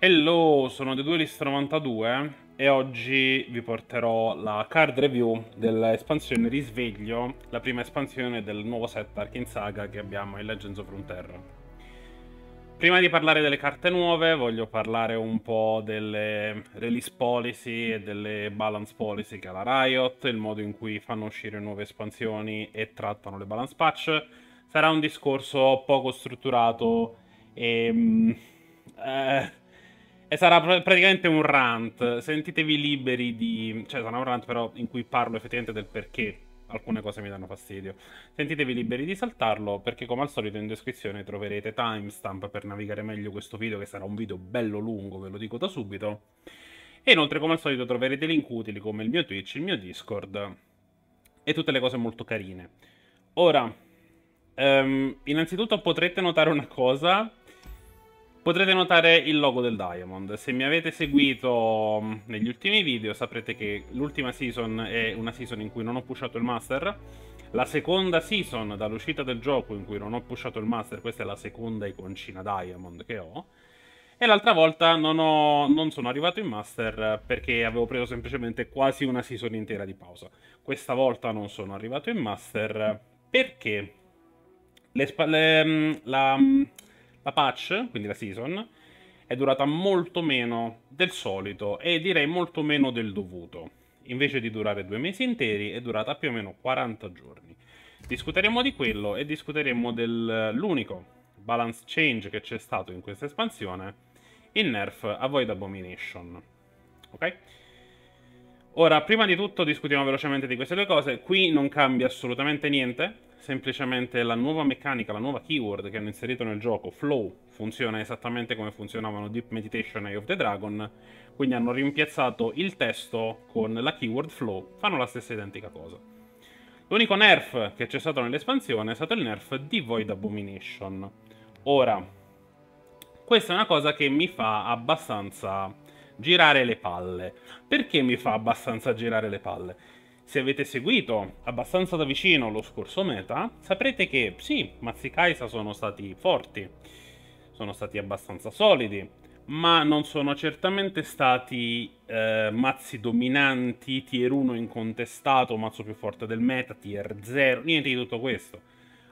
Hello, sono The Duelist 92 e oggi vi porterò la card review dell'espansione Risveglio, la prima espansione del nuovo set Arkin Saga che abbiamo in Legends of Frontera. Prima di parlare delle carte nuove voglio parlare un po' delle release policy e delle balance policy che ha la Riot, il modo in cui fanno uscire nuove espansioni e trattano le balance patch. Sarà un discorso poco strutturato e... Mm, eh, e sarà pr- praticamente un rant. Sentitevi liberi di. Cioè, sarà un rant, però, in cui parlo effettivamente del perché alcune cose mi danno fastidio. Sentitevi liberi di saltarlo, perché, come al solito, in descrizione troverete timestamp per navigare meglio questo video, che sarà un video bello lungo, ve lo dico da subito. E inoltre, come al solito, troverete link utili come il mio Twitch, il mio Discord e tutte le cose molto carine. Ora, um, innanzitutto potrete notare una cosa Potrete notare il logo del Diamond. Se mi avete seguito mm, negli ultimi video saprete che l'ultima season è una season in cui non ho pushato il Master. La seconda season dall'uscita del gioco in cui non ho pushato il Master, questa è la seconda iconcina Diamond che ho. E l'altra volta non, ho, non, sono arrivato in master perché avevo preso semplicemente quasi una season intera di pausa. Questa volta non sono arrivato in master perché le, le, mm, la, mm la patch, quindi la season, è durata molto meno del solito e direi molto meno del dovuto. Invece di durare due mesi interi è durata più o meno 40 giorni. Discuteremo di quello e discuteremo dell'unico eh, balance change che c'è stato in questa espansione, il nerf a Void Abomination. Ok? Ora, prima di tutto discutiamo velocemente di queste due cose. Qui non cambia assolutamente niente, semplicemente la nuova meccanica, la nuova keyword che hanno inserito nel gioco, Flow, funziona esattamente come funzionavano Deep Meditation e Eye of the Dragon, quindi hanno rimpiazzato il testo con la keyword Flow, fanno la stessa identica cosa. L'unico nerf che c'è stato nell'espansione è stato il nerf di Void Abomination. Ora, questa è una cosa che mi fa abbastanza girare le palle. Perché mi fa abbastanza girare le palle? Se avete seguito abbastanza da vicino lo scorso meta, saprete che sì, Mazzi Kaisa sono stati forti, sono stati abbastanza solidi, ma non sono certamente stati eh, mazzi dominanti, tier 1 incontestato, mazzo più forte del meta, tier 0, niente di tutto questo.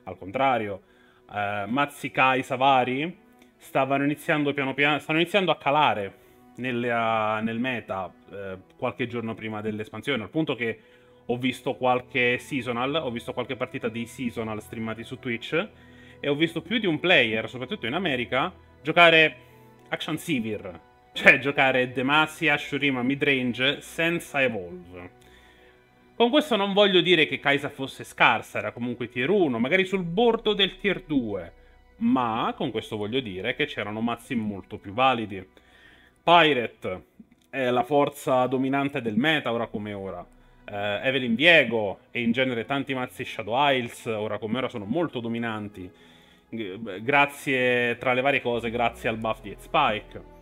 Al contrario, eh, mazzi Kaisa vari stavano iniziando piano piano, stanno iniziando a calare nel, uh, nel meta eh, qualche giorno prima dell'espansione, al punto che ho visto qualche seasonal, ho visto qualche partita di seasonal streamati su Twitch e ho visto più di un player, soprattutto in America, giocare Action Sivir, cioè giocare Demacia, Shurima, Midrange senza Evolve. Con questo non voglio dire che Kaisa fosse scarsa, era comunque tier 1, magari sul bordo del tier 2, ma con questo voglio dire che c'erano mazzi molto più validi. Pirate è la forza dominante del meta ora come ora eh, Evelyn Viego e in genere tanti mazzi Shadow Isles, ora come ora sono molto dominanti, grazie, tra le varie cose, grazie al buff di Ed Spike.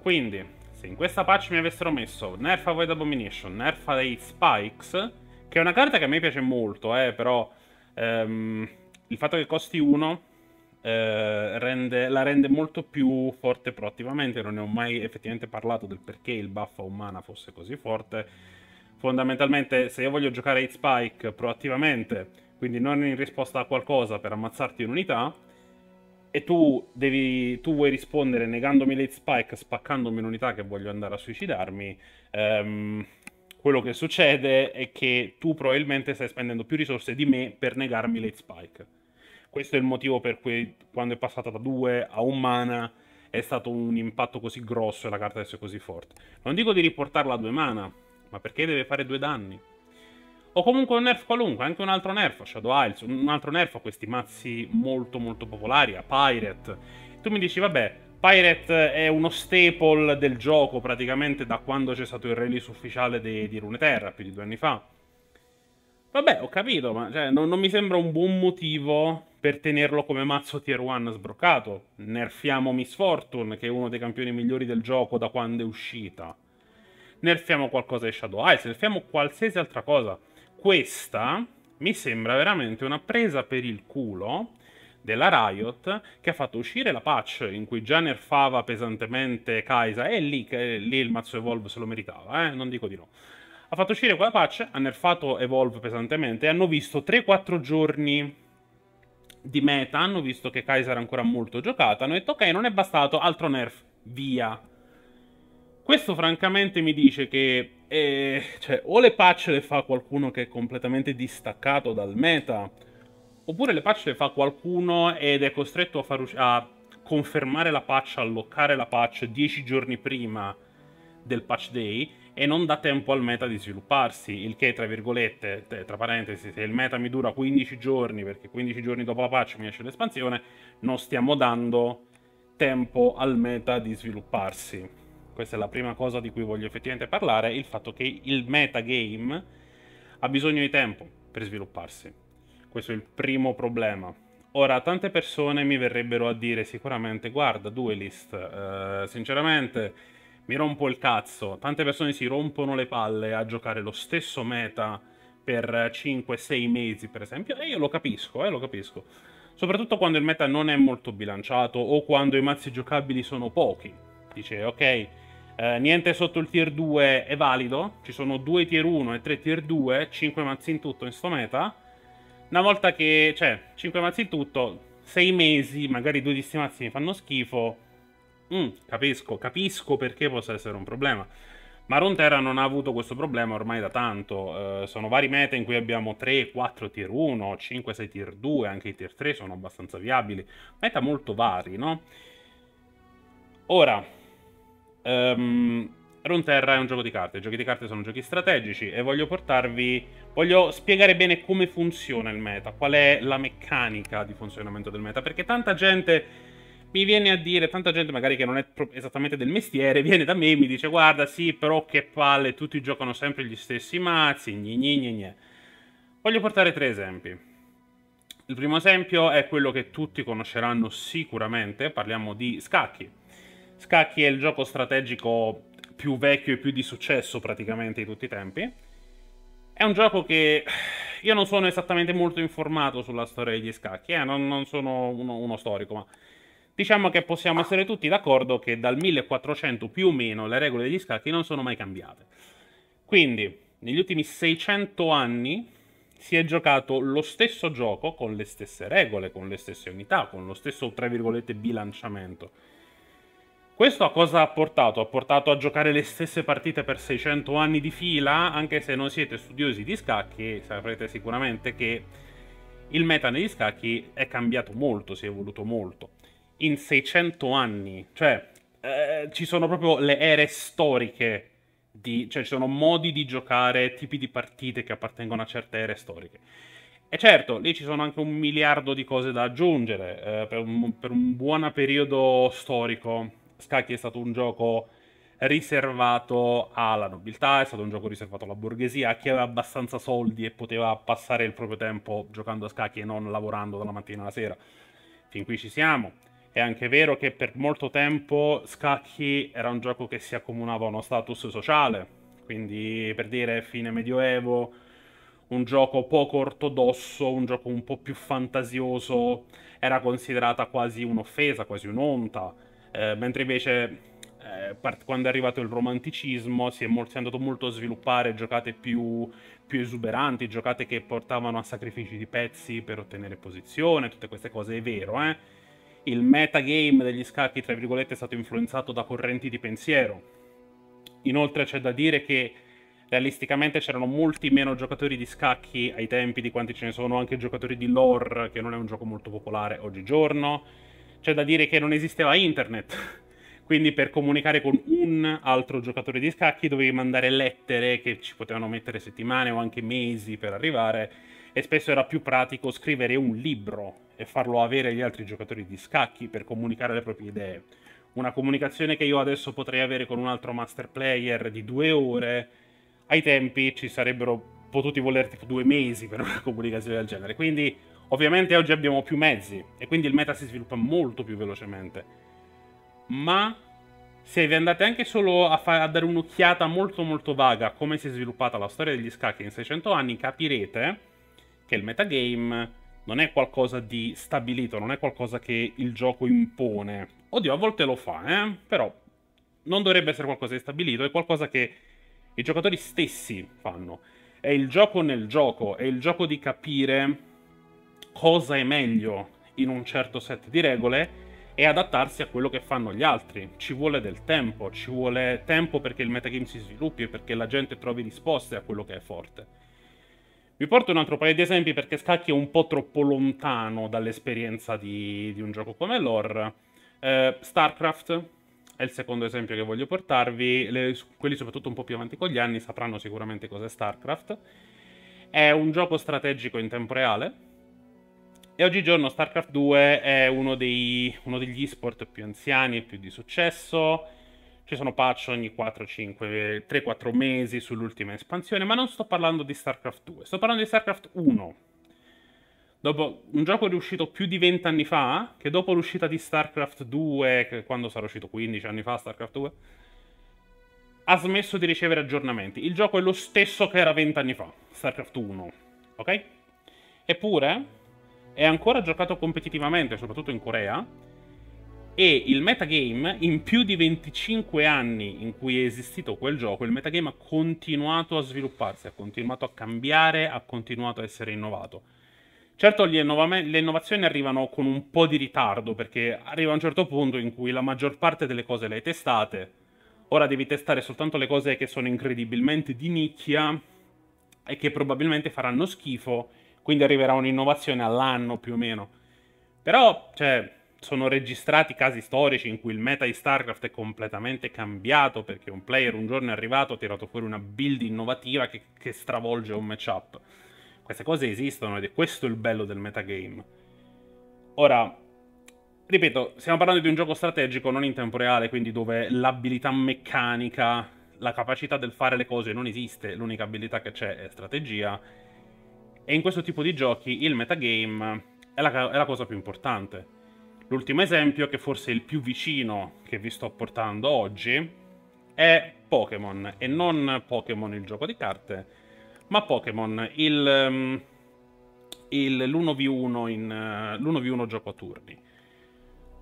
Quindi, se in questa patch mi avessero messo Nerfa Void Abomination, Nerfa dei Spikes, che è una carta che a me piace molto, eh, però ehm, il fatto che costi 1 eh, rende, la rende molto più forte proattivamente, non ne ho mai effettivamente parlato del perché il buff a umana fosse così forte, fondamentalmente se io voglio giocare hit spike proattivamente, quindi non in risposta a qualcosa per ammazzarti un'unità e tu, devi, tu vuoi rispondere negandomi l'hit spike, spaccandomi un'unità che voglio andare a suicidarmi, ehm, quello che succede è che tu probabilmente stai spendendo più risorse di me per negarmi l'hit spike. Questo è il motivo per cui quando è passata da 2 a 1 mana è stato un impatto così grosso e la carta adesso è così forte. Non dico di riportarla a 2 mana, ma perché deve fare due danni? O comunque un nerf qualunque, anche un altro nerf a Shadow Isles, un altro nerf a questi mazzi molto molto popolari, a Pirate. Tu mi dici, vabbè, Pirate è uno staple del gioco praticamente da quando c'è stato il release ufficiale di, di Runeterra, più di due anni fa. Vabbè, ho capito, ma cioè, non, non, mi sembra un buon motivo per tenerlo come mazzo tier 1 sbroccato. Nerfiamo Miss Fortune, che è uno dei campioni migliori del gioco da quando è uscita nerfiamo qualcosa di Shadow Eyes, nerfiamo qualsiasi altra cosa. Questa mi sembra veramente una presa per il culo della Riot che ha fatto uscire la patch in cui già nerfava pesantemente Kaisa e lì, lì il mazzo Evolve se lo meritava, eh? non dico di no. Ha fatto uscire quella patch, ha nerfato Evolve pesantemente e hanno visto 3-4 giorni di meta, hanno visto che Kaisa era ancora molto giocata, hanno detto ok non è bastato, altro nerf, via. Questo francamente mi dice che eh, cioè, o le patch le fa qualcuno che è completamente distaccato dal meta, oppure le patch le fa qualcuno ed è costretto a, far, a confermare la patch, a alloccare la patch 10 giorni prima del patch day e non dà tempo al meta di svilupparsi, il che tra virgolette, tra parentesi, se il meta mi dura 15 giorni perché 15 giorni dopo la patch mi esce l'espansione, non stiamo dando tempo al meta di svilupparsi questa è la prima cosa di cui voglio effettivamente parlare, il fatto che il metagame ha bisogno di tempo per svilupparsi. Questo è il primo problema. Ora, tante persone mi verrebbero a dire sicuramente, guarda, Duelist, eh, sinceramente mi rompo il cazzo. Tante persone si rompono le palle a giocare lo stesso meta per 5-6 mesi, per esempio, e io lo capisco, eh, lo capisco. Soprattutto quando il meta non è molto bilanciato o quando i mazzi giocabili sono pochi. Dice, ok, eh, niente sotto il tier 2 è valido, ci sono 2 tier 1 e 3 tier 2, 5 mazzi in tutto in sto meta. Una volta che, cioè, 5 mazzi in tutto, 6 mesi, magari 12 mazzi mi fanno schifo. Mm, capisco, capisco perché possa essere un problema. Ma Runeterra non ha avuto questo problema ormai da tanto. Eh, sono vari meta in cui abbiamo 3, 4 tier 1, 5, 6 tier 2, anche i tier 3 sono abbastanza viabili. Meta molto vari, no? Ora, Um, ehm, Runeterra è un gioco di carte, i giochi di carte sono giochi strategici e voglio portarvi, voglio spiegare bene come funziona il meta, qual è la meccanica di funzionamento del meta, perché tanta gente mi viene a dire, tanta gente magari che non è esattamente del mestiere, viene da me e mi dice guarda sì però che palle, tutti giocano sempre gli stessi mazzi, gni gni gni gni. Voglio portare tre esempi. Il primo esempio è quello che tutti conosceranno sicuramente, parliamo di scacchi. Scacchi è il gioco strategico più vecchio e più di successo praticamente di tutti i tempi. È un gioco che io non sono esattamente molto informato sulla storia degli scacchi, eh? non, non, sono uno, uno, storico, ma diciamo che possiamo essere tutti d'accordo che dal 1400 più o meno le regole degli scacchi non sono mai cambiate. Quindi, negli ultimi 600 anni si è giocato lo stesso gioco con le stesse regole, con le stesse unità, con lo stesso, tra virgolette, bilanciamento questo a cosa ha portato? Ha portato a giocare le stesse partite per 600 anni di fila, anche se non siete studiosi di scacchi, saprete sicuramente che il meta negli scacchi è cambiato molto, si è evoluto molto. In 600 anni, cioè eh, ci sono proprio le ere storiche, di, cioè ci sono modi di giocare, tipi di partite che appartengono a certe ere storiche. E certo, lì ci sono anche un miliardo di cose da aggiungere eh, per, un, per un buon periodo storico scacchi è stato un gioco riservato alla nobiltà, è stato un gioco riservato alla borghesia, a chi aveva abbastanza soldi e poteva passare il proprio tempo giocando a scacchi e non lavorando dalla mattina alla sera. Fin qui ci siamo. È anche vero che per molto tempo scacchi era un gioco che si accomunava a uno status sociale, quindi per dire fine medioevo, un gioco poco ortodosso, un gioco un po' più fantasioso, era considerata quasi un'offesa, quasi un'onta eh, mentre invece eh, quando è arrivato il romanticismo si è, molto, si è, andato molto a sviluppare giocate più, più, esuberanti, giocate che portavano a sacrifici di pezzi per ottenere posizione, tutte queste cose, è vero, eh? Il metagame degli scacchi, tra virgolette, è stato influenzato da correnti di pensiero. Inoltre c'è da dire che realisticamente c'erano molti meno giocatori di scacchi ai tempi di quanti ce ne sono anche giocatori di lore, che non è un gioco molto popolare oggigiorno c'è da dire che non esisteva internet, quindi per comunicare con un altro giocatore di scacchi dovevi mandare lettere che ci potevano mettere settimane o anche mesi per arrivare e spesso era più pratico scrivere un libro e farlo avere agli altri giocatori di scacchi per comunicare le proprie idee. Una comunicazione che io adesso potrei avere con un altro master player di due ore, ai tempi ci sarebbero potuti voler tipo due mesi per una comunicazione del genere. Quindi Ovviamente oggi abbiamo più mezzi e quindi il meta si sviluppa molto più velocemente. Ma se vi andate anche solo a, fa- a dare un'occhiata molto molto vaga a come si è sviluppata la storia degli scacchi in 600 anni, capirete che il metagame non è qualcosa di stabilito, non è qualcosa che il gioco impone. Oddio, a volte lo fa, eh? però non dovrebbe essere qualcosa di stabilito, è qualcosa che i giocatori stessi fanno. È il gioco nel gioco, è il gioco di capire cosa è meglio in un certo set di regole e adattarsi a quello che fanno gli altri. Ci vuole del tempo, ci vuole tempo perché il metagame si sviluppi e perché la gente trovi risposte a quello che è forte. Vi porto un altro paio di esempi perché Scacchi è un po' troppo lontano dall'esperienza di, di un gioco come lore. Eh, StarCraft è il secondo esempio che voglio portarvi. Le, quelli soprattutto un po' più avanti con gli anni sapranno sicuramente cos'è StarCraft. È un gioco strategico in tempo reale e oggigiorno StarCraft 2 è uno, dei, uno degli esport più anziani e più di successo. Ci sono patch ogni 4, 5, 3, 4 mesi sull'ultima espansione, ma non sto parlando di StarCraft 2, sto parlando di StarCraft 1. Dopo un gioco che è uscito più di 20 anni fa, che dopo l'uscita di StarCraft 2, quando sarà uscito 15 anni fa StarCraft 2, ha smesso di ricevere aggiornamenti. Il gioco è lo stesso che era 20 anni fa, StarCraft 1, ok? Eppure è ancora giocato competitivamente, soprattutto in Corea, e il metagame, in più di 25 anni in cui è esistito quel gioco, il metagame ha continuato a svilupparsi, ha continuato a cambiare, ha continuato a essere innovato. Certo, le, innovazioni arrivano con un po' di ritardo, perché arriva un certo punto in cui la maggior parte delle cose le hai testate, ora devi testare soltanto le cose che sono incredibilmente di nicchia e che probabilmente faranno schifo quindi arriverà un'innovazione all'anno più o meno. Però, cioè, sono registrati casi storici in cui il meta di StarCraft è completamente cambiato perché un player un giorno è arrivato, ha tirato fuori una build innovativa che, che stravolge un matchup. Queste cose esistono ed è questo il bello del metagame. Ora, ripeto, stiamo parlando di un gioco strategico non in tempo reale, quindi dove l'abilità meccanica, la capacità del fare le cose non esiste, l'unica abilità che c'è è strategia e in questo tipo di giochi il metagame è la, è la cosa più importante. L'ultimo esempio, che forse è il più vicino che vi sto portando oggi, è Pokémon. E non Pokémon il gioco di carte, ma Pokémon il, ehm, il, l'1v1, in, l'1v1 gioco a turni.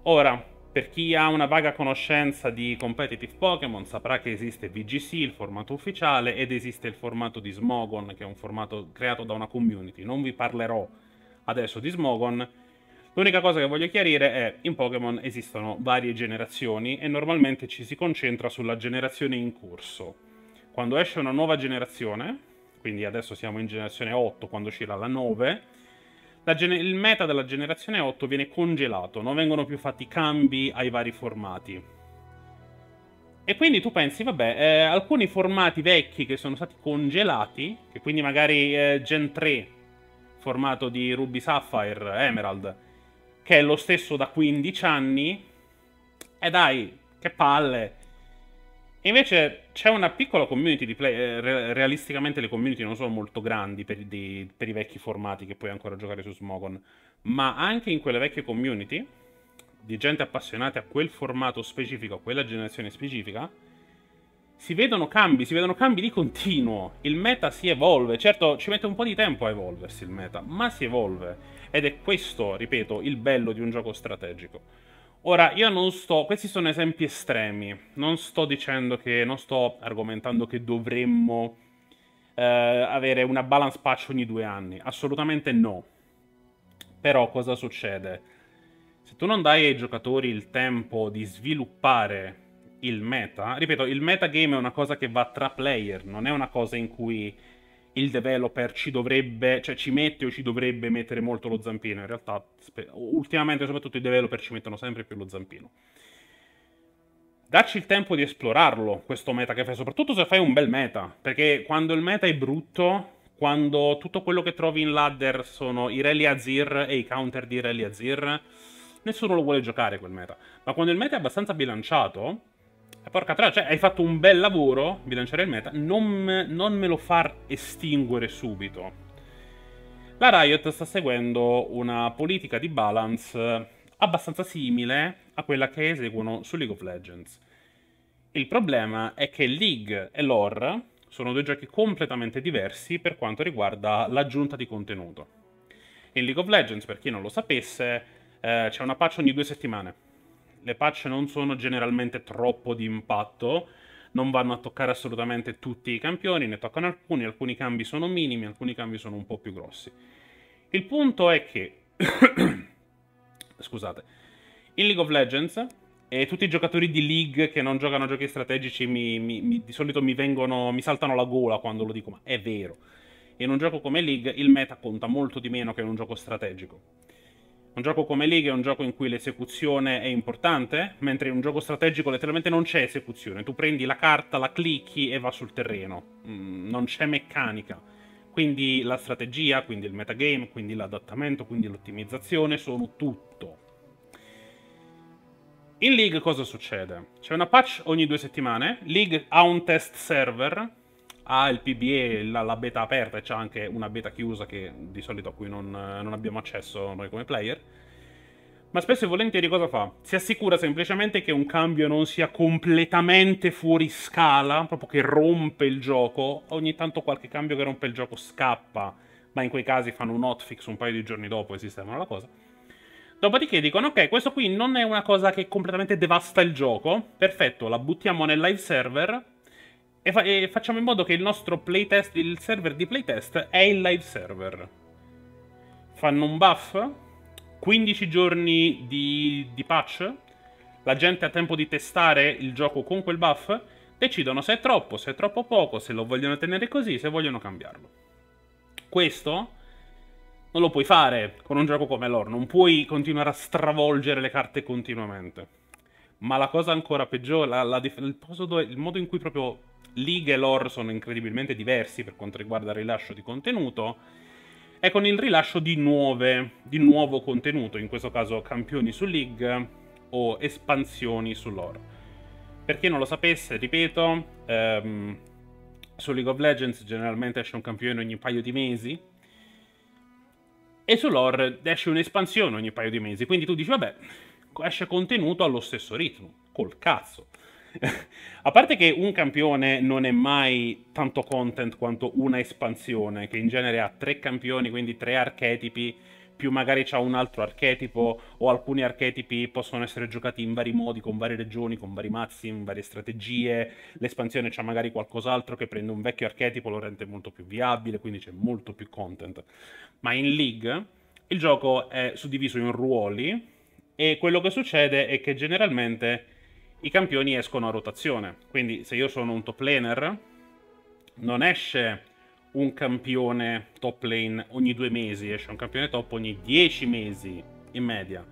Ora, per chi ha una vaga conoscenza di competitive Pokémon saprà che esiste VGC, il formato ufficiale, ed esiste il formato di Smogon, che è un formato creato da una community. Non vi parlerò adesso di Smogon. L'unica cosa che voglio chiarire è in Pokémon esistono varie generazioni e normalmente ci si concentra sulla generazione in corso. Quando esce una nuova generazione, quindi adesso siamo in generazione 8, quando uscirà la 9, gen- il meta della generazione 8 viene congelato, non vengono più fatti cambi ai vari formati. E quindi tu pensi, vabbè, eh, alcuni formati vecchi che sono stati congelati, che quindi magari eh, Gen 3, formato di Ruby Sapphire, Emerald, che è lo stesso da 15 anni, e eh dai, che palle, invece c'è una piccola community di play. Eh, realisticamente le community non sono molto grandi per, di, per i vecchi formati che puoi ancora giocare su Smogon. Ma anche in quelle vecchie community, di gente appassionata a quel formato specifico, a quella generazione specifica, si vedono cambi, si vedono cambi di continuo. Il meta si evolve, certo ci mette un po' di tempo a evolversi il meta, ma si evolve. Ed è questo, ripeto, il bello di un gioco strategico. Ora, io non sto, questi sono esempi estremi, non sto dicendo che, non sto argomentando che dovremmo eh, avere una balance patch ogni due anni, assolutamente no. Però cosa succede? Se tu non dai ai giocatori il tempo di sviluppare il meta, ripeto, il metagame è una cosa che va tra player, non è una cosa in cui il developer ci dovrebbe, cioè ci mette o ci dovrebbe mettere molto lo zampino. In realtà, ultimamente, soprattutto i developer ci mettono sempre più lo zampino. Darci il tempo di esplorarlo, questo meta che fai, soprattutto se fai un bel meta, perché quando il meta è brutto, quando tutto quello che trovi in ladder sono i rally Azir e i counter di rally Azir, nessuno lo vuole giocare quel meta. Ma quando il meta è abbastanza bilanciato, eh, porca troia, cioè hai fatto un bel lavoro, bilanciare il meta, non, non me lo far estinguere subito. La Riot sta seguendo una politica di balance eh, abbastanza simile a quella che eseguono su League of Legends. Il problema è che League e LoR sono due giochi completamente diversi per quanto riguarda l'aggiunta di contenuto. In League of Legends, per chi non lo sapesse, eh, c'è una patch ogni due settimane le patch non sono generalmente troppo di impatto, non vanno a toccare assolutamente tutti i campioni, ne toccano alcuni, alcuni cambi sono minimi, alcuni cambi sono un po' più grossi. Il punto è che, scusate, in League of Legends e tutti i giocatori di League che non giocano giochi strategici mi, mi, mi, di solito mi, vengono, mi saltano la gola quando lo dico, ma è vero. In un gioco come League il meta conta molto di meno che in un gioco strategico un gioco come League è un gioco in cui l'esecuzione è importante, mentre in un gioco strategico letteralmente non c'è esecuzione. Tu prendi la carta, la clicchi e va sul terreno. Mm, non c'è meccanica. Quindi la strategia, quindi il metagame, quindi l'adattamento, quindi l'ottimizzazione sono tutto. In League cosa succede? C'è una patch ogni due settimane, League ha un test server ha il PBE, la, la beta aperta e c'ha anche una beta chiusa che di solito a cui non, eh, non abbiamo accesso noi come player. Ma spesso e volentieri cosa fa? Si assicura semplicemente che un cambio non sia completamente fuori scala, proprio che rompe il gioco. Ogni tanto qualche cambio che rompe il gioco scappa, ma in quei casi fanno un hotfix un paio di giorni dopo e sistemano la cosa. Dopodiché dicono, ok, questo qui non è una cosa che completamente devasta il gioco, perfetto, la buttiamo nel live server, e, fa- e facciamo in modo che il nostro playtest, il server di playtest è il live server. Fanno un buff, 15 giorni di, di patch, la gente ha tempo di testare il gioco con quel buff, decidono se è troppo, se è troppo poco, se lo vogliono tenere così, se vogliono cambiarlo. Questo non lo puoi fare con un gioco come loro, non puoi continuare a stravolgere le carte continuamente. Ma la cosa ancora peggiore, la, la il, posto, il modo in cui proprio League e lore sono incredibilmente diversi per quanto riguarda il rilascio di contenuto, è con il rilascio di, nuove, di nuovo contenuto, in questo caso campioni su League o espansioni su lore. Per chi non lo sapesse, ripeto, ehm, su League of Legends generalmente esce un campione ogni paio di mesi, e su lore esce un'espansione ogni paio di mesi, quindi tu dici, vabbè, Ecco, esce contenuto allo stesso ritmo. Col cazzo. A parte che un campione non è mai tanto content quanto una espansione, che in genere ha tre campioni, quindi tre archetipi, più magari c'ha un altro archetipo, o alcuni archetipi possono essere giocati in vari modi, con varie regioni, con vari mazzi, in varie strategie. L'espansione c'ha magari qualcos'altro che prende un vecchio archetipo, lo rende molto più viabile, quindi c'è molto più content. Ma in League il gioco è suddiviso in ruoli e quello che succede è che generalmente i campioni escono a rotazione. Quindi se io sono un top laner, non esce un campione top lane ogni due mesi, esce un campione top ogni dieci mesi in media.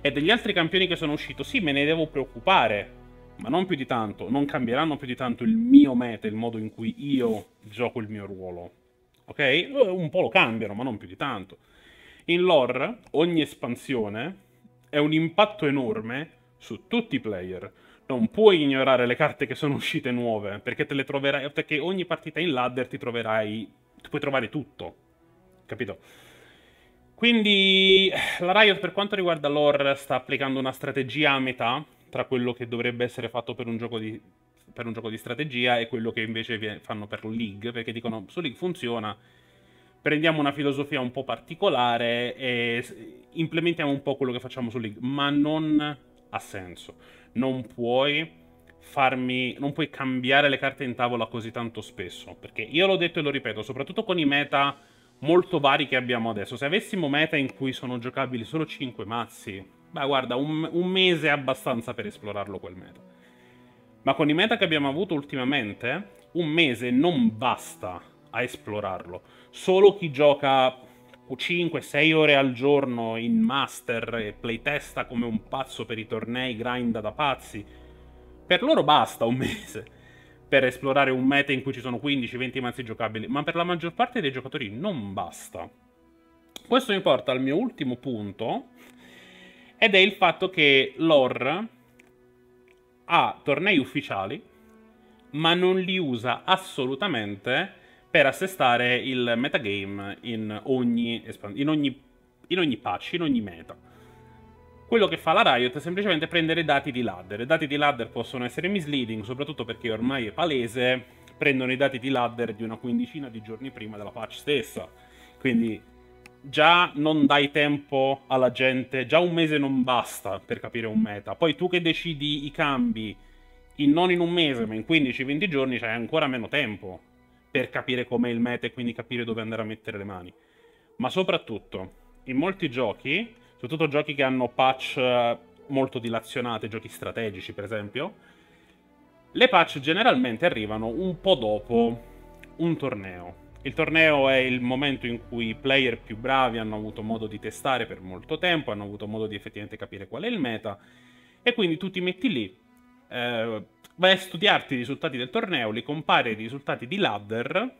E degli altri campioni che sono usciti, sì, me ne devo preoccupare, ma non più di tanto, non cambieranno più di tanto il mio meta, il modo in cui io gioco il mio ruolo. Ok? Eh, un po' lo cambiano, ma non più di tanto. In lore, ogni espansione è un impatto enorme su tutti i player. Non puoi ignorare le carte che sono uscite nuove, perché te le troverai, perché cioè ogni partita in ladder ti troverai, ti puoi trovare tutto, capito? Quindi la Riot per quanto riguarda l'or sta applicando una strategia a metà tra quello che dovrebbe essere fatto per un gioco di, per un gioco di strategia e quello che invece fanno per League, perché dicono su League funziona prendiamo una filosofia un po' particolare e implementiamo un po' quello che facciamo su League, ma non ha senso. Non puoi farmi, non puoi cambiare le carte in tavola così tanto spesso, perché io l'ho detto e lo ripeto, soprattutto con i meta molto vari che abbiamo adesso. Se avessimo meta in cui sono giocabili solo 5 mazzi, beh guarda, un, un mese è abbastanza per esplorarlo quel meta. Ma con i meta che abbiamo avuto ultimamente, un mese non basta a esplorarlo solo chi gioca 5-6 ore al giorno in mm. master e playtesta come un pazzo per i tornei, grinda da pazzi, per loro basta un mese per esplorare un meta in cui ci sono 15-20 mazzi giocabili, ma per la maggior parte dei giocatori non basta. Questo mi porta al mio ultimo punto, ed è il fatto che l'OR ha tornei ufficiali, ma non li usa assolutamente per assestare il metagame in ogni, in ogni, in ogni patch, in ogni meta. Quello che fa la Riot è semplicemente prendere dati di ladder. I dati di ladder possono essere misleading, soprattutto perché ormai è palese, prendono i dati di ladder di una quindicina di giorni prima della patch stessa. Quindi già non dai tempo alla gente, già un mese non basta per capire un meta. Poi tu che decidi i cambi in, non in un mese, ma in 15-20 giorni, c'hai ancora meno tempo per capire com'è il meta e quindi capire dove andare a mettere le mani. Ma soprattutto, in molti giochi, soprattutto giochi che hanno patch eh, molto dilazionate, giochi strategici per esempio, le patch generalmente arrivano un po' dopo un torneo. Il torneo è il momento in cui i player più bravi hanno avuto modo di testare per molto tempo, hanno avuto modo di effettivamente capire qual è il meta, e quindi tu ti metti lì eh, vai a studiarti i risultati del torneo, li compari i risultati di ladder,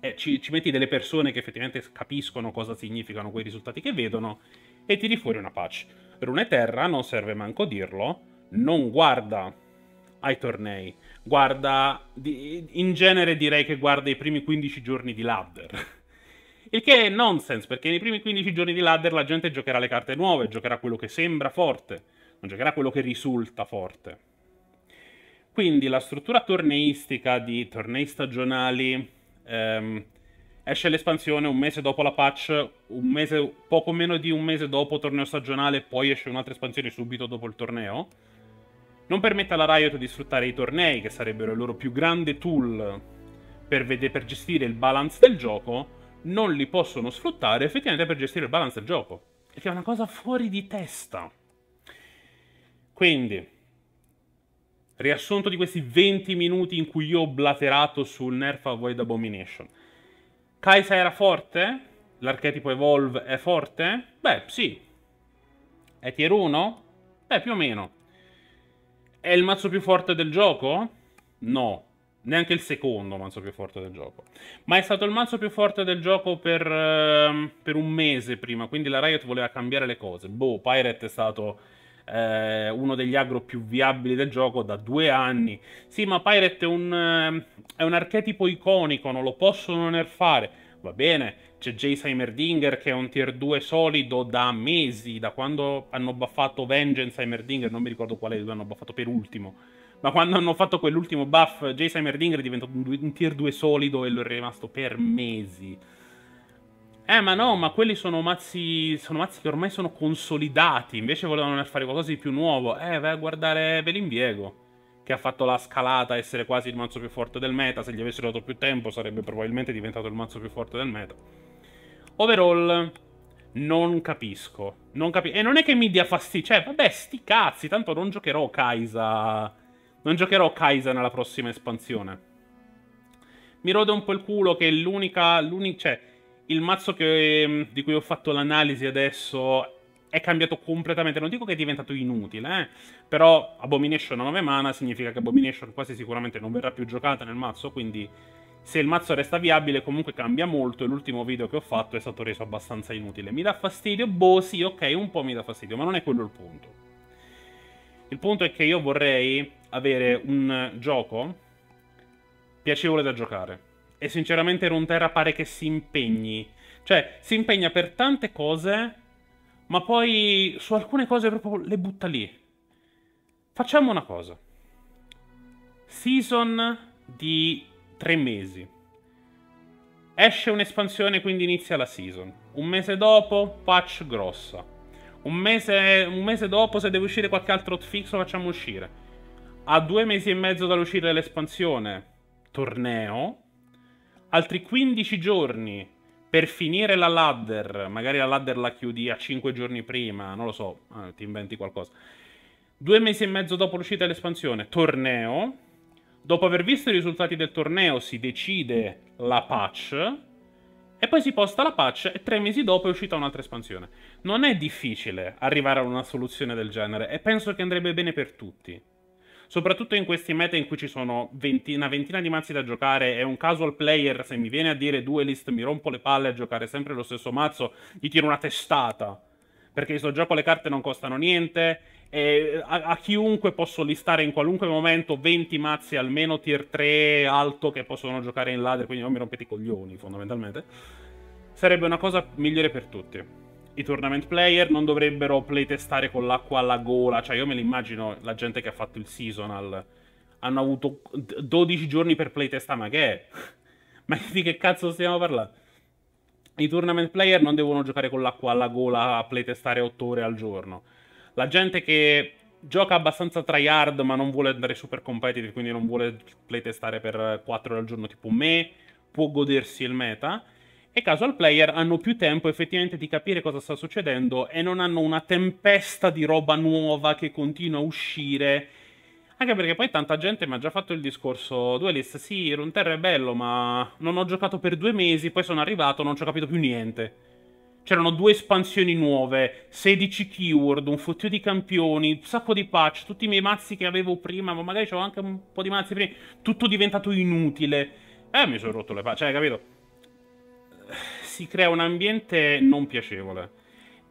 eh, ci, ci, metti delle persone che effettivamente capiscono cosa significano quei risultati che vedono e tiri fuori una patch. Rune Terra, non serve manco dirlo, non guarda ai tornei, guarda, di, in genere direi che guarda i primi 15 giorni di ladder. Il che è nonsense, perché nei primi 15 giorni di ladder la gente giocherà le carte nuove, giocherà quello che sembra forte non giocherà quello che risulta forte. Quindi la struttura torneistica di tornei stagionali ehm, esce l'espansione un mese dopo la patch, mese, poco meno di un mese dopo torneo stagionale, poi esce un'altra espansione subito dopo il torneo. Non permette alla Riot di sfruttare i tornei, che sarebbero il loro più grande tool per, per gestire il balance del gioco, non li possono sfruttare effettivamente per gestire il balance del gioco. Che è una cosa fuori di testa. Quindi, riassunto di questi 20 minuti in cui io ho blaterato sul nerf Avoid Abomination. Kaisa era forte? L'archetipo Evolve è forte? Beh, sì. È tier 1? Beh, più o meno. È il mazzo più forte del gioco? No. Neanche il secondo mazzo più forte del gioco. Ma è stato il mazzo più forte del gioco per, ehm, per un mese prima, quindi la Riot voleva cambiare le cose. Boh, Pirate è stato eh, uno degli agro più viabili del gioco da due anni. Sì, ma Pirate è un, eh, è un archetipo iconico, non lo possono nerfare. Va bene, c'è Jace Heimerdinger che è un tier 2 solido da mesi, da quando hanno buffato Vengeance Heimerdinger, non mi ricordo quale due hanno buffato per ultimo. Ma quando hanno fatto quell'ultimo buff, Jace Heimerdinger è diventato un, un tier 2 solido e lo è rimasto per mesi. Eh, ma no, ma quelli sono mazzi, sono mazzi che ormai sono consolidati. Invece volevano fare qualcosa di più nuovo. Eh, vai a guardare Velimpiego. Che ha fatto la scalata a essere quasi il mazzo più forte del meta. Se gli avessero dato più tempo, sarebbe probabilmente diventato il mazzo più forte del meta. Overall, non capisco. Non capisco. E non è che mi dia fastidio. Cioè, vabbè, sti cazzi. Tanto non giocherò Kaisa. Non giocherò Kaisa nella prossima espansione. Mi rode un po' il culo che l'unica. L'unica. Cioè il mazzo che, ehm, di cui ho fatto l'analisi adesso è cambiato completamente. Non dico che è diventato inutile, eh? però Abomination a 9 mana significa che Abomination quasi sicuramente non verrà più giocata nel mazzo, quindi se il mazzo resta viabile comunque cambia molto e l'ultimo video che ho fatto è stato reso abbastanza inutile. Mi dà fastidio? Boh, sì, ok, un po' mi dà fastidio, ma non è quello il punto. Il punto è che io vorrei avere un gioco piacevole da giocare e sinceramente Runeterra pare che si impegni. Cioè, si impegna per tante cose, ma poi su alcune cose proprio le butta lì. Facciamo una cosa. Season di tre mesi. Esce un'espansione, quindi inizia la season. Un mese dopo, patch grossa. Un mese, un mese dopo, se deve uscire qualche altro hotfix, lo facciamo uscire. A due mesi e mezzo dall'uscire dell'espansione, torneo altri 15 giorni per finire la ladder, magari la ladder la chiudi a 5 giorni prima, non lo so, eh, ti inventi qualcosa. Due mesi e mezzo dopo l'uscita dell'espansione, torneo. Dopo aver visto i risultati del torneo si decide la patch e poi si posta la patch e tre mesi dopo è uscita un'altra espansione. Non è difficile arrivare a una soluzione del genere e penso che andrebbe bene per tutti soprattutto in questi meta in cui ci sono venti, una ventina di mazzi da giocare e un casual player, se mi viene a dire duelist, mi rompo le palle a giocare sempre lo stesso mazzo, gli tiro una testata. Perché in sto gioco le carte non costano niente. E a, a, chiunque posso listare in qualunque momento 20 mazzi almeno tier 3 alto che possono giocare in ladder, quindi non mi rompete i coglioni fondamentalmente. Sarebbe una cosa migliore per tutti i tournament player non dovrebbero playtestare con l'acqua alla gola. Cioè, io me l'immagino la gente che ha fatto il seasonal. Hanno avuto 12 giorni per playtestare, ma che è? ma di che cazzo stiamo parlando? I tournament player non devono giocare con l'acqua alla gola a playtestare 8 ore al giorno. La gente che gioca abbastanza tryhard ma non vuole andare super competitive, quindi non vuole playtestare per 4 ore al giorno tipo me, può godersi il meta e casual player hanno più tempo effettivamente di capire cosa sta succedendo e non hanno una tempesta di roba nuova che continua a uscire. Anche perché poi tanta gente mi ha già fatto il discorso Duelist, sì, Runeterra è bello, ma non ho giocato per due mesi, poi sono arrivato, e non ci ho capito più niente. C'erano due espansioni nuove, 16 keyword, un fottio di campioni, un sacco di patch, tutti i miei mazzi che avevo prima, ma magari c'avevo anche un po' di mazzi prima, tutto diventato inutile. Eh, mi sono rotto le patch, cioè, hai capito? si crea un ambiente non piacevole.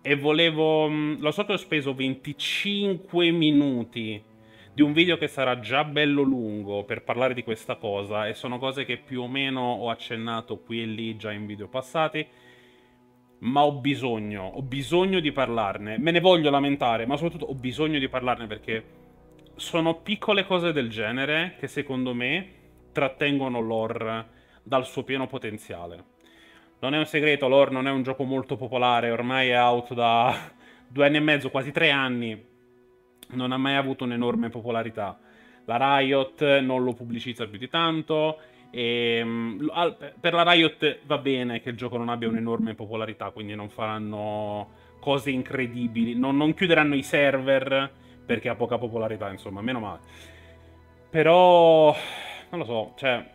E volevo... Mm, lo so che ho speso 25 minuti di un video che sarà già bello lungo per parlare di questa cosa e sono cose che più o meno ho accennato qui e lì già in video passati ma ho bisogno, ho bisogno di parlarne. Me ne voglio lamentare, ma soprattutto ho bisogno di parlarne perché sono piccole cose del genere che secondo me trattengono l'or dal suo pieno potenziale. Non è un segreto, lore non è un gioco molto popolare, ormai è out da due anni e mezzo, quasi tre anni. Non ha mai avuto un'enorme popolarità. La Riot non lo pubblicizza più di tanto. E, ehm, per la Riot va bene che il gioco non abbia un'enorme popolarità, quindi non faranno cose incredibili. Non, non chiuderanno i server perché ha poca popolarità, insomma, meno male. Però, non lo so, cioè,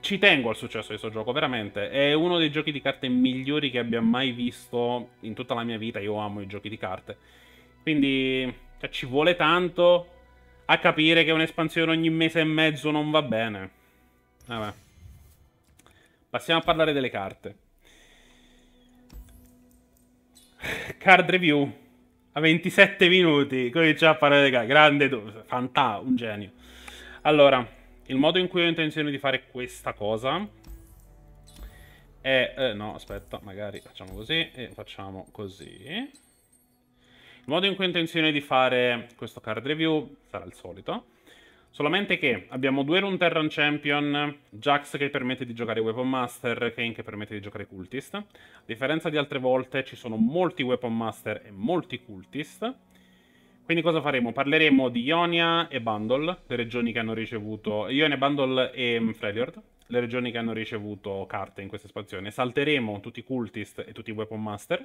ci tengo al successo di questo gioco, veramente. È uno dei giochi di carte migliori che abbia mai visto in tutta la mia vita. Io amo i giochi di carte. Quindi cioè, ci vuole tanto a capire che un'espansione ogni mese e mezzo non va bene. Vabbè. Passiamo a parlare delle carte. Card review. A 27 minuti. Cominciamo a parlare delle carte. Grande, fantà, un genio. Allora, il modo in cui ho intenzione di fare questa cosa è... Eh, no, aspetta, magari facciamo così e facciamo così. Il modo in cui ho intenzione di fare questo card review sarà il solito. Solamente che abbiamo due Run Terran Champion, Jax che permette di giocare Weapon Master, Kane che permette di giocare Cultist. A differenza di altre volte ci sono molti Weapon Master e molti Cultist quindi cosa faremo? Parleremo di Ionia e Bundle, le regioni che hanno ricevuto... Ionia, Bundle e Freljord, le regioni che hanno ricevuto carte in questa espansione. Salteremo tutti i Cultist e tutti i Weapon Master.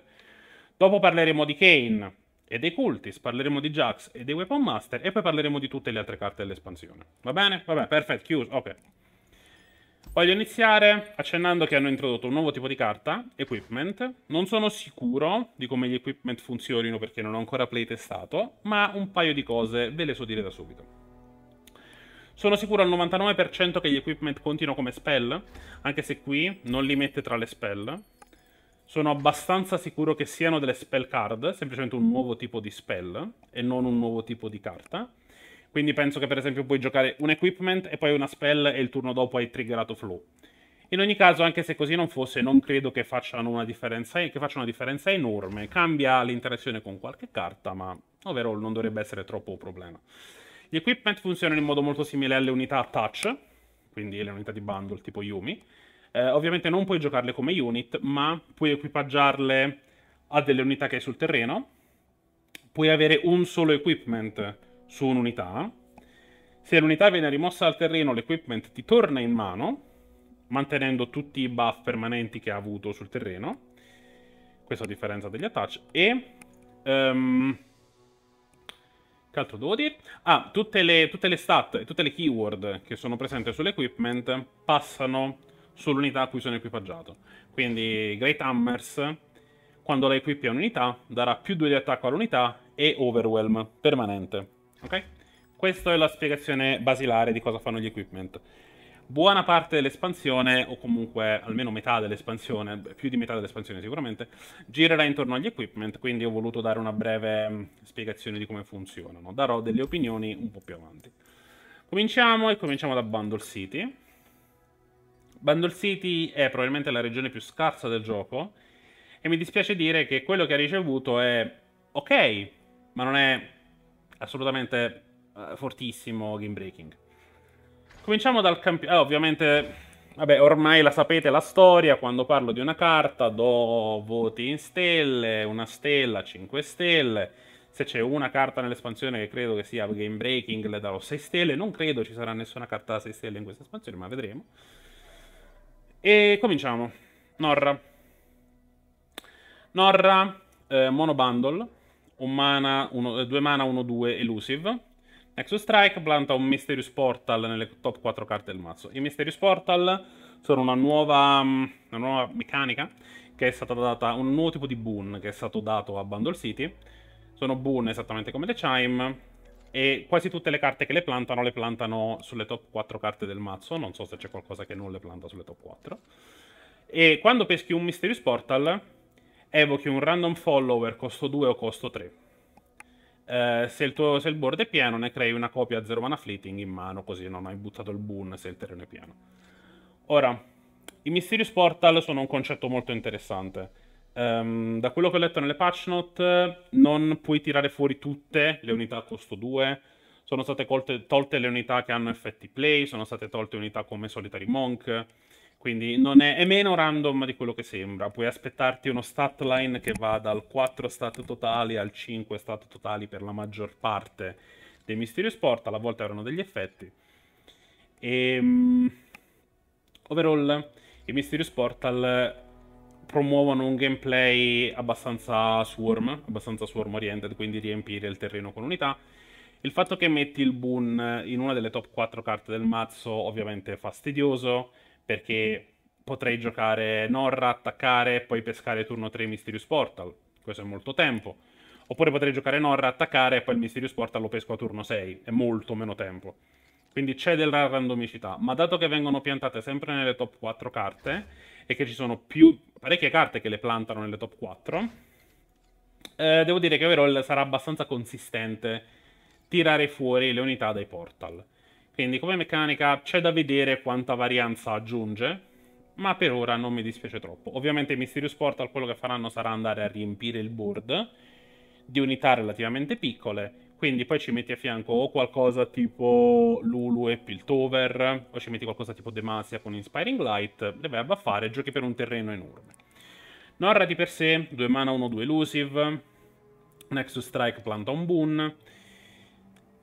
Dopo parleremo di Kane e dei Cultist, parleremo di Jax e dei Weapon Master e poi parleremo di tutte le altre carte dell'espansione. Va bene? Va bene, perfetto, chiuso, ok. Voglio iniziare accennando che hanno introdotto un nuovo tipo di carta, equipment. Non sono sicuro di come gli equipment funzionino perché non ho ancora playtestato, ma un paio di cose ve le so dire da subito. Sono sicuro al 99% che gli equipment contino come spell, anche se qui non li mette tra le spell. Sono abbastanza sicuro che siano delle spell card, semplicemente un mm. nuovo tipo di spell e non un nuovo tipo di carta. Quindi penso che per esempio puoi giocare un equipment e poi una spell e il turno dopo hai triggerato flow. In ogni caso, anche se così non fosse, non credo che facciano una differenza, che faccia una differenza enorme. Cambia l'interazione con qualche carta, ma ovvero non dovrebbe essere troppo un problema. Gli equipment funzionano in modo molto simile alle unità touch, quindi le unità di bundle tipo Yumi. Eh, ovviamente non puoi giocarle come unit, ma puoi equipaggiarle a delle unità che hai sul terreno. Puoi avere un solo equipment su un'unità. Se l'unità viene rimossa dal terreno, l'equipment ti torna in mano, mantenendo tutti i buff permanenti che ha avuto sul terreno. Questa è la differenza degli attach. E... Um, che altro devo dire? Ah, tutte le, tutte le stat e tutte le keyword che sono presenti sull'equipment passano sull'unità a cui sono equipaggiato. Quindi Great Hammers, quando la equipi a un'unità, darà più 2 di attacco all'unità e Overwhelm permanente. Ok? Questa è la spiegazione basilare di cosa fanno gli equipment. Buona parte dell'espansione, o comunque almeno metà dell'espansione, più di metà dell'espansione sicuramente, girerà intorno agli equipment, quindi ho voluto dare una breve mm, spiegazione di come funzionano. Darò delle opinioni un po' più avanti. Cominciamo e cominciamo da Bundle City. Bundle City è probabilmente la regione più scarsa del gioco e mi dispiace dire che quello che ha ricevuto è ok, ma non è assolutamente uh, fortissimo game breaking. Cominciamo dal campione. Ah, ovviamente, vabbè, ormai la sapete la storia. Quando parlo di una carta, do voti in stelle, una stella, 5 stelle. Se c'è una carta nell'espansione che credo che sia game breaking, le darò 6 stelle. Non credo ci sarà nessuna carta da 6 stelle in questa espansione, ma vedremo. E cominciamo. Norra. Norra, eh, monobundle un mana, uno, eh, due mana, 1-2 elusive. Nexus Strike planta un Mysterious Portal nelle top 4 carte del mazzo. I Mysterious Portal sono una nuova, mm, una nuova meccanica che è stata data, un nuovo tipo di boon che è stato dato a Bundle City. Sono boon esattamente come The Chime, e quasi tutte le carte che le plantano le plantano sulle top 4 carte del mazzo, non so se c'è qualcosa che non le planta sulle top 4. E quando peschi un Mysterious Portal, evochi un random follower costo 2 o costo 3. Eh, se, il tuo, se, il board è pieno, ne crei una copia a 0 mana fleeting in mano, così non hai buttato il boon se il terreno è pieno. Ora, i Mysterious Portal sono un concetto molto interessante. Um, da quello che ho letto nelle patch note, non puoi tirare fuori tutte le unità a costo 2. Sono state colte, tolte le unità che hanno effetti play, sono state tolte unità come Solitary Monk. Quindi è, è, meno random di quello che sembra. Puoi aspettarti uno stat line che va dal 4 stat totali al 5 stat totali per la maggior parte dei Mysterious Portal. A volte erano degli effetti. E, ehm, overall, i Mysterious Portal promuovono un gameplay abbastanza swarm, abbastanza swarm oriented, quindi riempire il terreno con unità. Il fatto che metti il boon in una delle top 4 carte del mazzo ovviamente è fastidioso, perché mhm. potrei giocare Norra, attaccare, e poi pescare turno 3 Mysterious Portal. Questo è molto tempo. Oppure potrei giocare Norra, attaccare e poi il Mysterious Portal lo pesco a turno 6. È molto meno tempo. Quindi c'è della randomicità. Ma dato che vengono piantate sempre nelle top 4 carte e che ci sono più parecchie carte che le plantano nelle top 4, eh, devo dire che Overall sarà abbastanza consistente tirare fuori le unità dai portal. Quindi come meccanica c'è da vedere quanta varianza aggiunge, ma per ora non mi dispiace troppo. Ovviamente Mysterious Portal quello che faranno sarà andare a riempire il board di unità relativamente piccole, quindi poi ci metti a fianco o qualcosa tipo Lulu e Piltover, o ci metti qualcosa tipo Demacia con Inspiring Light, le vai a baffare, giochi per un terreno enorme. Norra di per sé, 2 mana 1-2 elusive, Nexus Strike, planta Planton Boon,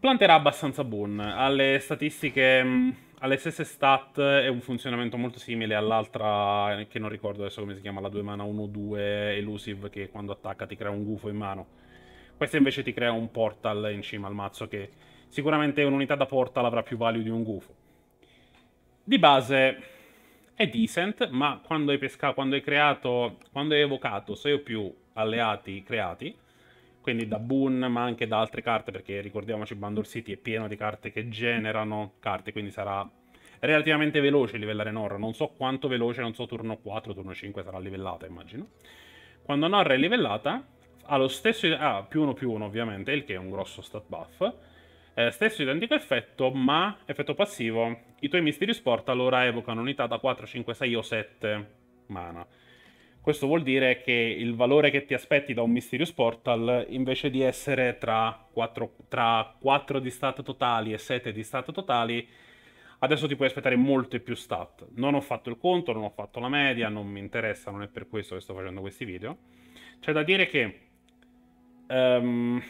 Plant era abbastanza buon, alle statistiche, mh, mm, mm. alle stesse stat e un funzionamento molto simile all'altra eh, che non ricordo adesso come si chiama, la 2 mana 1-2 elusive che quando attacca ti crea un gufo in mano. Questa invece ti crea un portal in cima al mazzo che sicuramente un'unità da portal avrà più value di un gufo. Di base è decent, ma quando hai pescato, quando hai creato, quando hai evocato 6 o più alleati creati, quindi da Boon ma anche da altre carte perché ricordiamoci Bundle City è pieno di carte che generano carte quindi sarà relativamente veloce livellare Norra non so quanto veloce non so turno 4 turno 5 sarà livellata immagino quando Norra è livellata ha lo stesso ah, più uno più uno, ovviamente il che è un grosso stat buff eh, stesso identico effetto, ma effetto passivo. I tuoi misteri sport allora evocano unità da 4, 5, 6 o 7 mana. Questo vuol dire che il valore che ti aspetti da un Mysterious Portal, invece di essere tra 4, tra 4 di stat totali e 7 di stat totali, adesso ti puoi aspettare molte più stat. Non ho fatto il conto, non ho fatto la media, non mi interessa, non è per questo che sto facendo questi video. C'è da dire che um,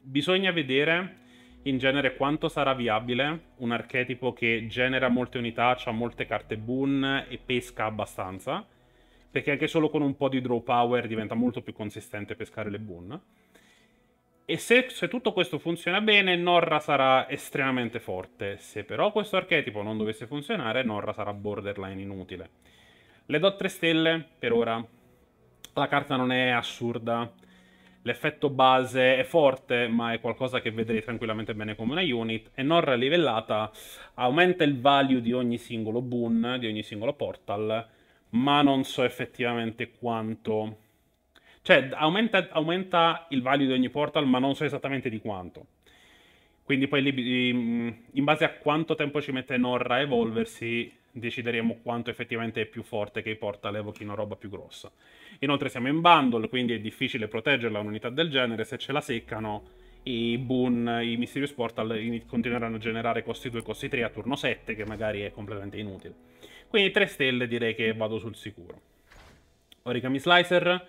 bisogna vedere in genere quanto sarà viabile un archetipo che genera molte unità, ha molte carte boon e pesca abbastanza perché anche solo con un po' di draw power diventa molto più consistente pescare le boon. E se, se, tutto questo funziona bene, Norra sarà estremamente forte. Se però questo archetipo non dovesse funzionare, Norra sarà borderline inutile. Le do tre stelle per ora. La carta non è assurda. L'effetto base è forte, ma è qualcosa che vedrei tranquillamente bene come una unit. E Norra livellata aumenta il value di ogni singolo boon, di ogni singolo portal ma non so effettivamente quanto. Cioè, aumenta, aumenta il value di ogni portal, ma non so esattamente di quanto. Quindi poi mm, in base a quanto tempo ci mette Norra a evolversi, decideremo quanto effettivamente è più forte che i portal evochino roba più grossa. Inoltre siamo in bundle, quindi è difficile proteggerla un'unità del genere, se ce la seccano i boon, i mysterious portal continueranno a generare costi 2 costi 3 a turno 7, che magari è completamente inutile. Quindi 3 stelle direi che vado sul sicuro. Origami Slicer,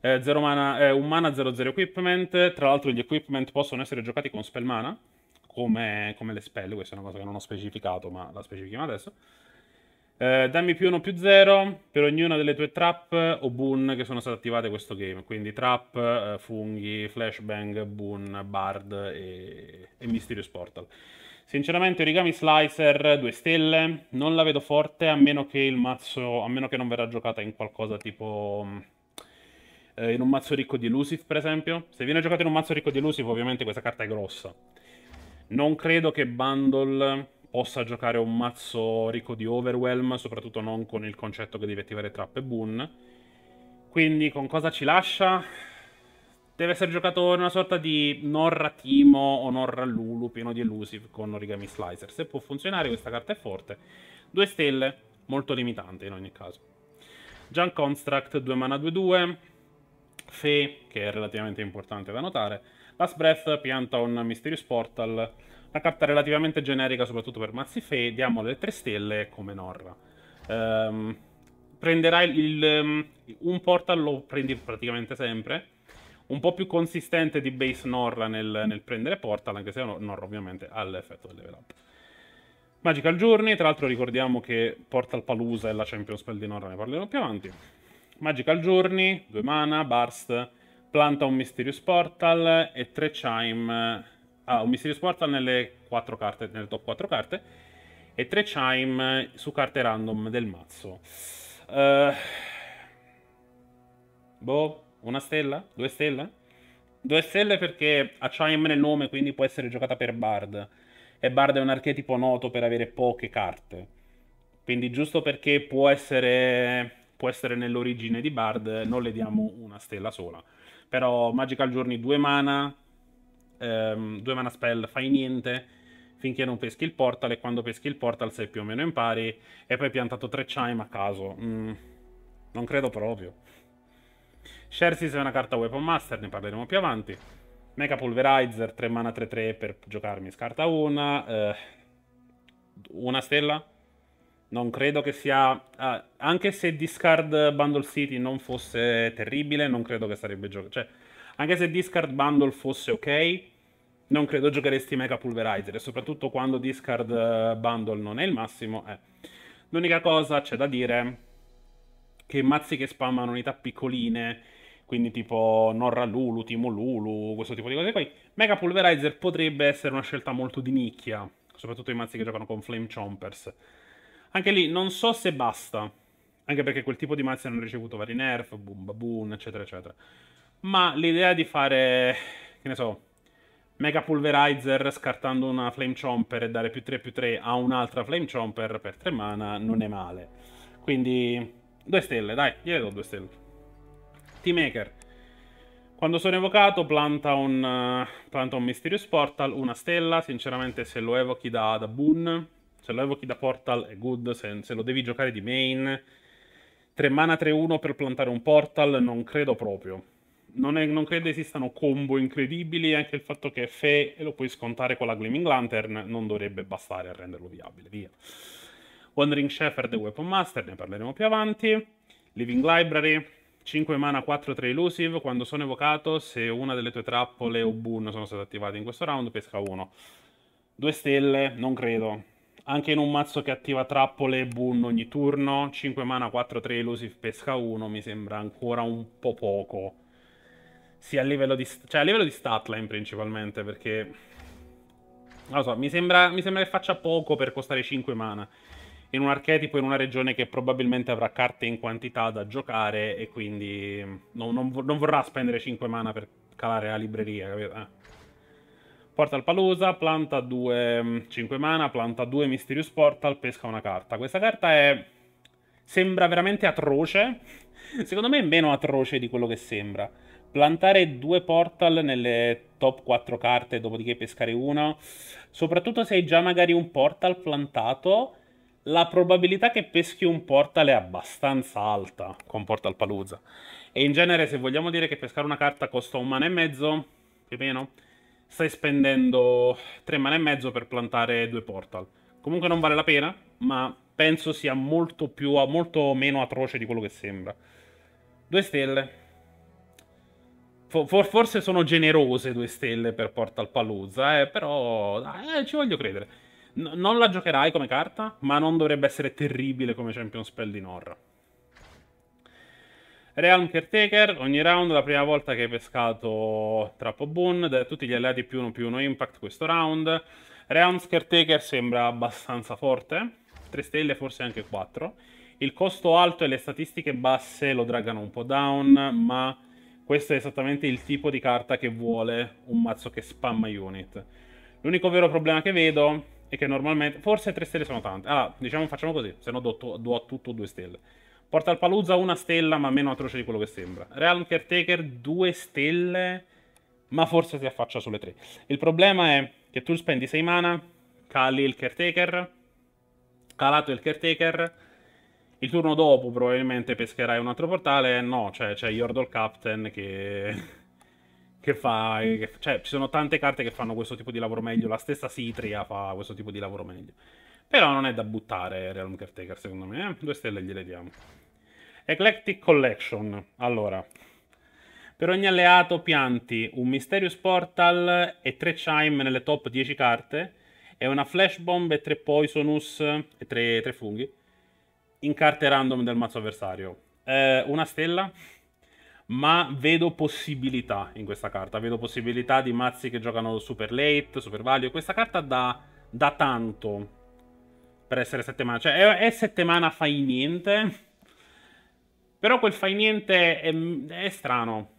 eh, zero mana, eh, mana 0-0 equipment. Tra l'altro gli equipment possono essere giocati con spell mana, come, come le spell, questa è una cosa che non ho specificato, ma la specifichiamo adesso. Eh, dammi più 1 più 0 per ognuna delle tue trap o boon che sono state attivate in questo game. Quindi trap, eh, funghi, flashbang, boon, bard e, e mysterious portal. Sinceramente Origami Slicer 2 stelle, non la vedo forte a meno che il mazzo, a meno che non verrà giocata in qualcosa tipo... Mm, eh, in un mazzo ricco di elusive per esempio. Se viene giocata in un mazzo ricco di elusive ovviamente questa carta è grossa. Non credo che Bundle possa giocare un mazzo ricco di overwhelm, soprattutto non con il concetto che devi attivare trap e boon. Quindi con cosa ci lascia? deve essere giocato in una sorta di Norra Timo o Norra Lulu pieno di elusive con origami slicer. Se può funzionare, questa carta è forte. Due stelle, molto limitante in ogni caso. Junk Construct, 2 mana 2-2. Fe, che è relativamente importante da notare. Last Breath pianta un Mysterious Portal. Una carta relativamente generica, soprattutto per mazzi Fe. Diamo le 3 stelle come Norra. Ehm, prenderai il, um, un portal, lo prendi praticamente sempre un po' più consistente di base Norra nel, nel prendere Portal, anche se Norra ovviamente ha l'effetto del level up. Magical Journey, tra l'altro ricordiamo che Portal Palusa è la Champion Spell di Norra, ne parlerò più avanti. Magical Journey, 2 mana, Burst, planta un Mysterious Portal e 3 Chime... Ah, un Mysterious Portal nelle, carte, nelle top 4 carte e 3 Chime su carte random del mazzo. Uh... Boh, una stella? Due stelle? Due stelle perché ha Chime nel nome, quindi può essere giocata per Bard. E Bard è un archetipo noto per avere poche carte. Quindi giusto perché può essere, può essere nell'origine di Bard, non le diamo una stella sola. Però Magical Journey due mana, 2 um, ehm, mana spell, fai niente finché non peschi il portal e quando peschi il portal sei più o meno in pari e poi hai piantato tre chime a caso. Mm, non credo proprio. Shersis è una carta Weapon Master, ne parleremo più avanti. Mecha Pulverizer, 3 mana 3-3 per giocarmi, scarta una. Eh, una stella? Non credo che sia... Ah, anche se Discard Bundle City non fosse terribile, non credo che sarebbe gioco... Cioè, anche se Discard Bundle fosse ok, non credo giocheresti Mega Pulverizer, e soprattutto quando Discard eh, Bundle non è il massimo. Eh. L'unica cosa c'è da dire che mazzi che spammano unità piccoline quindi tipo Norra Lulu, Timo Lulu, questo tipo di cose qui. Mega Pulverizer potrebbe essere una scelta molto di nicchia, soprattutto i mazzi che giocano con Flame Chompers. Anche lì non so se basta, anche perché quel tipo di mazzi hanno ricevuto vari nerf, boom, baboon, eccetera, eccetera. Ma l'idea di fare, che ne so, Mega Pulverizer scartando una Flame Chomper e dare più 3 più 3 a un'altra Flame Chomper per 3 mana non è male. Quindi 2 stelle, dai, gliele do 2 stelle. T-Maker. Quando sono evocato planta un, uh, planta un Mysterious Portal, una stella, sinceramente se lo evochi da, da Boon, se lo evochi da Portal è good, se, se lo devi giocare di main, 3 mana 3-1 per plantare un Portal non credo proprio. Non, è, non, credo esistano combo incredibili, anche il fatto che è Fe lo puoi scontare con la Gleaming Lantern non dovrebbe bastare a renderlo viabile, via. Wandering Shepherd e Weapon Master, ne parleremo più avanti. Living Library, 5 mana, 4 3 elusive. Quando sono evocato, se una delle tue trappole o mm-hmm. boon sono state attivate in questo round, pesca 1. 2 stelle, non credo. Anche in un mazzo che attiva trappole e boon ogni mm-hmm. turno, 5 mana, 4 3 elusive, pesca 1, mi sembra ancora un po' poco. Sì, a livello di, cioè, a livello di statline principalmente, perché... Non lo so, mi sembra, mi sembra che faccia poco per costare 5 mana in un archetipo, in una regione che probabilmente avrà carte in quantità da giocare e quindi mm, non, non, non vorrà spendere 5 mana per calare la libreria, capito? Eh. Portal Palusa, planta 2, 5 mm, mana, planta 2 Mysterious Portal, pesca una carta. Questa carta è... sembra veramente atroce, secondo me è meno atroce di quello che sembra. Plantare due portal nelle top 4 carte, dopodiché pescare una, soprattutto se hai già magari un portal plantato, la probabilità che peschi un portal è abbastanza alta con Portal Palooza. E in genere, se vogliamo dire che pescare una carta costa un mana e mezzo, più o meno, stai spendendo tre mana e mezzo per plantare due portal. Comunque non vale la pena, ma penso sia molto, più, molto meno atroce di quello che sembra. Due stelle. For, forse sono generose due stelle per Portal Palooza, eh, però eh, ci voglio credere non la giocherai come carta, ma non dovrebbe essere terribile come Champion Spell di Norra. Realm Caretaker, ogni round la prima volta che hai pescato Trappo Boon, tutti gli alleati più uno più uno impact questo round. Realm Caretaker sembra abbastanza forte, 3 stelle forse anche 4. Il costo alto e le statistiche basse lo dragano un po' down, ma questo è esattamente il tipo di carta che vuole un mazzo che spamma unit. L'unico vero problema che vedo e che normalmente... Forse 3 stelle sono tante. Allora, diciamo facciamo così, se no do, do, a tutto 2 stelle. Porta al Paluzza una stella, ma meno atroce di quello che sembra. Real Caretaker 2 stelle, ma forse si affaccia sulle 3. Il problema è che tu spendi 6 mana, cali il Caretaker, calato il Caretaker, il turno dopo probabilmente pescherai un altro portale, no, cioè c'è Yordle Captain che che fa... Mm. Che, cioè, ci sono tante carte che fanno questo tipo di lavoro meglio, la stessa Citria fa questo tipo di lavoro meglio. Però non è da buttare Realm Caretaker, secondo me. Eh? Due stelle gliele diamo. Eclectic Collection. Allora, per ogni alleato pianti un Mysterious Portal e tre Chime nelle top 10 carte e una Flash Bomb e tre Poisonous e tre, 3 funghi in carte random del mazzo avversario. Eh, una stella ma vedo possibilità in questa carta. Vedo possibilità di mazzi che giocano super late, super value. Questa carta dà, dà tanto per essere settimana. Cioè, è, è settimana fai niente. Però quel fai niente è, è, strano.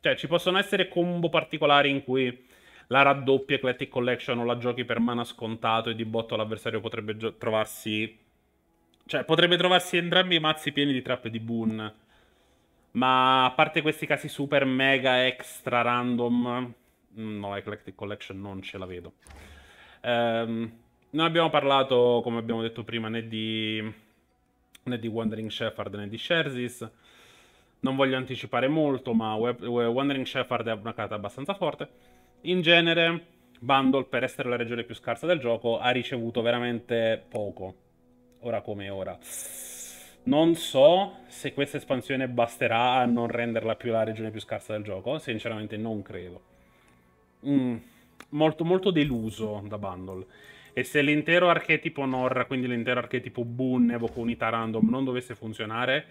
Cioè, ci possono essere combo particolari in cui la raddoppia Eclectic Collection o la giochi per mana scontato e di botto l'avversario potrebbe trovarsi... Cioè, potrebbe trovarsi entrambi i mazzi pieni di trappe di boon ma a parte questi casi super mega extra random, mm, no, Eclectic Collection non ce la vedo. Ehm, non abbiamo parlato, come abbiamo detto prima, né di, né di Wandering Shepard né di Sherzis. Non voglio anticipare molto, ma Wandering Shepard è una carta abbastanza forte. In genere, Bundle, per essere la regione più scarsa del gioco, ha ricevuto veramente poco. Ora come ora. Non so se questa espansione basterà a non renderla più la regione più scarsa del gioco, sinceramente non credo. Mm, molto, molto deluso da bundle. E se l'intero archetipo Norra, quindi l'intero archetipo Boon, evoco unità random, non dovesse funzionare,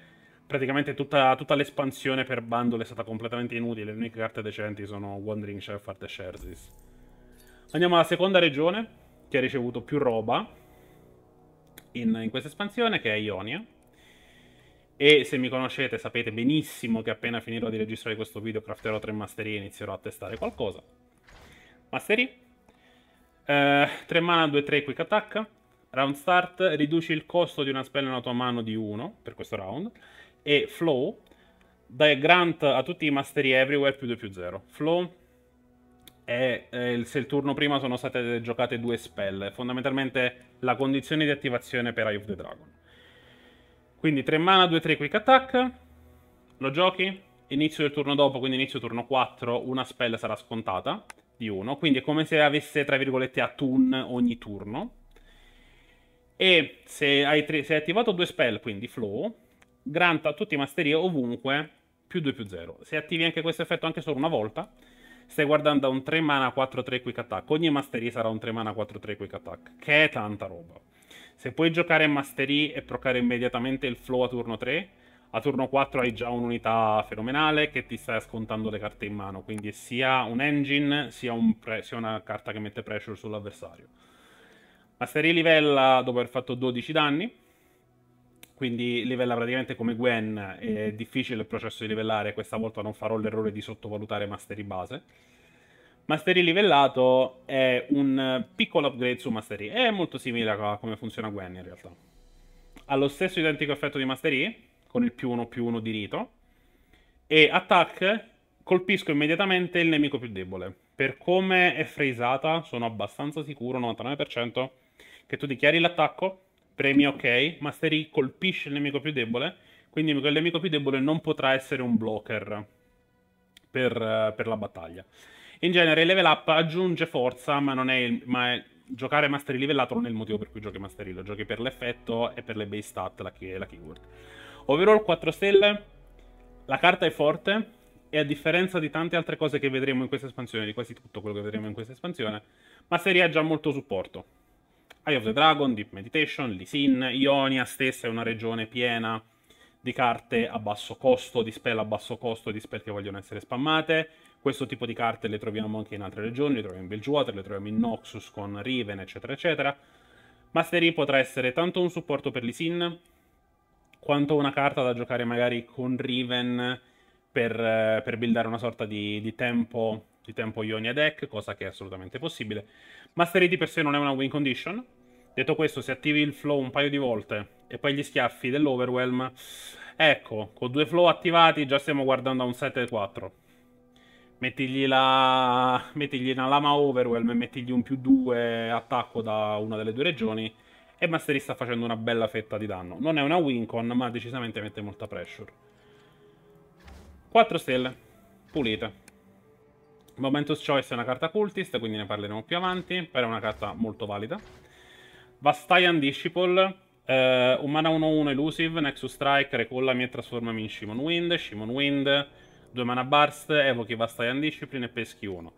praticamente tutta, tutta l'espansione per bundle è stata completamente inutile. Le uniche carte decenti sono Wandering Shepherd e Sherzis. Andiamo alla seconda regione, che ha ricevuto più roba in, in questa espansione, che è Ionia. E se mi conoscete sapete benissimo che appena finirò di registrare questo video crafterò tre masterie e inizierò a testare qualcosa. Masterie. Eh, 3 mana, 2-3 quick attack. Round start, riduci il costo di una spell nella tua mano di 1 per questo round. E flow, dai grant a tutti i masterie everywhere più 2 più 0. Flow è eh, se il turno prima sono state giocate due spell. fondamentalmente la condizione di attivazione per Eye of the Dragon. Quindi 3 mana, 2-3 quick attack. Lo giochi. Inizio del turno dopo, quindi inizio turno 4, una spell sarà scontata di 1. Quindi è come se avesse, tra virgolette, a turn ogni turno. E se hai, tre, se hai attivato due spell, quindi flow, granta tutti i masterie ovunque più 2 più 0. Se attivi anche questo effetto anche solo una volta, stai guardando a un 3 mana 4-3 quick attack. Ogni masterie sarà un 3 mana 4-3 quick attack, che è tanta roba. Se puoi giocare Mastery e procare immediatamente il flow a turno 3, a turno 4 hai già un'unità fenomenale che ti stai scontando le carte in mano, quindi è sia un engine sia, un pre- sia una carta che mette pressure sull'avversario. Mastery livella dopo aver fatto 12 danni, quindi livella praticamente come Gwen, è difficile il processo di livellare, questa volta non farò l'errore di sottovalutare Mastery base. Mastery livellato è un piccolo upgrade su Mastery. È molto simile a come funziona Gwen in realtà. Ha lo stesso identico effetto di Mastery, con il più 1 più 1 di rito. E attack, colpisco immediatamente il nemico più debole. Per come è freesata, sono abbastanza sicuro, 99%, che tu dichiari l'attacco, premi ok, Mastery colpisce il nemico più debole, quindi il nemico più debole non potrà essere un blocker per, per la battaglia. In genere il level up aggiunge forza, ma non è il... Ma è, giocare mastery livellato non è il motivo per cui giochi mastery, lo giochi per l'effetto e per le base stat, la, key, la keyword. Overall 4 stelle, la carta è forte e a differenza di tante altre cose che vedremo in questa espansione, di quasi tutto quello che vedremo in questa espansione, Mastery ha già molto supporto. Eye of the Dragon, Deep Meditation, Lysin, Ionia stessa è una regione piena di carte a basso costo, di spell a basso costo, di spell che vogliono essere spammate. Questo tipo di carte le troviamo anche in altre regioni, le troviamo in Bilgewater, le troviamo in mm. Noxus con Riven, eccetera, eccetera. Mastery potrà essere tanto un supporto per l'Isin, quanto una carta da giocare magari con Riven per, eh, per buildare una sorta di, di tempo di tempo Ionia deck, cosa che è assolutamente possibile. Mastery di per sé non è una win condition. Detto questo, se attivi il flow un paio di volte e poi gli schiaffi dell'overwhelm, ecco, con due flow attivati già stiamo guardando a un 7-4. Mettigli, la... mettigli una lama overwhelm e mettigli un più 2 attacco da una delle due regioni. E Mastery sta facendo una bella fetta di danno. Non è una Wincon, ma decisamente mette molta pressure. 4 stelle. Pulite. Momentous Choice è una carta cultist, quindi ne parleremo più avanti. Però è una carta molto valida. Vastayan Disciple. Eh, Umana 1-1 Elusive, Nexus Strike, Recollami e trasformami in Shimon Wind. Shimon Wind 2 mana burst, evochi Vastayan Discipline e peschi 1.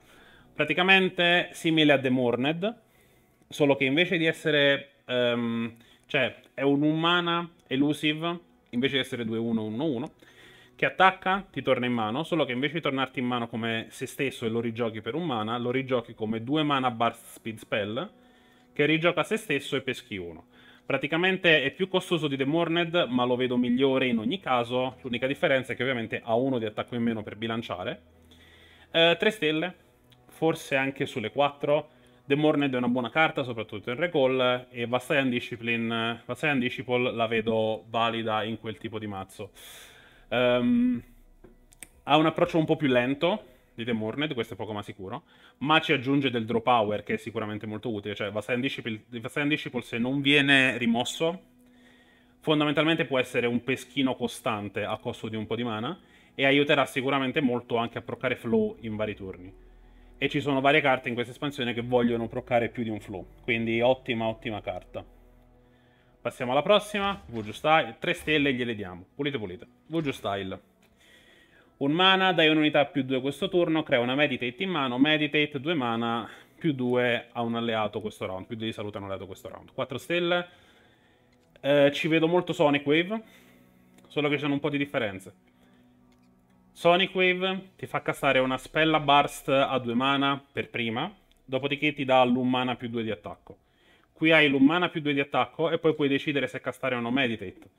Praticamente simile a The Morned, solo che invece di essere... Um, cioè, è un mana elusive, invece di essere 2-1-1-1, che attacca, ti torna in mano, solo che invece di tornarti in mano come se stesso e lo rigiochi per un mana, lo rigiochi come 2 mana burst speed spell, che rigioca se stesso e peschi 1. Praticamente è più costoso di The Morned, ma lo vedo migliore in ogni caso. L'unica differenza è che ovviamente ha uno di attacco in meno per bilanciare. Eh, 3 stelle, forse anche sulle 4. The Morned è una buona carta, soprattutto in recall, e Vassaian Discipline, Vassaian Disciple la vedo valida in quel tipo di mazzo. Um, ha un approccio un po' più lento, di The Murned, questo è poco ma sicuro, ma ci aggiunge del Draw Power che è sicuramente molto utile, cioè Vassalian Disciple, Vassalian Disciple se non viene rimosso fondamentalmente può essere un peschino costante a costo di un po' di mana e aiuterà sicuramente molto anche a proccare flow in vari turni. E ci sono varie carte in questa espansione che vogliono proccare più di un flow, quindi ottima, ottima carta. Passiamo alla prossima, Vuju Style, 3 stelle gliele diamo, pulite pulite, Vuju Style. Un mana, dai un'unità più 2 questo turno, crea una Meditate in mano, Meditate, 2 mana, più 2 a un alleato questo round, più 2 di salute a un alleato questo round. 4 stelle, eh, ci vedo molto Sonic Wave, solo che ci sono un po' di differenze. Sonic Wave ti fa castare una Spella Burst a 2 mana per prima, dopodiché ti dà l'un più 2 di attacco. Qui hai l'un più 2 di attacco e poi puoi decidere se castare o no Meditate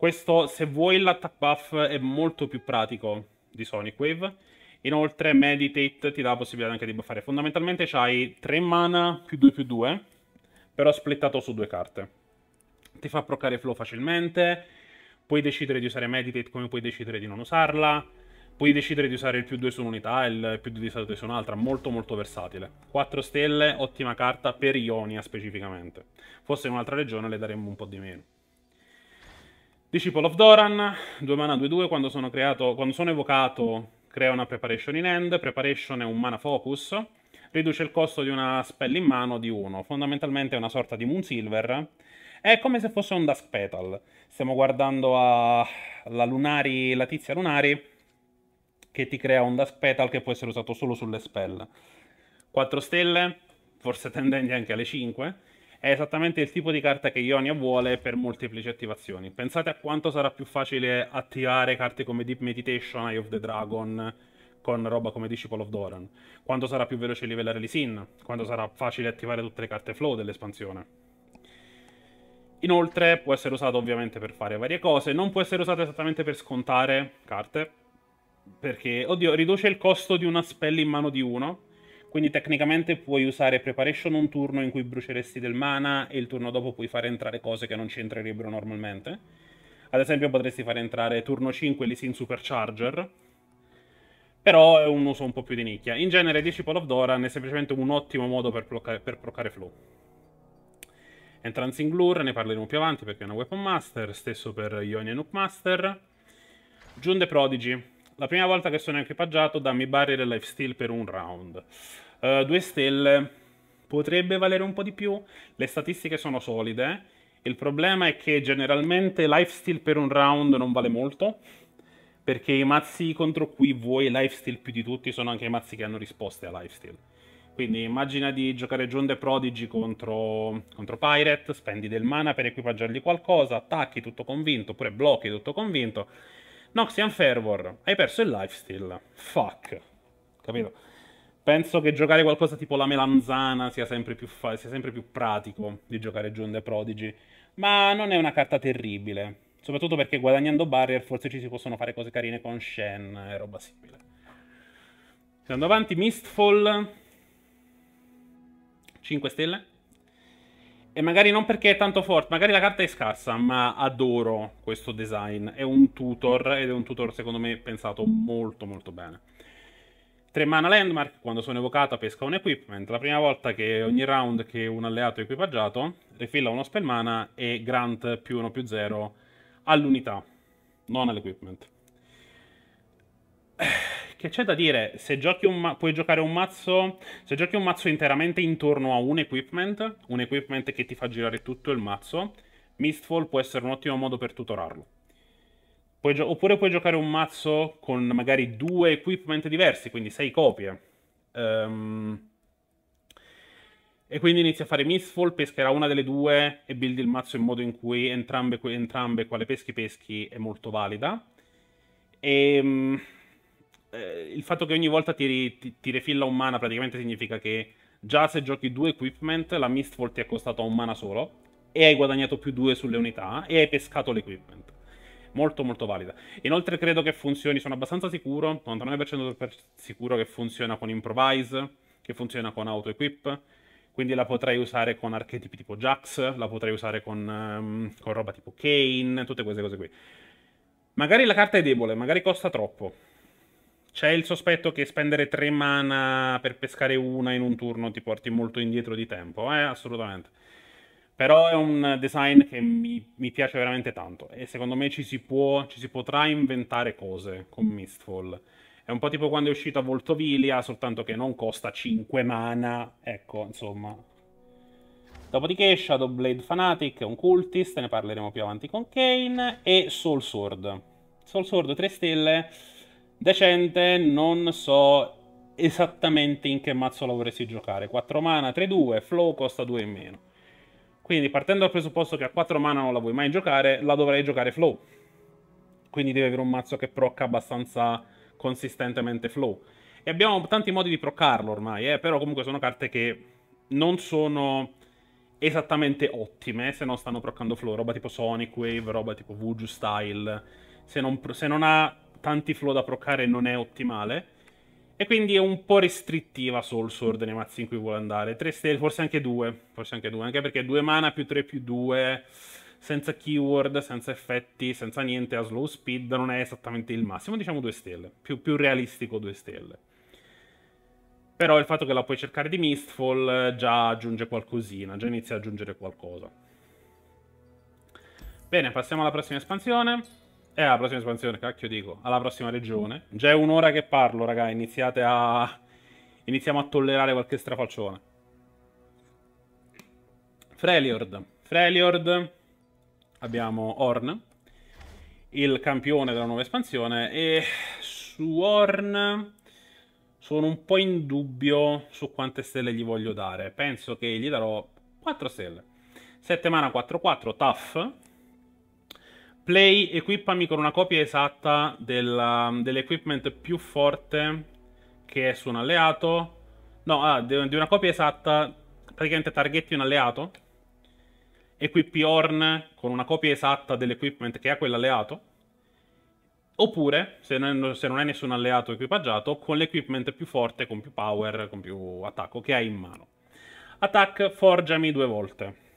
questo, se vuoi l'attack buff, è molto più pratico di Sonic Wave. Inoltre, Meditate ti dà la possibilità anche di buffare. Fondamentalmente, c'hai 3 mana più 2 più 2, però splittato su due carte. Ti fa proccare flow facilmente. Puoi decidere di usare Meditate come puoi decidere di non usarla. Puoi decidere di usare il più 2 su un'unità e il più 2 di salute su un'altra, molto molto versatile. 4 stelle, ottima carta per Ionia specificamente. Forse in un'altra regione le daremmo un po' di meno. Disciple of Doran, 2 mana 2-2, quando, sono creato, quando sono evocato crea una Preparation in end, Preparation è un mana focus, riduce il costo di una spell in mano di 1, fondamentalmente è una sorta di Moonsilver, è come se fosse un Dusk Petal, stiamo guardando a la Lunari, la tizia Lunari, che ti crea un Dusk Petal che può essere usato solo sulle spell. 4 stelle, forse tendenti anche alle 5, è esattamente il tipo di carta che Ionia vuole per molteplici attivazioni. Pensate a quanto sarà più facile attivare carte come Deep Meditation, Eye of the Dragon, con roba come Disciple of Doran. Quanto sarà più veloce livellare Lisin, quanto sarà facile attivare tutte le carte flow dell'espansione. Inoltre può essere usato ovviamente per fare varie cose, non può essere usato esattamente per scontare carte, perché, oddio, riduce il costo di una spell in mano di uno, quindi tecnicamente puoi usare Preparation un turno in cui bruceresti del mana e il turno dopo puoi fare entrare cose che non ci entrerebbero normalmente. Ad esempio potresti fare entrare turno 5 l'Isin Supercharger, però è un uso un po' più di nicchia. In genere 10 Disciple of Doran è semplicemente un ottimo modo per, bloccare, per bloccare flow. Entrancing Glur, ne parleremo più avanti perché è una Weapon Master, stesso per Ionian Hook Master. June Prodigy, la prima volta che sono equipaggiato dammi barrier e lifesteal per un round. Uh, due stelle potrebbe valere un po' di più, le statistiche sono solide, il problema è che generalmente lifesteal per un round non vale molto, perché i mazzi contro cui vuoi lifesteal più di tutti sono anche i mazzi che hanno risposte a lifesteal. Quindi immagina di giocare John the Prodigy contro, contro, Pirate, spendi del mana per equipaggiargli qualcosa, attacchi tutto convinto, oppure blocchi tutto convinto, Noxian Fervor, hai perso il lifesteal. Fuck. Capito? Mm. Penso che giocare qualcosa tipo la melanzana sia sempre più, fa- sia sempre più pratico di giocare Jund e Prodigy. Ma non è una carta terribile. Soprattutto perché guadagnando barrier forse ci si possono fare cose carine con Shen e roba simile. Andando avanti, Mistfall. 5 stelle. E magari non perché è tanto forte, magari la carta è scarsa, ma adoro questo design. È un tutor ed è un tutor secondo me pensato molto molto bene. Tre mana landmark, quando sono evocata pesca un equipment. La prima volta che ogni round che un alleato è equipaggiato, rifilla uno spell mana e grant più uno più zero all'unità, non all'equipment che c'è da dire, se giochi un ma- puoi giocare un mazzo, se giochi un mazzo interamente intorno a un equipment, un equipment che ti fa girare tutto il mazzo, Mistfall può essere un ottimo modo per tutorarlo. Puoi gio- oppure puoi giocare un mazzo con magari due equipment diversi, quindi sei copie. Um, e quindi inizia a fare Mistfall, pescherà una delle due e build il mazzo in modo in cui entrambe, entrambe quale peschi peschi è molto valida. E, ehm, eh, il fatto che ogni volta ti, ti, ti refilla un mana praticamente significa che già se giochi due equipment la Mistfall ti è costata un mana solo e hai guadagnato più due sulle unità e hai pescato l'equipment. Molto molto valida. Inoltre credo che funzioni, sono abbastanza sicuro, 99% sicuro che funziona con improvise, che funziona con auto equip, quindi la potrei usare con archetipi tipo Jax, la potrei usare con, um, con roba tipo Kane, tutte queste cose qui. Magari la carta è debole, magari costa troppo, c'è il sospetto che spendere tre mana per pescare una in un turno ti porti molto indietro di tempo, eh, assolutamente. Però è un design che mi, mi piace veramente tanto e secondo me ci si, può, ci si potrà inventare cose con mm. Mistfall. È un po' tipo quando è uscita Voltovilia, soltanto che non costa 5 mana, ecco, insomma. Dopodiché Shadowblade Fanatic è un cultist, ne parleremo più avanti con Kane, e Soul Sword. Soul Sword 3 stelle Decente, non so esattamente in che mazzo la vorresti giocare. 4 mana, 3-2, flow costa 2 in meno. Quindi partendo dal presupposto che a 4 mana non la vuoi mai giocare, la dovrei giocare flow. Quindi devi avere un mazzo che procca abbastanza consistentemente flow. E abbiamo tanti modi di proccarlo ormai, eh? però comunque sono carte che non sono esattamente ottime se non stanno proccando flow. Roba tipo Sonic Wave, roba tipo Voodoo Style. Se non, se non ha tanti flow da proccare non è ottimale. E quindi è un po' restrittiva Soul Sword nei mazzi in cui vuole andare. 3 stelle, forse anche 2. Forse anche 2, anche perché 2 mana più 3 più 2, senza keyword, senza effetti, senza niente, a slow speed, non è esattamente il massimo. Diciamo 2 stelle, più, più realistico 2 stelle. Però il fatto che la puoi cercare di Mistfall già aggiunge qualcosina, già inizia ad aggiungere qualcosa. Bene, passiamo alla prossima espansione. E eh, alla prossima espansione, cacchio dico, alla prossima regione. Già è un'ora che parlo, raga, iniziate a... Iniziamo a tollerare qualche strafalcione. Freljord. Freljord. Abbiamo Horn, il campione della nuova espansione, e su Horn sono un po' in dubbio su quante stelle gli voglio dare. Penso che gli darò 4 stelle. 7 mana 4-4, tough, Play, equipami con una copia esatta dell'equipment dell più forte che è su un alleato. No, ah, di una copia esatta, praticamente targhetti un alleato. Equipi Horn con una copia esatta dell'equipment che ha quell'alleato. Oppure, se non, se non hai nessun alleato equipaggiato, con l'equipment più forte, con più power, con più attacco che hai in mano. Attack, forgiami due volte.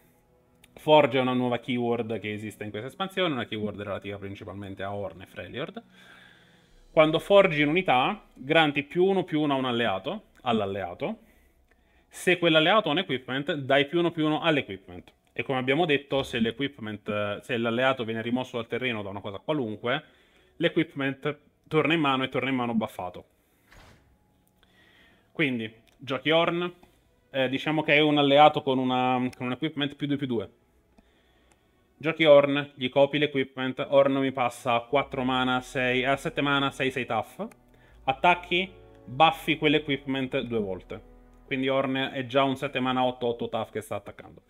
Forge è una nuova keyword che esiste in questa espansione, una keyword relativa principalmente a Orne e Freljord. Quando forgi in unità, granti più uno più uno a un alleato, all'alleato. Se quell'alleato ha un equipment, dai più uno più uno all'equipment. E come abbiamo detto, se, se l'alleato viene rimosso dal terreno da una cosa qualunque, l'equipment torna in mano e torna in mano buffato. Quindi, giochi Horn, eh, diciamo che è un alleato con, una, con un equipment più 2 più 2 Giochi Horn, gli copi l'equipment, Horn mi passa a 4 mana, 6, a 7 mana, 6, 6 tough. Attacchi, buffi quell'equipment due volte. Quindi Horn è già un 7 mana, 8, 8 tough che sta attaccando.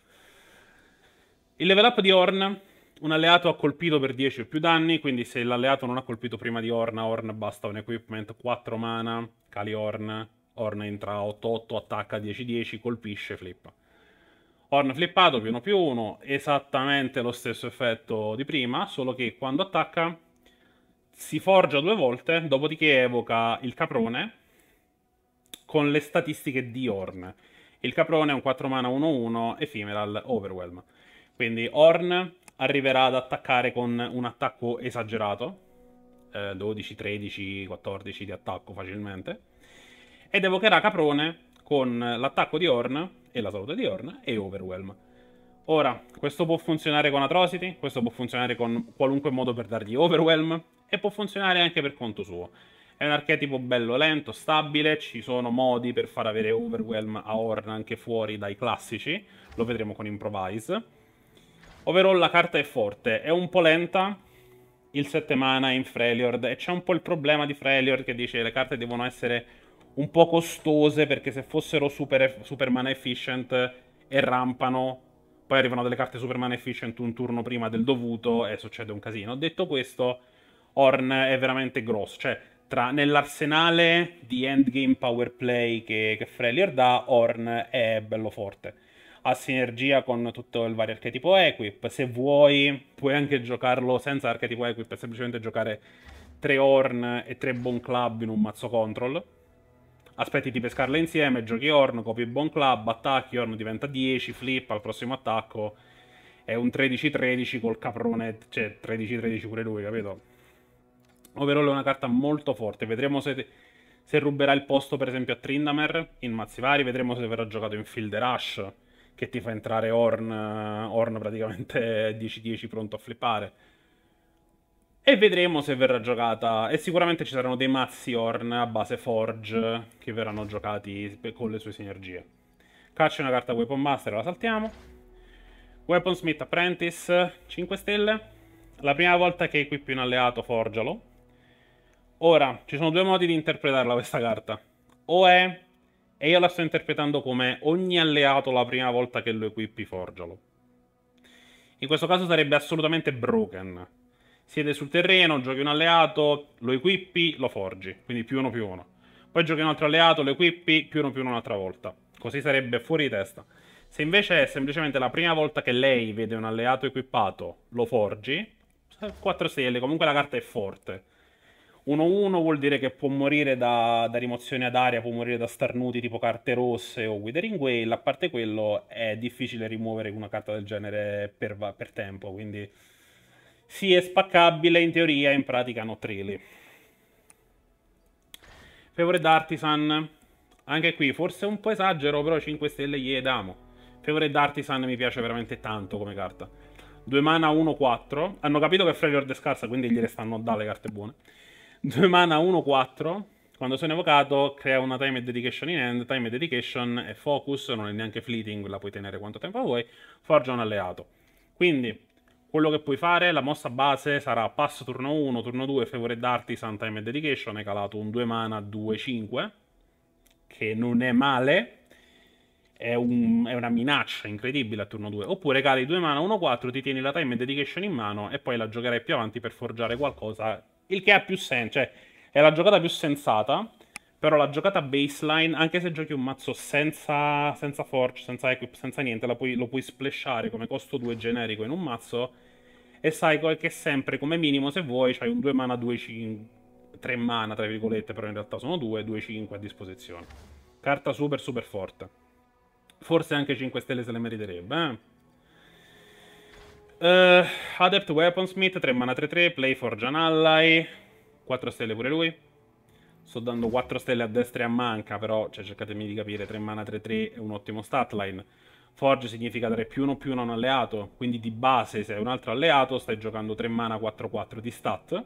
Il level up di Horn, un alleato ha colpito per 10 o più danni, quindi se l'alleato non ha colpito prima di Horn, Horn basta un equipment, 4 mana, cali Horn, Horn entra 8-8, attacca 10-10, colpisce, flippa. Horn flippato più uno più uno esattamente lo stesso effetto di prima, solo che quando attacca si forgia due volte, dopodiché evoca il caprone con le statistiche di Horn. Il caprone è un 4 mana 1-1 Ephemeral Overwhelm. Quindi Horn arriverà ad attaccare con un attacco esagerato, eh, 12, 13, 14 di attacco facilmente, ed evocherà caprone con l'attacco di Horn e la salute di Orn e Overwhelm. Ora, questo può funzionare con Atrocity, questo può funzionare con qualunque modo per dargli Overwhelm e può funzionare anche per conto suo. È un archetipo bello lento, stabile, ci sono modi per far avere Overwhelm a Orn anche fuori dai classici, lo vedremo con Improvise. Overall la carta è forte, è un po' lenta, il 7 mana in Freljord e c'è un po' il problema di Freljord che dice le carte devono essere un po' costose perché se fossero super, Superman Efficient e rampano, poi arrivano delle carte Superman Efficient un turno prima del dovuto e succede un casino. Detto questo, Horn è veramente grosso, cioè tra, nell'arsenale di endgame power play che, che Freljord dà, Horn è bello forte. Ha sinergia con tutto il vario archetipo Equip, se vuoi puoi anche giocarlo senza archetipo Equip, semplicemente giocare tre Horn e tre Bone Club in un mazzo control aspetti di pescarle insieme, giochi Horn, copi Bon Club, attacchi, Horn diventa 10, flip al prossimo attacco è un 13-13 col caprone, cioè 13-13 pure lui, capito? Overall è una carta molto forte, vedremo se, se ruberà il posto per esempio a Trindamer in Mazzivari, vedremo se verrà giocato in Field Rush che ti fa entrare Horn, Horn praticamente 10-10 pronto a flippare e vedremo se verrà giocata. E sicuramente ci saranno dei mazzi Horn a base Forge che verranno giocati con le sue sinergie. Caccia una carta Weapon Master, la saltiamo. Weapon Smith Apprentice, 5 stelle. La prima volta che equipi un alleato, forgialo. Ora, ci sono due modi di interpretarla questa carta. O è, e io la sto interpretando come ogni alleato la prima volta che lo equipi, forgialo. In questo caso sarebbe assolutamente broken siete sul terreno, giochi un alleato, lo equippi, lo forgi, quindi più uno più uno. Poi giochi un altro alleato, lo equippi, più uno più uno un'altra volta. Così sarebbe fuori di testa. Se invece è semplicemente la prima volta che lei vede un alleato equipato, lo forgi, 4 eh, stelle, comunque la carta è forte. 1-1 vuol dire che può morire da, da rimozione ad aria, può morire da starnuti tipo carte rosse o Withering Whale, a parte quello è difficile rimuovere una carta del genere per, per tempo, quindi si è spaccabile in teoria, in pratica no really. Favorite Artisan, anche qui forse un po' esagero, però 5 stelle gli damo. Favorite Artisan mi piace veramente tanto come carta. 2 mana 1-4, hanno capito che Freljord è scarsa, quindi gli restano da le carte buone. 2 mana 1-4, quando sono evocato crea una time and dedication in hand, time and dedication è focus, non è neanche fleeting, la puoi tenere quanto tempo vuoi, forgia un alleato. Quindi quello che puoi fare, la mossa base sarà pass turno 1, turno 2, d'arti, sun Time and Dedication. Hai calato un 2 mana 2-5, che non è male. È, un, è, una minaccia incredibile a turno 2. Oppure cali 2 mana 1-4, ti tieni la time and dedication in mano e poi la giocherai più avanti per forgiare qualcosa. Il che ha più senso, cioè è la giocata più sensata. Però la giocata baseline, anche se giochi un mazzo senza, senza forge, senza equip, senza niente, puoi, lo puoi splashare come costo 2 generico in un mazzo. E sai che sempre, come minimo, se vuoi, c'hai un 2 mana, 2 5, 3 mana, tra virgolette, però in realtà sono 2, 2 5 a disposizione. Carta super, super forte. Forse anche 5 stelle se le meriterebbe, eh? Uh, Adept Weaponsmith, 3 mana 3-3, Play Forge an Ally, 4 stelle pure lui. Sto dando 4 stelle a destra e a manca, però cioè, cercatemi di capire, 3 mana 3-3 è un ottimo statline. Forge significa dare più 1 più 1 a un alleato, quindi di base se hai un altro alleato stai giocando 3 mana 4-4 di stat.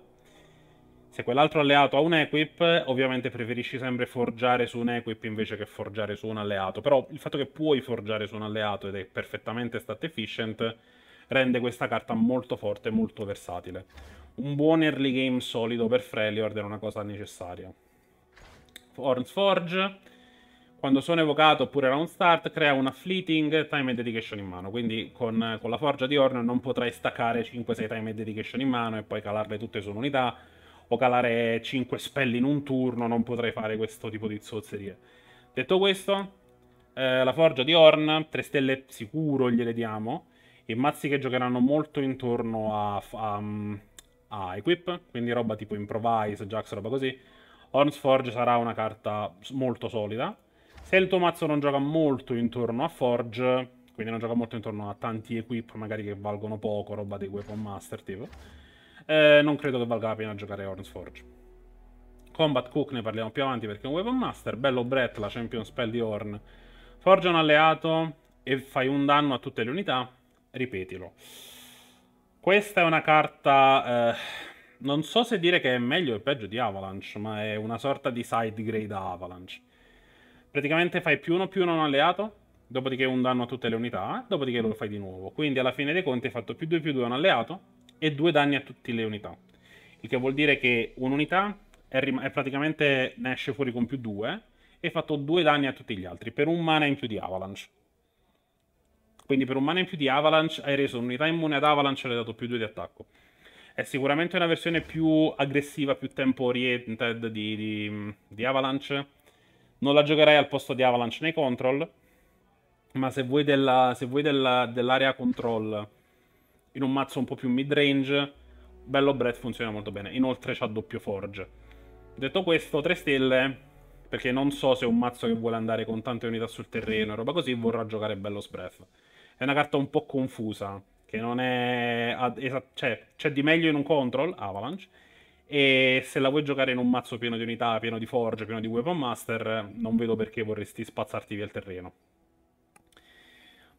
Se quell'altro alleato ha un equip, ovviamente preferisci sempre forgiare su un equip invece che forgiare su un alleato, però il fatto che puoi forgiare su un alleato ed è perfettamente stat efficient rende questa carta molto forte e molto versatile. Un buon early game solido per Freljord era una cosa necessaria. Horns Forge. Quando sono evocato oppure round start, crea una fleeting time and dedication in mano. Quindi con, con la forgia di Horn non potrai staccare 5-6 time and dedication in mano e poi calarle tutte su un'unità. O calare 5 spell in un turno, non potrei fare questo tipo di zozzerie. Detto questo, eh, la forgia di Horn, 3 stelle sicuro gliele diamo. I mazzi che giocheranno molto intorno a, a, mm, a Equip, quindi roba tipo Improvise, Jax, roba così Hornsforge sarà una carta molto solida. Se il tuo mazzo non gioca molto intorno a Forge, quindi non gioca molto intorno a tanti equip, magari che valgono poco, roba di Weapon Master tipo, eh, non credo che valga la pena giocare Hornsforge. Combat Cook ne parliamo più avanti perché è un Weapon Master. Bello Brett, la Champion Spell di Horn. Forge un alleato e fai un danno a tutte le unità. Ripetilo. Questa è una carta... Eh non so se dire che è meglio o peggio di Avalanche, ma è una sorta di side grade a Avalanche. Praticamente fai più uno più uno a un alleato, dopodiché un danno a tutte le unità, dopodiché lo fai di nuovo. Quindi alla fine dei conti hai fatto più 2 più 2 a un alleato e due danni a tutte le unità. Il che vuol dire che un'unità è, rim- è praticamente ne esce fuori con più 2 e hai fatto due danni a tutti gli altri per un mana in più di Avalanche. Quindi per un mana in più di Avalanche hai reso un'unità immune ad Avalanche e le hai dato più 2 di attacco. È sicuramente una versione più aggressiva, più tempo oriented di, di, di Avalanche. Non la giocherei al posto di Avalanche nei control. Ma se vuoi, della, se vuoi della, dell'area control in un mazzo un po' più mid-range, Bello Breath funziona molto bene. Inoltre c'ha doppio forge. Detto questo, 3 stelle, perché non so se è un mazzo che vuole andare con tante unità sul terreno e roba così vorrà giocare Bello Breath. È una carta un po' confusa che non è... Cioè, c'è di meglio in un control, Avalanche, e se la vuoi giocare in un mazzo pieno di unità, pieno di forge, pieno di weapon master, non vedo perché vorresti spazzarti via il terreno.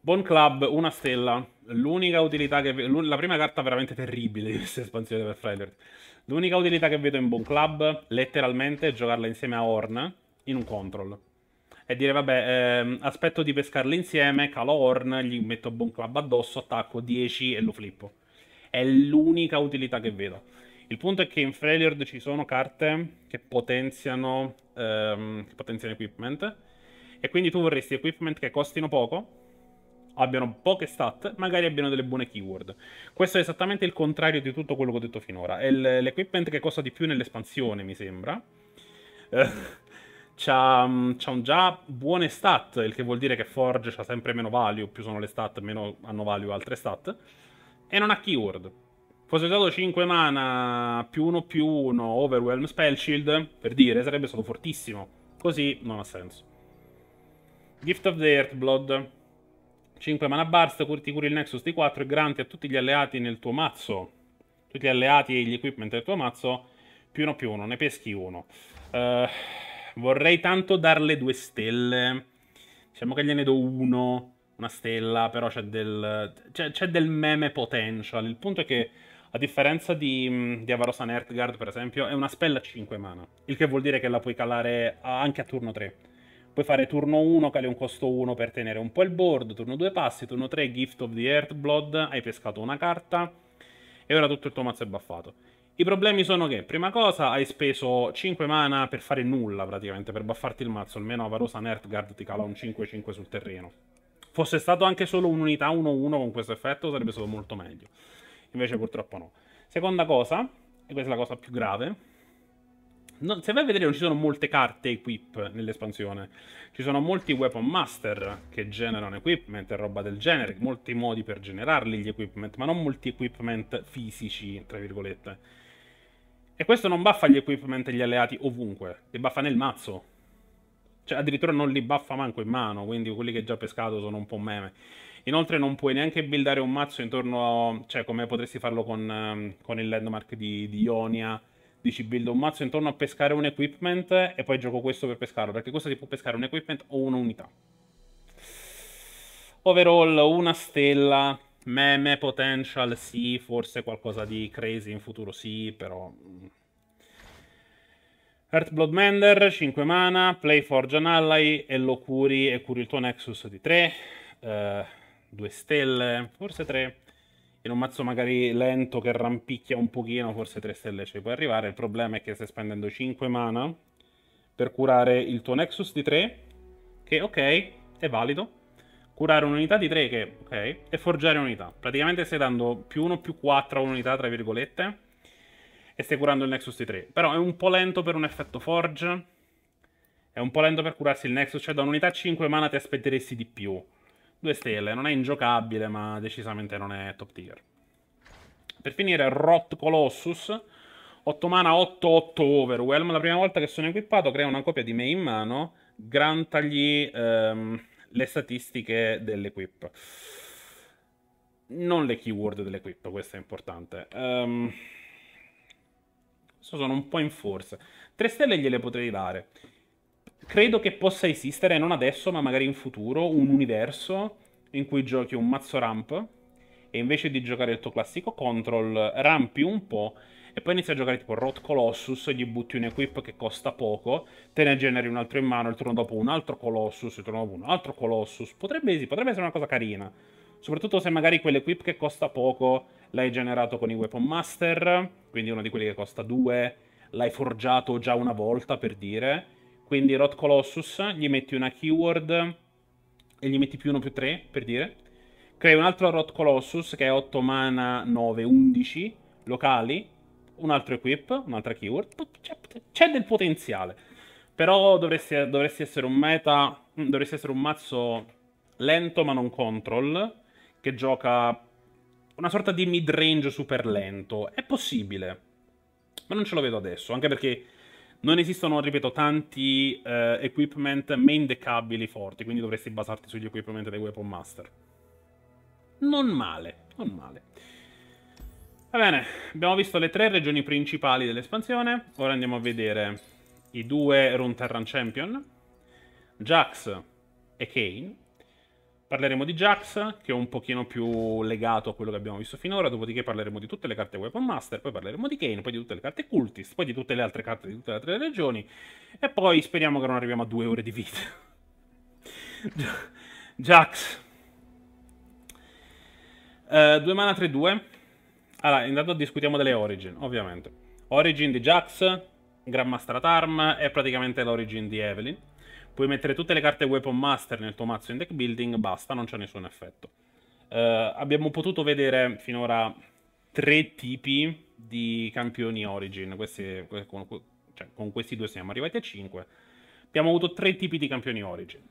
Bone Club, una stella. L'unica utilità che... La prima carta veramente terribile di questa espansione per Friday. L'unica utilità che vedo in Bone Club, letteralmente, è giocarla insieme a Horn in un control e dire vabbè ehm, aspetto di pescarle insieme, calo horn, gli metto buon club addosso, attacco 10 e lo flippo. È l'unica utilità che vedo. Il punto è che in Freljord ci sono carte che potenziano, ehm, che potenziano equipment e quindi tu vorresti equipment che costino poco, abbiano poche stat, magari abbiano delle buone keyword. Questo è esattamente il contrario di tutto quello che ho detto finora. È l'equipment che costa di più nell'espansione, mi sembra. Eh, c'ha, mm, c'ha un già buone stat, il che vuol dire che Forge ha sempre meno value, più sono le stat, meno hanno value altre stat, e non ha keyword. Fosse usato 5 mana più 1 più 1 Overwhelm Spell Shield, per dire, sarebbe stato fortissimo. Così non ha senso. Gift of the Earthblood. 5 mana burst, ti curi il Nexus di 4 e granti a tutti gli alleati nel tuo mazzo. Tutti gli alleati e gli equipment del tuo mazzo, più 1 più 1, ne peschi uno. Uh, Vorrei tanto darle due stelle. Diciamo che gliene do uno, una stella, però c'è del, del, meme potential. Il punto è che, a differenza di, di Avarosan Ertgard, per esempio, è una spell a 5 mana. Il che vuol dire che la puoi calare anche a turno 3. Puoi fare turno 1, cali un costo 1 per tenere un po' il board, turno 2 passi, turno 3 Gift of the Earthblood, hai pescato una carta e ora tutto il tuo mazzo è buffato. I problemi sono che, prima cosa, hai speso 5 mana per fare nulla praticamente, per buffarti il mazzo, almeno Avarosa Nerdguard ti cala un 5-5 sul terreno. Fosse stato anche solo un'unità 1-1 con questo effetto sarebbe stato molto meglio. Invece purtroppo no. Seconda cosa, e questa è la cosa più grave, No, se vai a vedere non ci sono molte carte equip nell'espansione. Ci sono molti weapon master che generano equipment e roba del genere, molti modi per generarli gli equipment, ma non molti equipment fisici, tra virgolette. E questo non baffa gli equipment e gli alleati ovunque, li baffa nel mazzo. Cioè, addirittura non li baffa manco in mano, quindi quelli che già pescato sono un po' meme. Inoltre non puoi neanche buildare un mazzo intorno, a, cioè come potresti farlo con, ehm, con il landmark di, di Ionia, dici buildo un mazzo intorno a pescare un equipment e poi gioco questo per pescarlo, perché questo si può pescare un equipment o un'unità. Overall, una stella meme potential sì, forse qualcosa di crazy in futuro sì, però... Mm. Earthblood Mender, 5 mana, Play Forge an Ally e lo curi e curi il tuo Nexus di 3, 2 eh, stelle, forse 3. In un mazzo magari lento che rampicchia un pochino, forse 3 stelle ci puoi arrivare. Il problema è che stai spendendo 5 mana per curare il tuo Nexus di 3, che ok, è valido, curare un'unità di 3 che, ok, e forgiare un'unità. Praticamente stai dando più 1 più 4 a un'unità, tra virgolette, e stai curando il Nexus di 3. Però è un po' lento per un effetto forge, è un po' lento per curarsi il Nexus, cioè da un'unità 5 mana ti aspetteresti di più. Due stelle, non è ingiocabile, ma decisamente non è top tier. Per finire, Rot Colossus, 8 mana 8-8 Overwhelm. La prima volta che sono equipato crea una copia di me in mano, grantagli... Ehm, le statistiche dell'equip. Non le keyword dell'equip, questo è importante. Um, sono un po' in forza. Tre stelle gliele potrei dare. Credo che possa esistere, non adesso, ma magari in futuro, un universo in cui giochi un mazzo ramp e invece di giocare il tuo classico control, rampi un po' e poi inizi a giocare tipo Rot Colossus gli butti un equip che costa poco, te ne generi un altro in mano, il turno dopo un altro Colossus, il turno dopo un altro Colossus. Potrebbe, sì, potrebbe essere una cosa carina. Soprattutto se magari quell'equip che costa poco l'hai generato con i Weapon Master, quindi uno di quelli che costa due, l'hai forgiato già una volta per dire. Quindi Rot Colossus, gli metti una keyword e gli metti più uno più tre per dire. Crei un altro Rot Colossus che è 8 mana 9, 11 locali un altro equip, un'altra keyword, c'è del potenziale. Però dovresti, dovresti, essere un meta, dovresti essere un mazzo lento ma non control, che gioca una sorta di mid range super lento. È possibile, ma non ce lo vedo adesso, anche perché non esistono, ripeto, tanti eh, equipment main deckabili forti, quindi dovresti basarti sugli equipment dei Weapon Master. Non male, non male. Va bene, abbiamo visto le tre regioni principali dell'espansione, ora andiamo a vedere i due Runeterran Champion, Jax e Kane. Parleremo di Jax, che è un pochino più legato a quello che abbiamo visto finora, dopodiché parleremo di tutte le carte Weapon Master, poi parleremo di Kane, poi di tutte le carte Cultist, poi di tutte le altre carte di tutte le altre regioni, e poi speriamo che non arriviamo a due ore di vita. Jax. Uh, eh, 2 mana 3-2. Allora, intanto discutiamo delle origin, ovviamente. Origin di Jax, Grandmaster at è praticamente l'origin di Evelyn. Puoi mettere tutte le carte Weapon Master nel tuo mazzo in deck building, basta, non c'è nessun effetto. Uh, abbiamo potuto vedere finora tre tipi di campioni Origin, questi, con, cioè, con questi due siamo arrivati a cinque. Abbiamo avuto tre tipi di campioni Origin.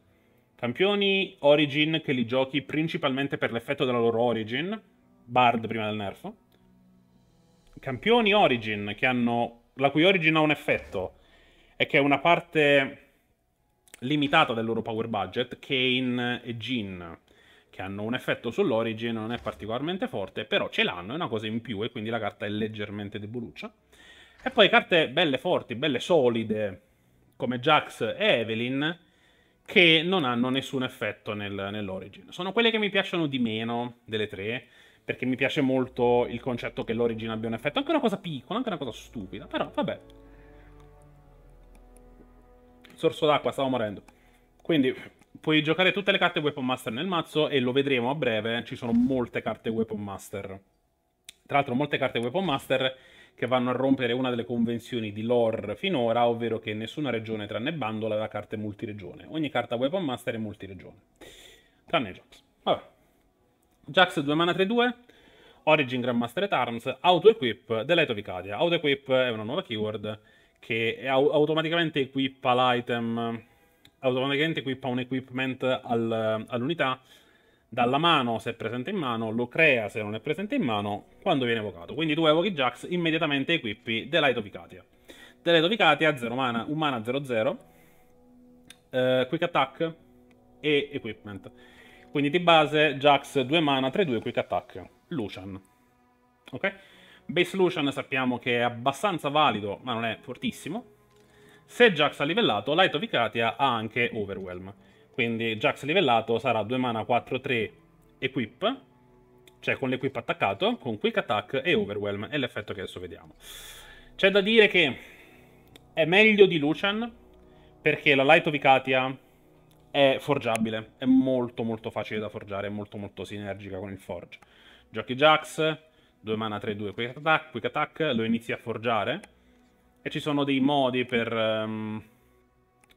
Campioni Origin che li giochi principalmente per l'effetto della loro Origin, Bard prima del nerfo, campioni Origin hanno, la cui Origin ha un effetto e che è una parte limitata del loro power budget, Kane e Jin, che hanno un effetto sull'Origin, non è particolarmente forte, però ce l'hanno, è una cosa in più e quindi la carta è leggermente deboluccia. E poi carte belle forti, belle solide, come Jax e Evelyn, che non hanno nessun effetto nel, nell'Origin. Sono quelle che mi piacciono di meno delle tre, perché mi piace molto il concetto che l'origine abbia un effetto. Anche una cosa piccola, anche una cosa stupida, però vabbè. Sorso d'acqua, stavo morendo. Quindi puoi giocare tutte le carte Weapon Master nel mazzo e lo vedremo a breve, ci sono molte carte Weapon Master. Tra l'altro molte carte Weapon Master che vanno a rompere una delle convenzioni di lore finora, ovvero che nessuna regione tranne Bandola aveva carte multiregione. Ogni carta Weapon Master è multiregione, tranne Jax. Vabbè. Jax 2 mana 3-2, Origin Grandmaster at Arms, Auto Equip of Vicadia. Auto Equip è una nuova keyword che automaticamente equipa l'item, automaticamente equipa un equipment al, all'unità dalla mano se è presente in mano, lo crea se non è presente in mano quando viene evocato. Quindi tu evochi Jax, immediatamente equipi Delaito Vicatia. of Vicatia 0 mana, 1 mana 0-0, uh, eh, Quick Attack e Equipment. Quindi di base Jax 2 mana 3-2 quick attack. Lucian. Ok? Base Lucian sappiamo che è abbastanza valido, ma non è fortissimo. Se Jax ha livellato, Light of Icatia ha anche Overwhelm. Quindi Jax livellato sarà 2 mana 4-3 equip, cioè con l'equip attaccato, con quick attack e Overwhelm, è l'effetto che adesso vediamo. C'è da dire che è meglio di Lucian, perché la Light of Icatia è forgiabile, è molto molto facile da forgiare, è molto molto sinergica con il forge. Giochi Jax, 2 mana 3-2 quick attack, quick attack, lo inizi a forgiare e ci sono dei modi per, um,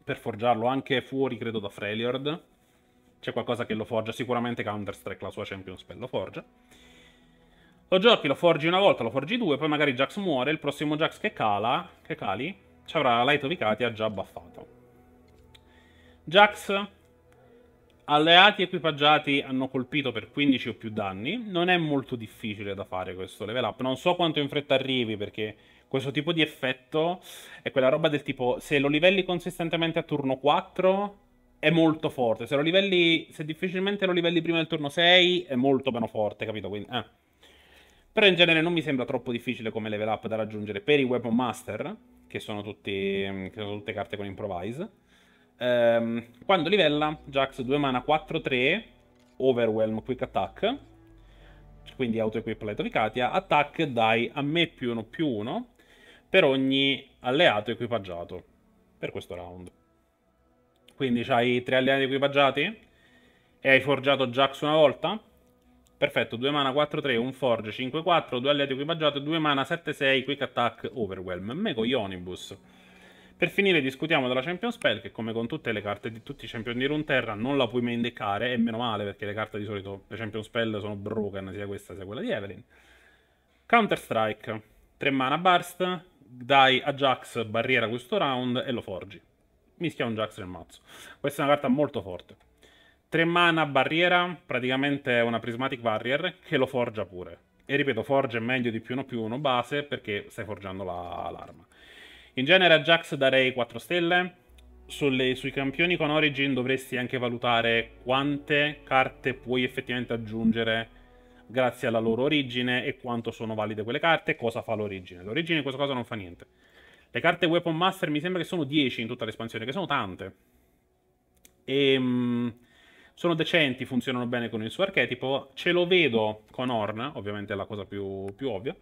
per forgiarlo anche fuori credo da Freljord. C'è qualcosa che lo forgia, sicuramente Counter-Strike, la sua champion spell lo forgia. Lo giochi, lo forgi una volta, lo forgi due, poi magari Jax muore, il prossimo Jax che cala, che cali, ci avrà Light of Icatia già buffato. Jax, alleati equipaggiati hanno colpito per 15 o più danni. Non è molto difficile da fare questo level up. Non so quanto in fretta arrivi perché questo tipo di effetto è quella roba del tipo se lo livelli consistentemente a turno 4 è molto forte. Se lo livelli, se difficilmente lo livelli prima del turno 6 è molto meno forte, capito? Quindi, eh. Però in genere non mi sembra troppo difficile come level up da raggiungere per i Weapon Master, che sono, tutti, che sono tutte carte con Improvise. Ehm, quando livella, Jax 2 mana 4-3, Overwhelm Quick Attack, quindi auto-equip Light of Icatia, attack dai a me più 1 più 1 per ogni alleato equipaggiato per questo round. Quindi hai tre alleati equipaggiati e hai forgiato Jax una volta, Perfetto, 2 mana 4-3, un forge 5-4, 2 alleati equipaggiati, 2 mana 7-6, quick attack, overwhelm. Mego Ionibus. Per finire discutiamo della Champion Spell che come con tutte le carte di tutti i Champion di Runeterra non la puoi mendicare e meno male perché le carte di solito, le Champion Spell sono broken sia questa sia quella di Evelyn. Counter Strike, 3 mana burst, dai a Jax barriera questo round e lo forgi. Mischia un Jax nel mazzo. Questa è una carta molto forte. 3 mana barriera, praticamente è una Prismatic Barrier che lo forgia pure. E ripeto, forge meglio di più uno più uno base perché stai forgiando la, l'arma. In genere a Jax darei 4 stelle. Sulle, sui campioni con Origin dovresti anche valutare quante carte puoi effettivamente aggiungere grazie alla loro origine e quanto sono valide quelle carte cosa fa l'origine. L'origine in questa cosa non fa niente. Le carte Weapon Master mi sembra che sono 10 in tutta l'espansione, che sono tante. E, ehm, mh, sono decenti, funzionano bene con il suo archetipo. Ce lo vedo con Horn, ovviamente è la cosa più, più ovvia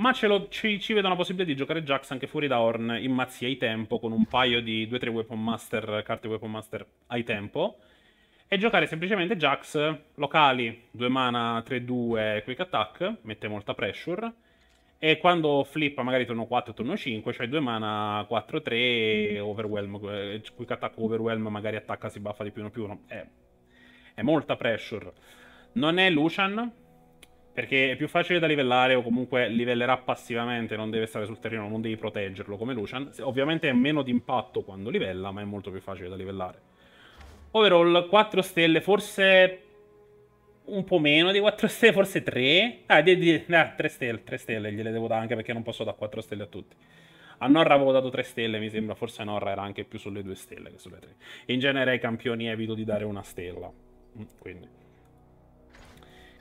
ma lo, ci, ci vedo una possibilità di giocare Jax anche fuori da Horn in mazzi ai tempo, con un paio di 2-3 Weapon Master, carte Weapon Master ai tempo, e giocare semplicemente Jax locali, 2 mana, 3-2, quick attack, mette molta pressure, e quando flippa magari turno 4, turno 5, cioè 2 mana, 4-3, overwhelm, eh, quick attack overwhelm, magari attacca, si buffa di più, uno più, uno, è, è molta pressure. Non è Lucian, perché è più facile da livellare o comunque livellerà passivamente, non deve stare sul terreno, non devi proteggerlo come Lucian. Ovviamente è meno d'impatto quando livella, ma è molto più facile da livellare. Overall 4 stelle, forse un po' meno di 4 stelle, forse 3. Ah, di, di, ah 3 stelle, 3 stelle gliele devo dare anche perché non posso dare 4 stelle a tutti. A Norra avevo dato 3 stelle, mi sembra, forse a Norra era anche più sulle 2 stelle che sulle 3. In genere ai campioni evito di dare una stella, mm, quindi...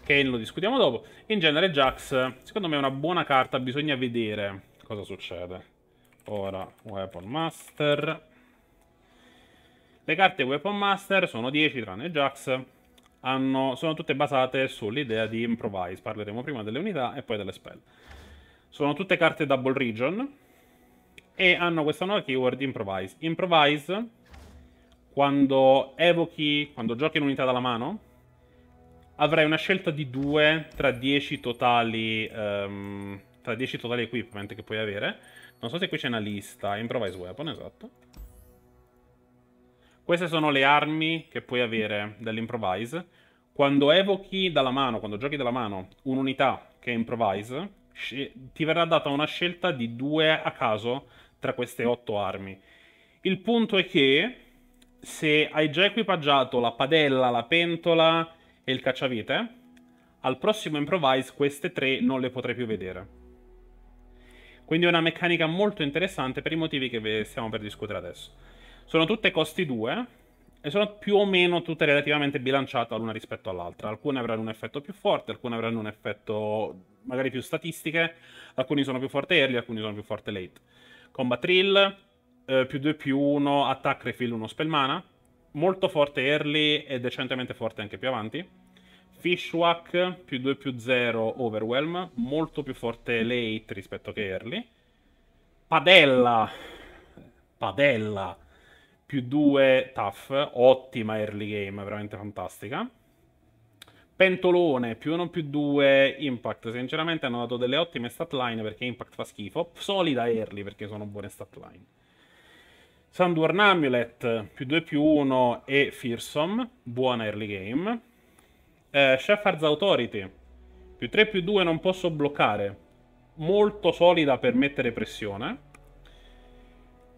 Kane lo discutiamo dopo. In genere Jax, secondo me è una buona carta, bisogna vedere cosa succede. Ora, Weapon Master. Le carte Weapon Master sono 10 tranne Jax. Hanno, sono tutte basate sull'idea di improvise. Parleremo prima delle unità e poi delle spell. Sono tutte carte double region e hanno questa nuova keyword improvise. Improvise, quando evochi, quando giochi un'unità dalla mano, avrai una scelta di 2 tra 10 totali, um, tra 10 totali equipment che puoi avere. Non so se qui c'è una lista, improvise weapon, esatto. Queste sono le armi che puoi avere dall'improvise. Quando evochi dalla mano, quando giochi dalla mano, un'unità che è improvise, ti verrà data una scelta di 2 a caso tra queste 8 armi. Il punto è che se hai già equipaggiato la padella, la pentola e il cacciavite, al prossimo improvise queste tre non le potrei più vedere. Quindi è una meccanica molto interessante per i motivi che stiamo per discutere adesso. Sono tutte costi 2 e sono più o meno tutte relativamente bilanciate l'una rispetto all'altra. Alcune avranno un effetto più forte, alcune avranno un effetto magari più statistiche, alcuni sono più forte early, alcuni sono più forte late. Combat Thrill, eh, più 2 più 1, attack refill 1 spellmana, molto forte early e decentemente forte anche più avanti. Fishwack più 2 più 0 Overwhelm, molto più forte late rispetto che early. Padella, Padella più 2 tough, ottima early game, veramente fantastica. Pentolone più 1 più 2 Impact, sinceramente hanno dato delle ottime stat line perché Impact fa schifo, solida early perché sono buone stat line. Sanduarn Amulet più 2 più 1 e Fearsome, buona early game. Eh, Shepard's Authority più 3 più 2 non posso bloccare, molto solida per mettere pressione.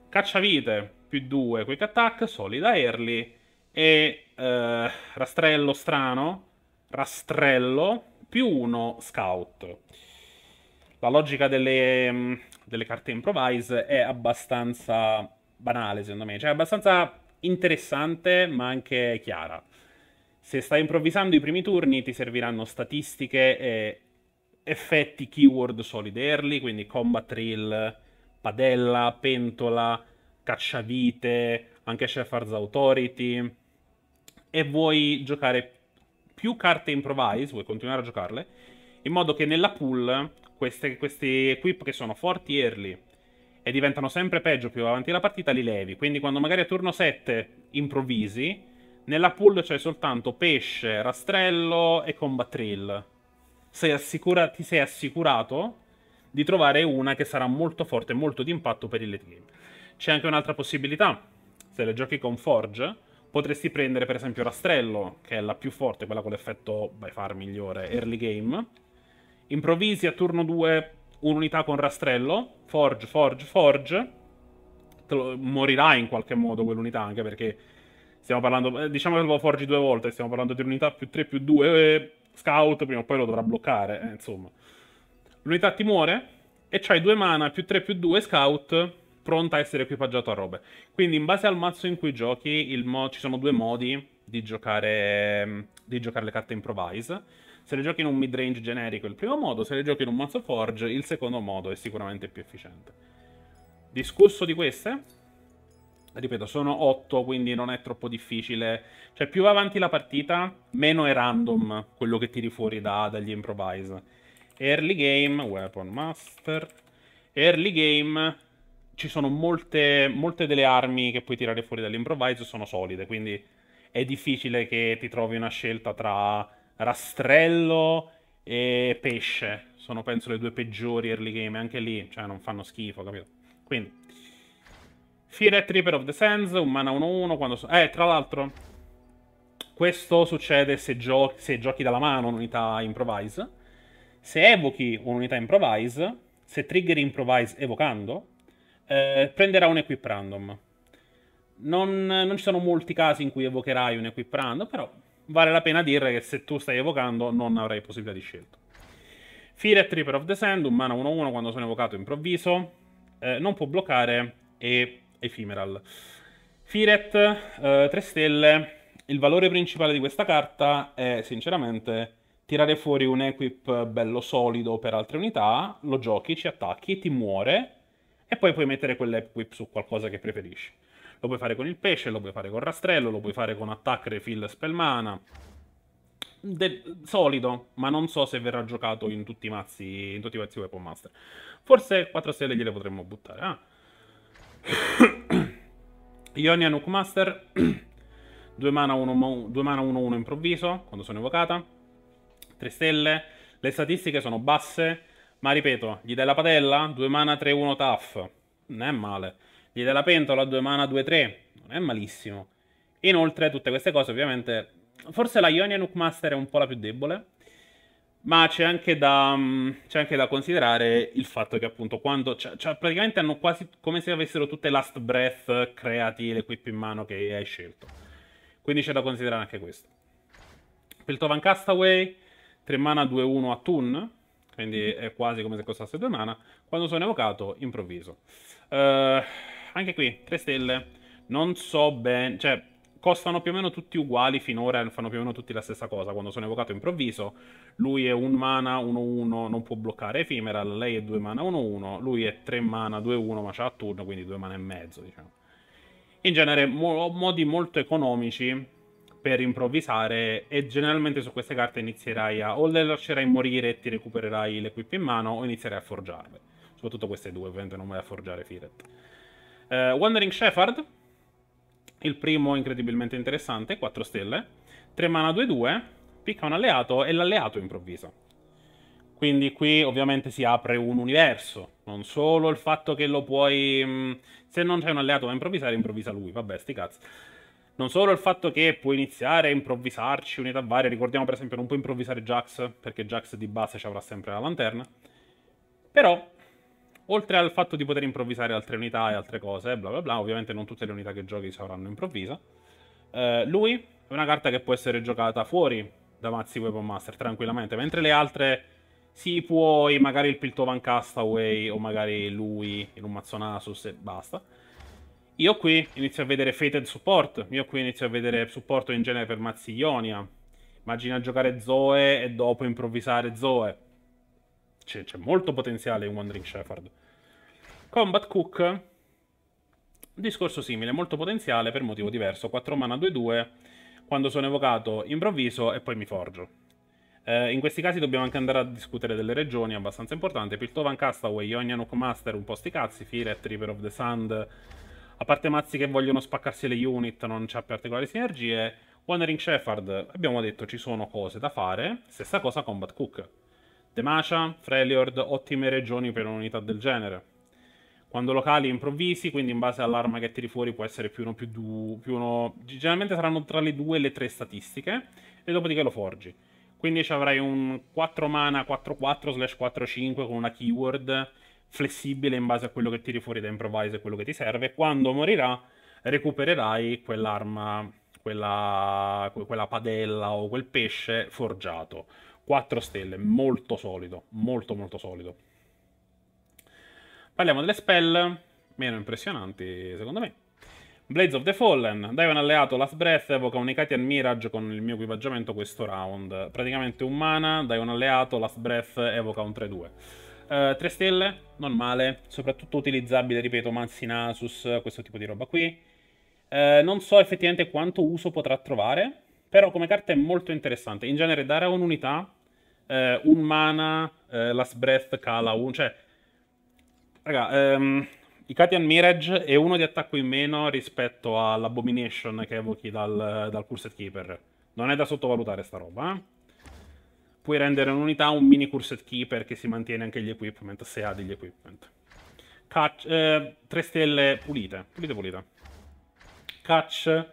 Cacciavite più 2 quick attack, solida early. E eh, rastrello strano, rastrello più 1 scout. La logica delle, mm, delle carte improvise è abbastanza banale, secondo me. Cioè, abbastanza interessante, ma anche chiara. Se stai improvvisando i primi turni, ti serviranno statistiche e effetti keyword solid early, quindi combat drill, padella, pentola, cacciavite, anche Shepard's Authority. E vuoi giocare più carte improvise, vuoi continuare a giocarle, in modo che nella pool queste, questi equip che sono forti early e diventano sempre peggio più avanti la partita, li levi. Quindi quando magari a turno 7 improvvisi, nella pool c'è soltanto pesce, rastrello e combattrill. Sei assicura- ti sei assicurato di trovare una che sarà molto forte molto di impatto per il late game. C'è anche un'altra possibilità. Se le giochi con Forge, potresti prendere per esempio Rastrello, che è la più forte, quella con l'effetto by far migliore early game. Improvvisi a turno 2 un'unità con rastrello, forge, forge, forge, lo, morirà in qualche modo quell'unità, anche perché stiamo parlando, eh, diciamo che lo forgi due volte, stiamo parlando di un'unità più 3 più 2, eh, scout prima o poi lo dovrà bloccare, eh, insomma. L'unità ti muore e c'hai due mana più 3 più 2 scout pronta a essere equipaggiato a robe. Quindi in base al mazzo in cui giochi, mo- ci sono due modi di giocare, di giocare le carte improvise. Se le giochi in un midrange generico il primo modo, se le giochi in un mazzo forge il secondo modo è sicuramente più efficiente. Discusso di queste? Ripeto, sono 8, quindi non è troppo difficile. Cioè, più avanti la partita, meno è random quello che tiri fuori da, dagli improvise. Early game, weapon master. Early game, ci sono molte, molte, delle armi che puoi tirare fuori dall'improvise, sono solide, quindi è difficile che ti trovi una scelta tra Rastrello e Pesce sono penso le due peggiori early game, anche lì, cioè non fanno schifo, capito? Quindi Firet Reaper of the Sands, un mana 1-1 quando so Eh, tra l'altro questo succede se, gio se giochi dalla mano un'unità improvise Se evochi un'unità improvise se trigger improvise evocando, eh, prenderà un equip random. Non, non, ci sono molti casi in cui evocherai un equip random, però vale la pena dire che se tu stai evocando non mhm. avrai possibilità di scelta. Fire Reaper of the Sand, un mana 1-1 quando sono evocato improvviso, eh, non può bloccare e Ephemeral. Firet, eh, 3 stelle, il valore principale di questa carta è sinceramente tirare fuori un equip bello solido per altre unità, lo giochi, ci attacchi, ti muore e poi puoi mettere quell'equip su qualcosa che preferisci. Lo puoi fare con il pesce, lo puoi fare con rastrello, lo puoi fare con attack, refill, spellmana. De solido, ma non so se verrà giocato in tutti i mazzi, in tutti i mazzi Weapon Master. Forse 4 stelle gliele potremmo buttare. Ah. Ionia Nuke Master 2 mana 1-1 improvviso quando sono evocata 3 stelle le statistiche sono basse ma ripeto gli dai la padella 2 mana 3-1 tough non è male gli della pentola, 2 mana, 2-3. Non è malissimo. Inoltre, tutte queste cose, ovviamente... Forse la Ionian Hook è un po' la più debole. Ma c'è anche, da, mm, c'è anche da considerare il fatto che appunto quando... Cioè, cioè, praticamente hanno quasi come se avessero tutte Last Breath, creati, l'equip in mano che hai scelto. Quindi c'è da considerare anche questo. Piltovan Castaway, 3 mana 2-1 a Toon, quindi è quasi come se costasse 2 mana. Quando sono evocato, improvviso. Uh, anche qui, 3 stelle. Non so bene, cioè, costano più o meno tutti uguali finora, fanno più o meno tutti la stessa cosa. Quando sono evocato improvviso, lui è un mana 1-1, non può bloccare Ephemeral, lei è 2 mana 1-1, lui è 3 mana 2-1, ma c'ha a turno, quindi 2 mana e mezzo, diciamo. In genere, mo- modi molto economici per improvvisare e generalmente su queste carte inizierai a o le lascerai morire e ti recupererai le equip in mano o inizierai a forgiarle. Soprattutto queste due, ovviamente non vai a forgiare Firet. Uh, eh, Wandering Shepard, il primo incredibilmente interessante, 4 stelle, 3 mana 2-2, picca un alleato e l'alleato improvvisa. Quindi qui ovviamente si apre un universo, non solo il fatto che lo puoi... Mm, se non c'è un alleato da improvvisare, improvvisa lui, vabbè, sti cazzi. Non solo il fatto che puoi iniziare a improvvisarci unità varie, ricordiamo per esempio non puoi improvvisare Jax, perché Jax di base ci avrà sempre la lanterna, però Oltre al fatto di poter improvvisare altre unità e altre cose, bla bla bla, ovviamente non tutte le unità che giochi saranno improvvisa. Eh, lui è una carta che può essere giocata fuori da Mazzi Weapon Master tranquillamente, mentre le altre sì, puoi, magari il Piltovan Castaway o magari lui in un Mazzonasus e basta. Io qui inizio a vedere Fated Support, io qui inizio a vedere supporto in genere per Mazzi Ionia. Immagina giocare Zoe e dopo improvvisare Zoe. C'è, molto potenziale in Wandering Shepard. Combat Cook, discorso simile, molto potenziale per motivo diverso. 4 mana 2-2, quando sono evocato improvviso e poi mi forgio. Eh, in questi casi dobbiamo anche andare a discutere delle regioni, abbastanza importante. Piltovan Castaway, Ionia Nook Master, un po' sti cazzi, Firet, River of the Sand. A parte mazzi che vogliono spaccarsi le unit, non c'ha particolari sinergie. Wandering Shepard, abbiamo detto ci sono cose da fare. Stessa cosa Combat Cook. Demacia, Freljord, ottime regioni per un'unità del genere quando locali improvvisi, quindi in base all'arma che tiri fuori può essere più uno, più due, più uno... Generalmente saranno tra le due e le tre statistiche, e dopodiché lo forgi. Quindi ci avrai un 4 mana 4-4 slash 4-5 con una keyword flessibile in base a quello che tiri fuori da improvvise e quello che ti serve. Quando morirà recupererai quell'arma, quella, quella padella o quel pesce forgiato. 4 stelle, molto solido, molto molto solido. Parliamo delle spell, meno impressionanti secondo me. Blades of the Fallen, dai un alleato Last Breath, evoca un and Mirage con il mio equipaggiamento questo round. Praticamente un mana, dai un alleato Last Breath, evoca un 3-2. Uh, eh, stelle, non male, soprattutto utilizzabile, ripeto, Mansinasus, questo tipo di roba qui. Uh, non so effettivamente quanto uso potrà trovare, però come carta è molto interessante. In genere dare a un'unità, uh, un mana, Last Breath cala un... cioè Raga, um, i Katian Mirage è uno di attacco in meno rispetto all'Abomination che evochi dal, dal Curset Keeper. Non è da sottovalutare sta roba. Eh. Puoi rendere un'unità un mini Curset Keeper che si mantiene anche gli equipment, se ha degli equipment. Catch, eh, 3 stelle pulite, pulite pulite. Catch,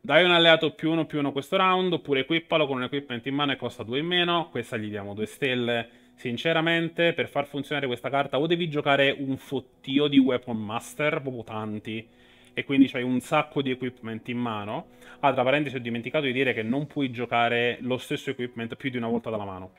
dai un alleato più uno più uno questo round, oppure equippalo con un equipment in mano e costa due in meno. Questa gli diamo due stelle Sinceramente, per far funzionare questa carta o devi giocare un fottio di Weapon Master, proprio tanti, e quindi c'hai un sacco di equipment in mano. Ah, tra parentesi, ho dimenticato di dire che non puoi giocare lo stesso equipment più di una volta dalla mano.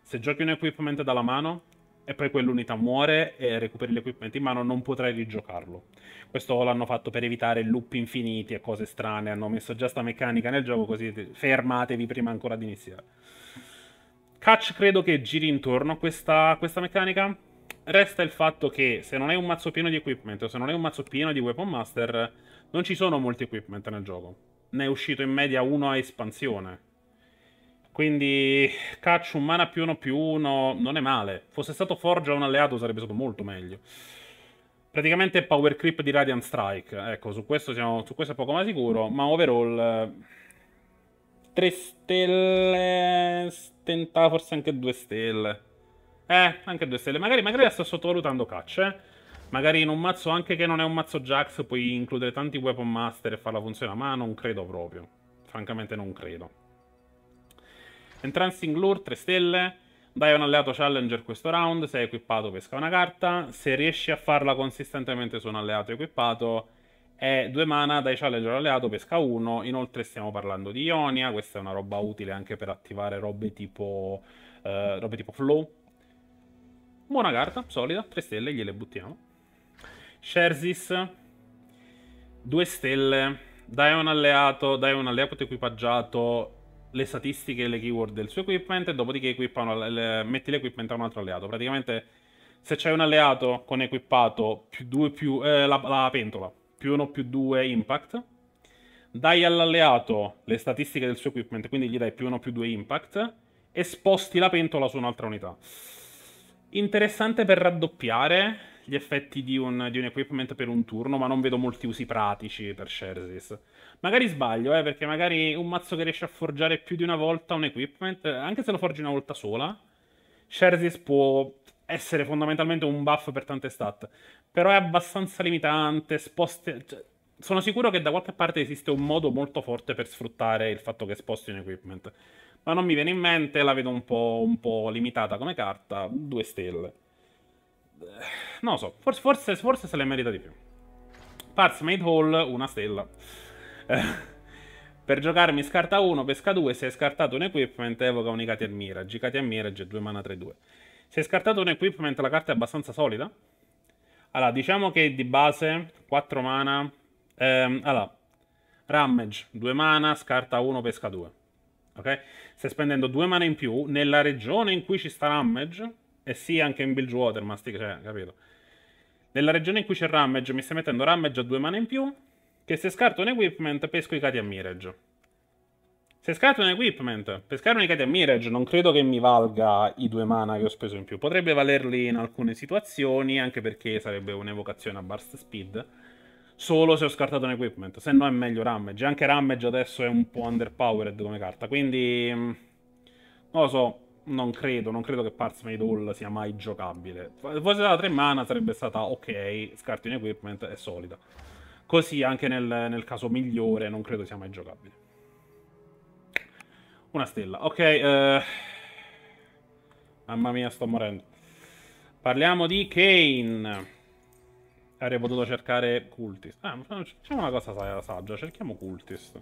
Se giochi un equipment dalla mano e poi quell'unità muore e recuperi l'equipment in mano, non potrai rigiocarlo. Questo l'hanno fatto per evitare loop infiniti e cose strane. Hanno messo già sta meccanica nel gioco, così fermatevi prima ancora di iniziare. Catch credo che giri intorno a questa, questa, meccanica. Resta il fatto che se non hai un mazzo pieno di equipment o se non hai un mazzo pieno di Weapon Master, non ci sono molti equipment nel gioco. Ne è uscito in media uno a espansione. Quindi Catch un mana più uno più uno non è male. Fosse stato Forge a un alleato sarebbe stato molto meglio. Praticamente power creep di Radiant Strike. Ecco, su questo, siamo, su questo è poco ma sicuro, ma overall 3 stelle, tentava forse anche 2 stelle. Eh, anche 2 stelle. Magari, magari la sto sottovalutando caccia, eh. Magari in un mazzo anche che non è un mazzo Jax puoi includere tanti Weapon Master e farla funzionare, ma non credo proprio. Francamente non credo. Entrancing Lure, 3 stelle. Dai un alleato challenger questo round, sei equipato pesca una carta. Se riesci a farla consistentemente su un alleato equipato e due mana dai challenger alleato pesca uno. inoltre stiamo parlando di Ionia questa è una roba utile anche per attivare robe tipo, eh, robe tipo flow buona carta, solida, 3 stelle, gliele buttiamo Sherzis 2 stelle dai un alleato, dai un alleato equipaggiato le statistiche e le keyword del suo equipment e dopodiché equipano, le, metti l'equipment a un altro alleato praticamente se c'è un alleato con equipato più, due più eh, la, la pentola più 1 più 2 impact. Dai all'alleato le statistiche del suo equipment, quindi gli dai più 1 più 2 impact. E sposti la pentola su un'altra unità. Interessante per raddoppiare gli effetti di un, di un, equipment per un turno, ma non vedo molti usi pratici per Shersis. Magari sbaglio, eh, perché magari un mazzo che riesce a forgiare più di una volta un equipment, anche se lo forgi una volta sola, Shersis può essere fondamentalmente un buff per tante stat. Però è abbastanza limitante, sposte... Cioè, sono sicuro che da qualche parte esiste un modo molto forte per sfruttare il fatto che sposti un equipment. Ma non mi viene in mente, la vedo un po', un po limitata come carta. Due stelle. Eh, non lo so, forse, forse, forse se le merita di più. Parts Made Hall, una stella. Eh, per giocarmi scarta 1, pesca 2, se hai scartato un equipment evoca un Ikati e Mirage. Ikati e Mirage 2 mana 3-2. Se hai scartato un equipment la carta è abbastanza solida? Allora, diciamo che di base 4 mana... Ehm, allora, Rammage, 2 mana, scarta 1, pesca 2. Ok? Stai spendendo 2 mana in più nella regione in cui ci sta Rammage, e sì anche in Bilgewater, ma sti, cioè, capito? Nella regione in cui c'è Rammage mi stai mettendo Rammage a 2 mana in più, che se scarto un equipment pesco i cati a Mirage. Se scarto un equipment, pescare a Mirage non credo che mi valga i due mana che ho speso in più. Potrebbe valerli in alcune situazioni, anche perché sarebbe un'evocazione a burst speed. Solo se ho scartato un equipment, se no è meglio Ramage. Anche Ramage adesso è un po' underpowered come carta, quindi... Mm, non lo so, non credo, non credo che Parts Made All sia mai giocabile. Fosse da 3 mana sarebbe stata ok, scarti un equipment, è solida. Così anche nel, nel caso migliore non credo sia mai giocabile. Una stella. Ok. Eh... Mamma mia, sto morendo. Parliamo di Kane. Avrei potuto cercare Cultis. Ah, facciamo una cosa saggia. Cerchiamo Cultis.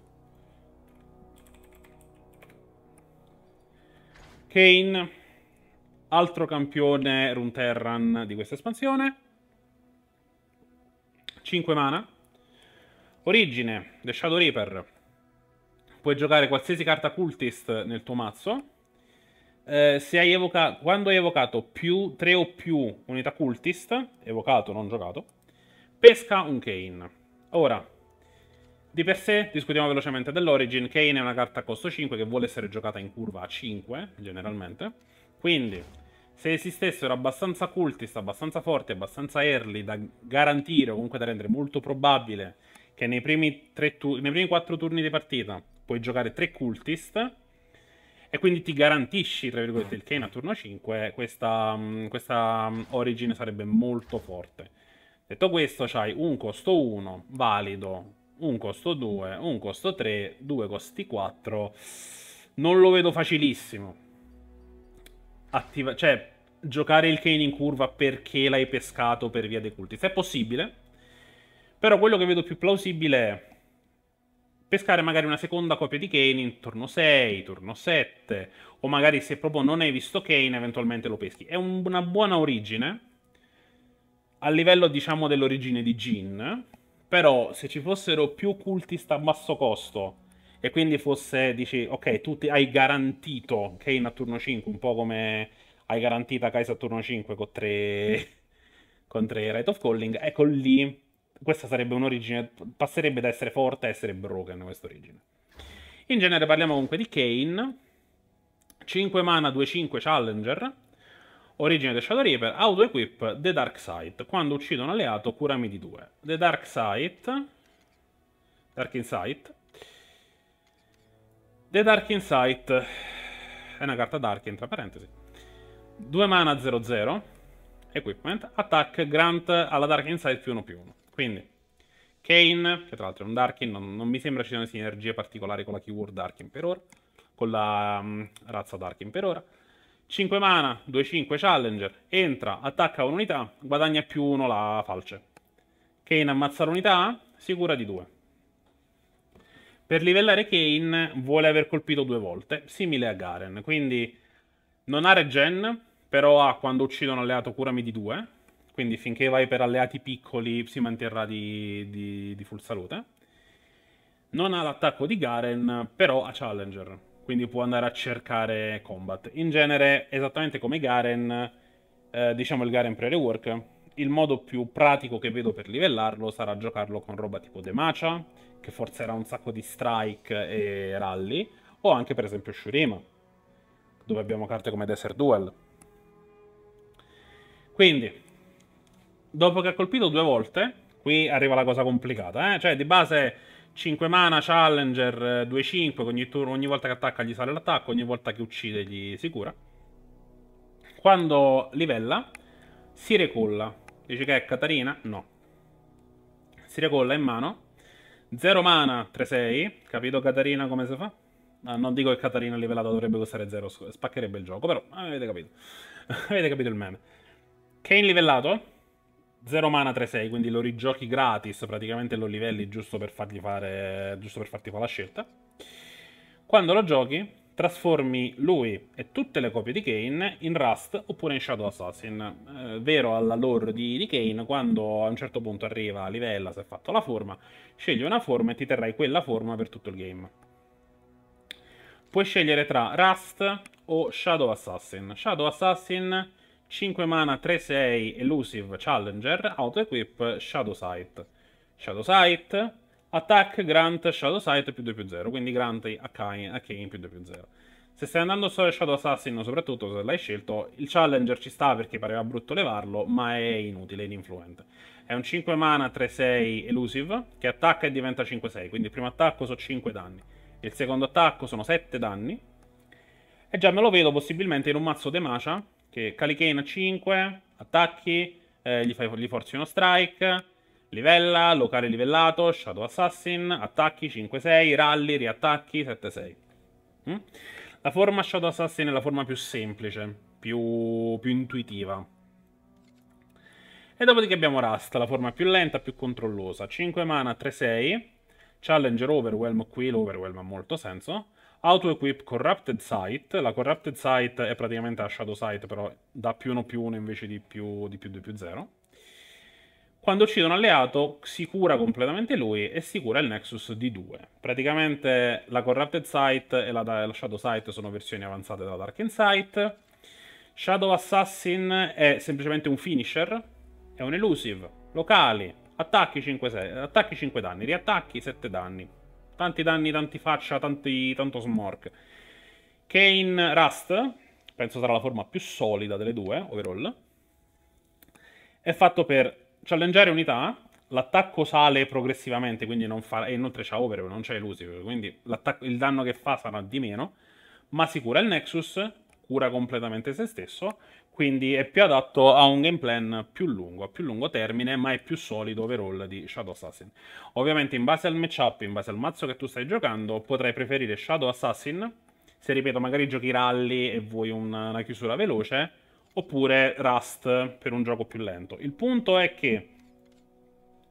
Kane. Altro campione Runterran di questa espansione. 5 mana. Origine, The Shadow Reaper puoi giocare qualsiasi carta cultist nel tuo mazzo. Eh, hai evocato, quando hai evocato più, 3 o più unità cultist, evocato, non giocato, pesca un Kane. Ora, di per sé, discutiamo velocemente dell'Origin. Kane è una carta a costo 5 che vuole essere giocata in curva a 5, generalmente. Quindi, se esistessero abbastanza cultist, abbastanza forti, abbastanza early da garantire o comunque da rendere molto probabile che nei primi, tu- nei primi 4 turni di partita puoi giocare tre cultist e quindi ti garantisci, tra virgolette, il Kane a turno 5, questa, mm, questa mm, origine sarebbe molto forte. Detto questo, c'hai un costo 1 valido, un costo 2, un costo 3, due costi 4. Non lo vedo facilissimo. Attiva- cioè, giocare il Kane in curva perché l'hai pescato per via dei cultist. è possibile. Però quello che vedo più plausibile è pescare magari una seconda copia di Kane in turno 6, turno 7, o magari se proprio non hai visto Kane eventualmente lo peschi. È un, una buona origine, a livello diciamo dell'origine di Jin, però se ci fossero più cultist a basso costo e quindi fosse, dici, ok, tu hai garantito Kane a turno 5, un po' come hai garantita Kai'Sa a turno 5 con 3 con tre Rite of Calling, ecco lì questa sarebbe un'origine, passerebbe da essere forte a essere broken questa origine. In genere parliamo comunque di Kane, 5 mana, 2-5 Challenger, origine del Shadow Reaper, auto-equip The Dark Sight, quando uccido un alleato curami di 2. The Dark Sight, Dark Insight, The Dark Insight è una carta Dark, tra parentesi. 2 mana 0-0, equipment, attack, grant alla Dark Insight più 1 più 1. Quindi, Kane, che tra l'altro è un Darkin, non, non mi sembra ci siano sinergie particolari con la keyword Darkin per ora, con la um, razza Darkin per ora. 5 mana, 2-5 Challenger, entra, attacca un'unità, guadagna più 1 la falce. Kane ammazza l'unità, sicura di 2. Per livellare Kane vuole aver colpito due volte, simile a Garen, quindi non ha regen, però ha quando uccide un alleato curami di 2, quindi finché vai per alleati piccoli si manterrà di, di, di full salute. Non ha l'attacco di Garen, però ha Challenger, quindi può andare a cercare combat. In genere, esattamente come Garen, eh, diciamo il Garen pre-rework, il modo più pratico che vedo per livellarlo sarà giocarlo con roba tipo Demacia, che forzerà un sacco di strike e rally, o anche per esempio Shurima, dove abbiamo carte come Desert Duel. Quindi, dopo che ha colpito due volte, qui arriva la cosa complicata, eh? cioè di base 5 mana Challenger 2-5, eh, ogni, ogni, volta che attacca gli sale l'attacco, ogni volta che uccide gli si cura. Quando livella, si recolla. Dici che è Catarina? No. Si recolla in mano. 0 mana 3-6, capito Catarina come si fa? Ah, non dico che Catarina livellata dovrebbe costare 0, spaccherebbe il gioco, però eh, avete capito. avete capito il meme. Kane livellato, 0 mana 3-6, quindi lo rigiochi gratis, praticamente lo livelli giusto per, fargli fare, giusto per farti fare la scelta. Quando lo giochi, trasformi lui e tutte le copie di Kane in Rust oppure in Shadow Assassin. Eh, vero alla lore di, di Kane, quando a un certo punto arriva a livella, si è fatto la forma, scegli una forma e ti terrai quella forma per tutto il game. Puoi scegliere tra Rust o Shadow Assassin. Shadow Assassin 5 mana 3-6 Elusive Challenger, auto-equip Shadow Sight. Shadow Sight, attack, grant, Shadow Sight più 2 più 0, quindi grant a Kane più 2 più 0. Se stai andando su Shadow Assassin, soprattutto se l'hai scelto, il Challenger ci sta perché pareva brutto levarlo, ma è inutile, è ininfluente. È un 5 mana 3-6 Elusive, che attacca e diventa 5-6, quindi il primo attacco sono 5 danni. Il secondo attacco sono 7 danni. E già me lo vedo possibilmente in un mazzo Demacia che Calichena 5, attacchi, eh, gli, fai, gli forzi uno strike, livella, locale livellato, shadow assassin, attacchi 5-6, rally, riattacchi 7-6. Mm? La forma shadow assassin è la forma più semplice, più, più intuitiva. E dopodiché abbiamo Rust, la forma più lenta, più controllosa. 5 mana, 3-6. Challenger Overwhelm qui, l'Overwhelm ha molto senso. Auto-equip Corrupted Site. La Corrupted Site è praticamente la Shadow Site, però da più 1 più 1 invece di più, di più 2 più 0. Quando uccide un alleato, si cura completamente lui e si cura il Nexus di 2. Praticamente la Corrupted Sight e la, la, Shadow Sight sono versioni avanzate della Dark Insight. Shadow Assassin è semplicemente un finisher, è un elusive, locali, attacchi 5, 6, attacchi 5 danni, riattacchi 7 danni. Tanti danni, tanti faccia, tanti, tanto smork. Kane Rust, penso sarà la forma più solida delle due, overall. È fatto per challengeare unità, l'attacco sale progressivamente, quindi non fa... e inoltre c'ha over, non c'è elusive, quindi il danno che fa sarà di meno, ma sicura il Nexus cura completamente se stesso, quindi è più adatto a un game plan più lungo, a più lungo termine, ma è più solido overall di Shadow Assassin. Ovviamente in base al matchup, in base al mazzo che tu stai giocando, potrai preferire Shadow Assassin, se ripeto magari giochi rally e vuoi una, una chiusura veloce, oppure Rust per un gioco più lento. Il punto è che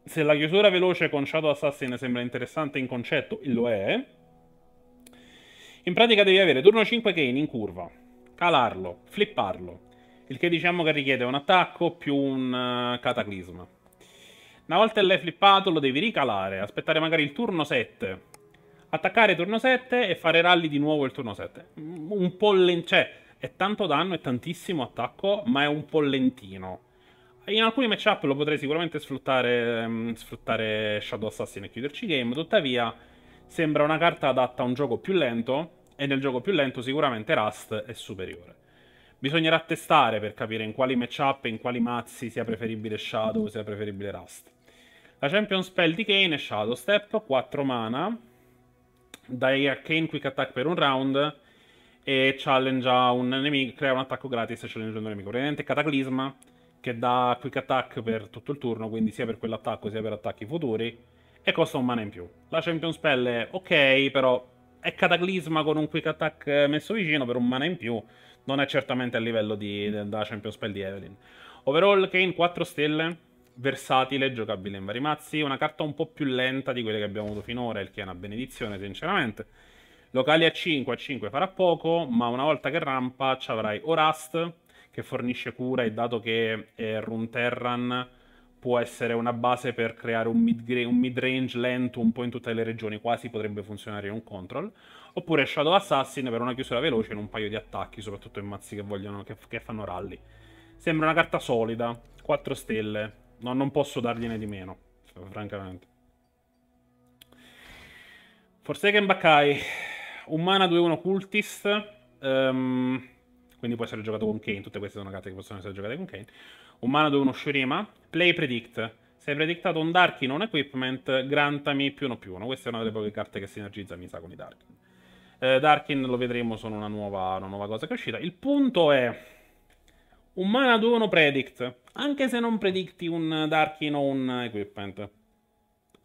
se la chiusura veloce con Shadow Assassin sembra interessante in concetto, lo è. In pratica devi avere turno 5 Kane in curva, calarlo, flipparlo. Il che diciamo che richiede un attacco più un eh, cataclisma. Una volta l'hai flippato lo devi ricalare, aspettare magari il turno 7. Attaccare turno 7 e fare rally di nuovo il turno 7. Mm, un po' lentino, cioè è tanto danno, e tantissimo attacco, ma è un po' lentino. In alcuni matchup lo potrei sicuramente sfruttare, mm, sfruttare Shadow Assassin e chiuderci game, tuttavia sembra una carta adatta a un gioco più lento e nel gioco più lento sicuramente Rust è superiore. Bisognerà testare per capire in quali matchup e in quali mazzi sia preferibile Shadow, sia preferibile Rust. La Champion Spell di Kane è Shadow Step, 4 mana, dai a Kane Quick Attack per un round e un nemico, crea un attacco gratis e challenge un nemico. Praticamente Cataclisma che dà Quick Attack per tutto il turno, quindi sia per quell'attacco sia per attacchi futuri, e costa un mana in più. La Champion Spell è ok, però è Cataclisma con un quick attack eh, messo vicino per un mana in più. Non è certamente a livello di, da Champion Spell di Evelyn. Overall Kane 4 stelle, versatile, giocabile in vari mazzi, una carta un po' più lenta di quelle che abbiamo avuto finora, il che è una benedizione sinceramente. Locali a 5, a 5 farà poco, ma una volta che rampa ci avrai Orast, che fornisce cura e dato che è Runterran può essere una base per creare un, mid- un mid-range lento un po' in tutte le regioni, quasi potrebbe funzionare in un control. Oppure Shadow Assassin per una chiusura veloce in un paio di attacchi, soprattutto in mazzi che, vogliono, che, che fanno rally. Sembra una carta solida, 4 stelle, no, non posso dargliene di meno, francamente. Forsaken Bakai, un mana 2-1 Cultist, um, quindi può essere giocato con Kane, tutte queste sono carte che possono essere giocate con Kane un mana 2 uno Shurima, play predict. Se hai predictato un Dark in non equipment, grantami più uno più uno. Questa è una delle poche carte che sinergizza, mi sa, con i Dark. Eh, Darkin lo vedremo, sono una nuova, una nuova cosa che è uscita. Il punto è... Un mana 2 1 predict. Anche se non predicti un Darkin o un equipment.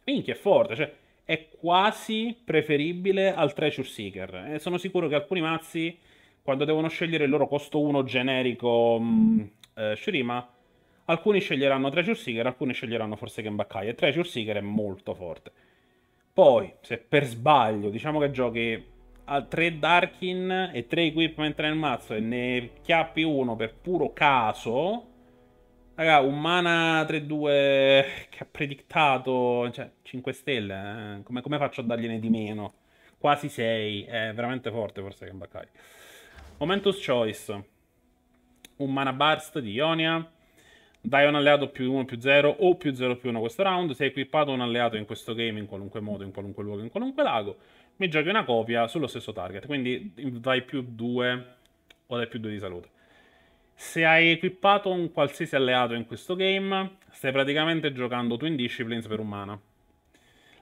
Minchia, è forte, cioè... È quasi preferibile al Treasure Seeker. E sono sicuro che alcuni mazzi, quando devono scegliere il loro costo 1 generico mh, mm, eh, Shurima Alcuni sceglieranno Treasure Seeker, alcuni sceglieranno forse Kenbakai. E Treasure Seeker è molto forte. Poi, se per sbaglio, diciamo che giochi a 3 Darkin e 3 equipment nel mazzo e ne chiappi uno per puro caso, raga, un mana 3-2 che ha predictato, cioè 5 stelle, eh? come, come, faccio a dargliene di meno? Quasi 6, è veramente forte forse Kenbakai. Momentus Choice, un mana burst di Ionia dai un alleato più 1 più 0 o più 0 più 1 questo round. Se hai equipato un alleato in questo game, in qualunque modo, in qualunque luogo, in qualunque lago, mi giochi una copia sullo stesso target. Quindi dai più 2 o dai più 2 di salute. Se hai equipato un qualsiasi alleato in questo game, stai praticamente giocando Twin Disciplines per un mana.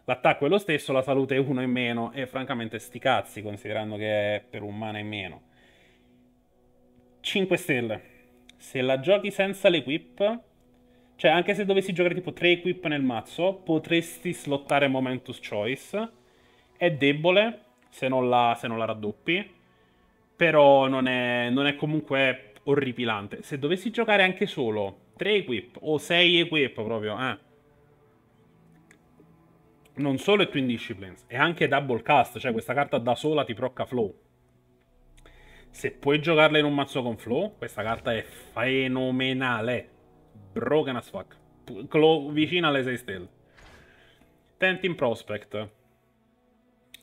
L'attacco è lo stesso, la salute è uno in meno e francamente sti cazzi considerando che è per un mana in meno. 5 stelle se la giochi senza l'equip, cioè anche se dovessi giocare tipo 3 equip nel mazzo, potresti slottare Momentus Choice. È debole se non la, se non la raddoppi, però non è, non è comunque orripilante. Se dovessi giocare anche solo 3 equip o 6 equip proprio, eh. Non solo è Twin Disciplines, è anche Double Cast, cioè questa carta da sola ti procca flow. Se puoi giocarla in un mazzo con flow, questa carta è fenomenale. Broken as fuck. Clo vicina alle 6 stelle. Tenting Prospect.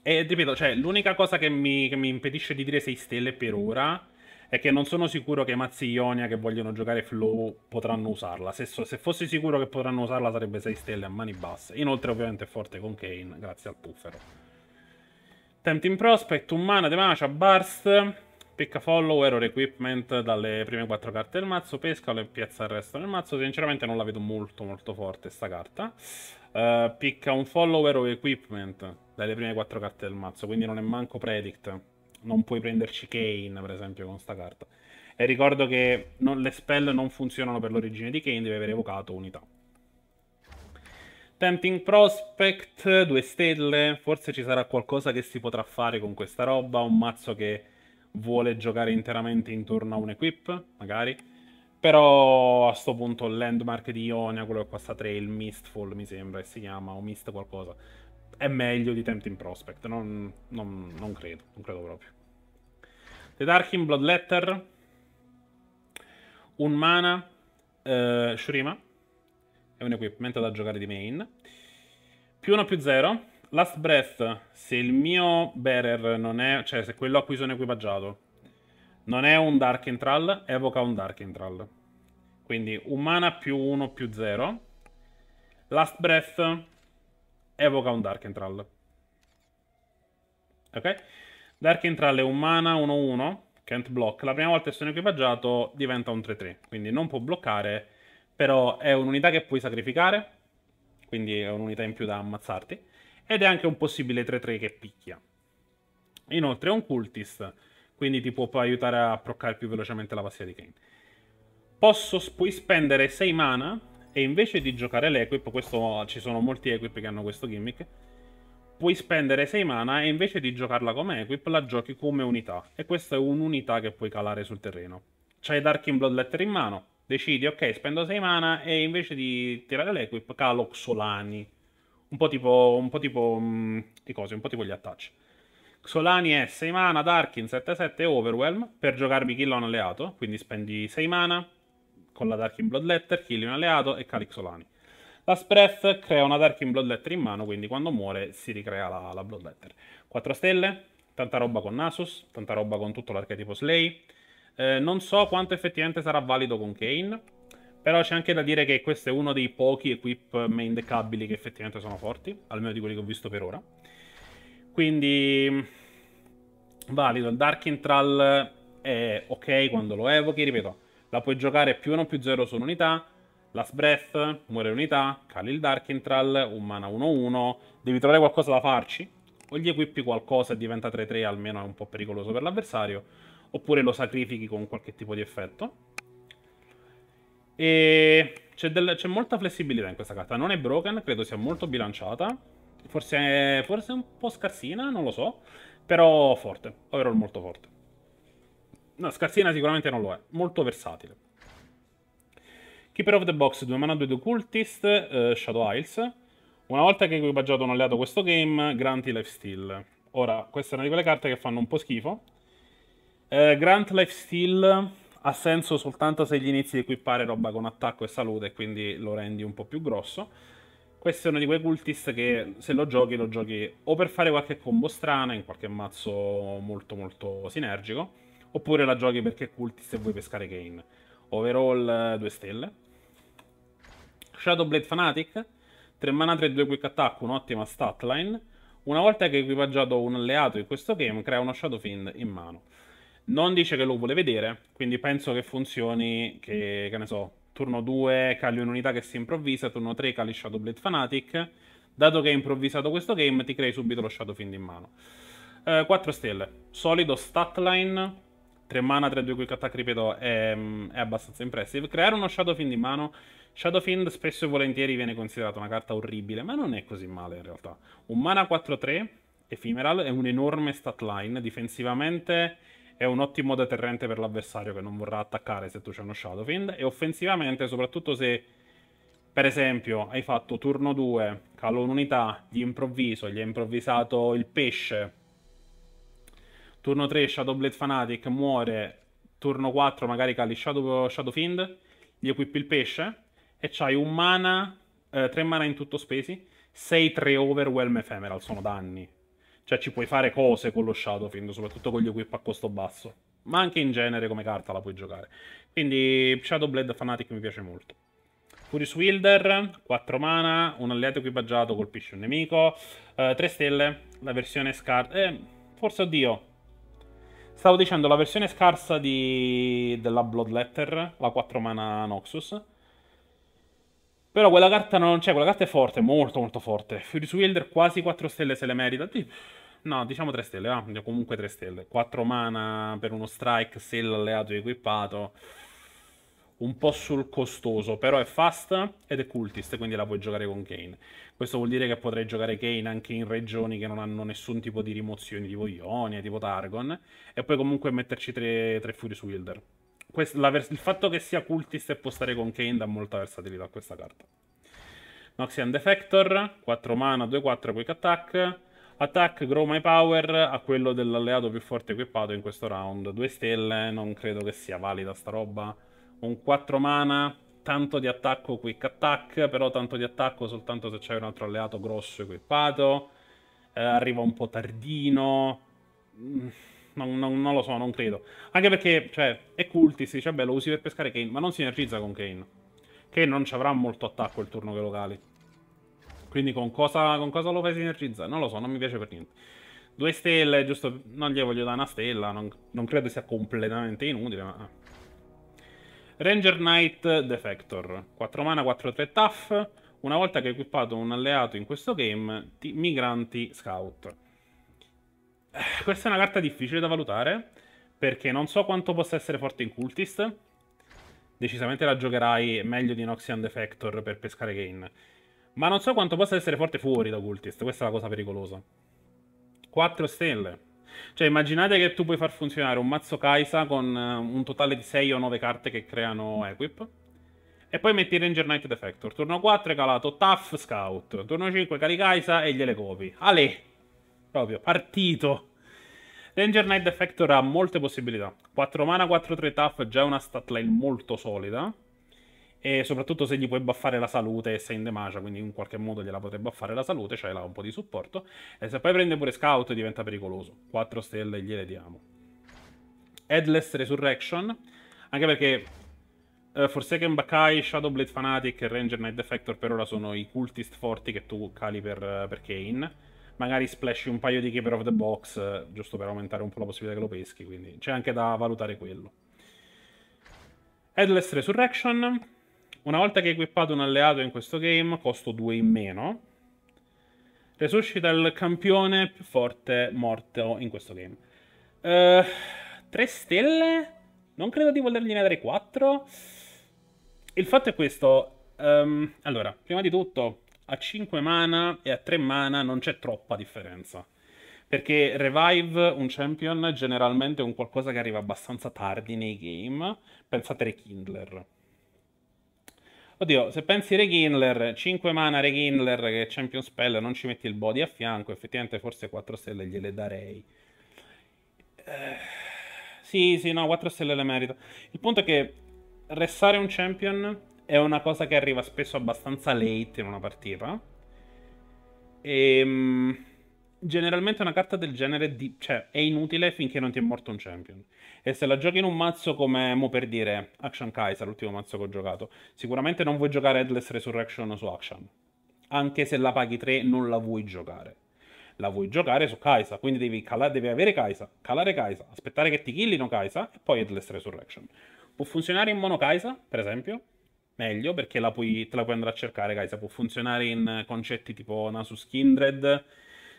E ripeto, cioè, l'unica cosa che mi, che mi, impedisce di dire 6 stelle per ora è che non sono sicuro che i mazzi Ionia che vogliono giocare Flow potranno usarla. Se, se, fossi sicuro che potranno usarla sarebbe 6 stelle a mani basse. Inoltre ovviamente è forte con Kane, grazie al puffero. Tempting Prospect, un mana, demacia, burst... Picca follow, error equipment dalle prime 4 carte del mazzo, pesca e piazza il resto del mazzo. Sinceramente non la vedo molto molto forte sta carta. Uh, picca un follower o equipment dalle prime 4 carte del mazzo, quindi non è manco predict. Non puoi prenderci Kane, per esempio, con sta carta. E ricordo che non, le spell non funzionano per l'origine di Kane, deve aver evocato unità. Tempting Prospect, due stelle, forse ci sarà qualcosa che si potrà fare con questa roba, un mazzo che vuole giocare interamente intorno a un equip, magari. Però a sto punto il landmark di Ionia, quello che costa 3, il Mistfall mi sembra che si chiama, o Mist qualcosa, è meglio di Tempting Prospect. Non, non, non credo, non credo proprio. The Darkin Bloodletter, un mana, eh, Shurima, è un equipment da giocare di main. Più 1 più 0 Last Breath, se il mio bearer non è, cioè se quello a cui sono equipaggiato non è un Dark Entral, evoca un Dark Entral. Quindi umana più 1 più 0. Last Breath evoca un Dark Entral. Ok? Dark Entral è umana 1-1, can't block. La prima volta che sono equipaggiato diventa un 3-3, quindi non può bloccare, però è un'unità che puoi sacrificare, quindi è un'unità in più da ammazzarti ed è anche un possibile 3-3 che picchia. Inoltre è un cultist, quindi ti può aiutare a proccare più velocemente la passia di Kane. Posso, puoi spendere 6 mana e invece di giocare l'equip, questo, ci sono molti equip che hanno questo gimmick, puoi spendere 6 mana e invece di giocarla come equip la giochi come unità. E questa è un'unità che puoi calare sul terreno. C'hai Dark in Bloodletter in mano, decidi ok spendo 6 mana e invece di tirare l'equip calo Xolani. Un po' tipo, un po' tipo mh, mm, di cose, un po' tipo gli attacci. Solani è 6 mana, Darkin 7-7 Overwhelm per giocarmi kill a un alleato, quindi spendi 6 mana con la Darkin Bloodletter, killi un alleato e carichi Solani. La Spreath crea una Darkin Bloodletter in mano, quindi quando muore si ricrea la, la Bloodletter. 4 stelle, tanta roba con Nasus, tanta roba con tutto l'archetipo Slay. Eh, non so quanto effettivamente sarà valido con Kane, però c'è anche da dire che questo è uno dei pochi equip equipment deckabili che effettivamente sono forti, almeno di quelli che ho visto per ora. Quindi valido, Dark Intral è ok quando lo evochi, ripeto, la puoi giocare più 1 più 0 su un'unità, Last Breath, muore l'unità, cali il Dark Intral, un mana 1-1, devi trovare qualcosa da farci, o gli equipi qualcosa e diventa 3-3, almeno è un po' pericoloso per l'avversario, oppure lo sacrifichi con qualche tipo di effetto. E c'è, molta flessibilità in questa carta. Non è broken, credo sia molto bilanciata. Forse, forse un po' scarsina, non lo so. Però forte, ovvero molto forte. No, scarsina sicuramente non lo è, molto versatile. Keeper of the Box, 2 mana 2 Cultist, uh, eh, Shadow Isles. Una volta che hai equipaggiato un alleato questo game, granti lifesteal. Ora, questa è una di quelle carte che fanno un po' schifo. Uh, grant lifesteal ha senso soltanto se gli inizi ad equipare roba con attacco e salute, e quindi lo rendi un po' più grosso. Questo è uno di quei cultist che se lo giochi, lo giochi o per fare qualche combo strana, in qualche mazzo molto molto sinergico, oppure la giochi perché è cultist e vuoi pescare gain. Overall 2 stelle. Shadowblade Fanatic, 3 mana 3 2 quick attack, un'ottima statline. Una volta che hai equipaggiato un alleato in questo game, crea uno Shadow in mano. Non dice che lo vuole vedere, quindi penso che funzioni che, che ne so, turno 2 cali un'unità che si improvvisa, turno 3 cali Shadowblade Fanatic. Dato che hai improvvisato questo game, ti crei subito lo Shadowfiend in mano. Eh, 4 stelle, solido statline, 3 mana, 3-2 quick attack, ripeto, è, è, abbastanza impressive. Creare uno Shadowfiend in mano, Shadowfiend spesso e volentieri viene considerato una carta orribile, ma non è così male in realtà. Un mana 4-3, Ephemeral, è un'enorme statline, difensivamente è un ottimo deterrente per l'avversario che non vorrà attaccare se tu c'è uno Shadowfiend e offensivamente soprattutto se per esempio hai fatto turno 2, calo un'unità, gli improvviso, gli hai improvvisato il pesce, turno 3 Shadowblade Fanatic muore, turno 4 magari cali Shadow, Shadowfiend, gli equipi il pesce e c'hai un mana, eh, 3 mana in tutto spesi, 6-3 Overwhelm Ephemeral, sono danni cioè ci puoi fare cose con lo Shadowfiend, soprattutto con gli equip a costo basso. Ma anche in genere come carta la puoi giocare. Quindi Shadowblade Fanatic mi piace molto. Furious Wilder, 4 mana, un alleato equipaggiato colpisce un nemico, uh, eh, 3 stelle, la versione scarsa... Eh, forse oddio. Stavo dicendo la versione scarsa di... della Bloodletter, la 4 mana Noxus però quella carta non c'è, cioè, quella carta è forte, molto molto forte. Fury Wilder quasi 4 stelle se le merita. No, diciamo 3 stelle, va. Ah, comunque 3 stelle. 4 mana per uno strike se l'alleato è equipato. Un po' sul costoso, però è fast ed è cultist, quindi la puoi giocare con Kane. Questo vuol dire che potrei giocare Kane anche in regioni che non hanno nessun tipo di rimozioni, tipo Ionia, tipo Targon. E poi comunque metterci 3 Fury Wilder vers- il fatto che sia cultist e può stare con Kane dà molta versatilità a questa carta. Noxian Defector, 4 mana, 2-4 Quick Attack. Attack, grow my power a quello dell'alleato più forte equipato in questo round. Due stelle, non credo che sia valida sta roba. Un 4 mana, tanto di attacco quick attack, però tanto di attacco soltanto se c'è un altro alleato grosso equipato. Eh, arriva un po' tardino. Mm non, non, non, lo so, non credo. Anche perché, cioè, è cultist, dice, beh, lo usi per pescare Kane, ma non sinergizza con Kane. Kane non ci avrà molto attacco il turno che lo cali. Quindi con cosa, con cosa lo fai sinergizzare? Non lo so, non mi piace per niente. Due stelle, giusto, non gli voglio dare una stella, non, non credo sia completamente inutile, ma... Ranger Knight Defector, 4 mana, 4-3 tough. Una volta che hai equipato un alleato in questo game, ti migranti scout. Questa è una carta difficile da valutare, perché non so quanto possa essere forte in Cultist. Decisamente la giocherai meglio di Noxian Defector per pescare Gain. Ma non so quanto possa essere forte fuori da Cultist, questa è la cosa pericolosa. 4 stelle. Cioè, immaginate che tu puoi far funzionare un mazzo Kaisa con eh, un totale di 6 o 9 carte che creano equip. E poi metti Ranger Knight Defector. Turno 4 è calato Tough Scout. Turno 5 cali Kaisa e gliele copi. Ale! proprio partito. Ranger Knight Defector ha molte possibilità. 4 mana, 4-3 tough, già una statline molto solida. E soprattutto se gli puoi buffare la salute e sei in demacia, quindi in qualche modo gliela potrebbe buffare la salute, cioè là un po' di supporto. E se poi prende pure scout diventa pericoloso. 4 stelle gliele diamo. Headless Resurrection, anche perché uh, Forsaken Bakai, Shadowblade Fanatic e Ranger Knight Defector per ora sono i cultist forti che tu cali per, eh, per Kane magari splashi un paio di keeper of the box, giusto per aumentare un po' la possibilità che lo peschi, quindi c'è anche da valutare quello. Headless Resurrection. Una volta che equipato un alleato in questo game, costo 2 in meno. Resuscita il campione più forte morto in questo game. Uh, eh, 3 stelle? Non credo di volergliene dare 4. Il fatto è questo. Um, allora, prima di tutto, a 5 mana e a 3 mana non c'è troppa differenza. Perché Revive, un champion, generalmente è un qualcosa che arriva abbastanza tardi nei game. Pensate Rekindler. Oddio, se pensi Rekindler, 5 mana Rekindler che è champion spell, non ci metti il body a fianco, effettivamente forse 4 stelle gliele darei. Eh, sì, sì, no, 4 stelle le merito. Il punto è che restare un champion è una cosa che arriva spesso abbastanza late in una partita. E, um, generalmente una carta del genere di, cioè, è inutile finché non ti è morto un champion. E se la giochi in un mazzo come, mo per dire, Action Kaiser, l'ultimo mazzo che ho giocato, sicuramente non vuoi giocare Headless Resurrection su Action. Anche se la paghi 3 non la vuoi giocare. La vuoi giocare su Kaisa, quindi devi, calare, devi avere Kaisa, calare Kaisa, aspettare che ti killino Kaisa e poi Headless Resurrection. Può funzionare in mono Kaisa, per esempio, meglio perché la puoi, te la puoi andare a cercare, guys. Può funzionare in mm. concetti tipo Nasus Kindred,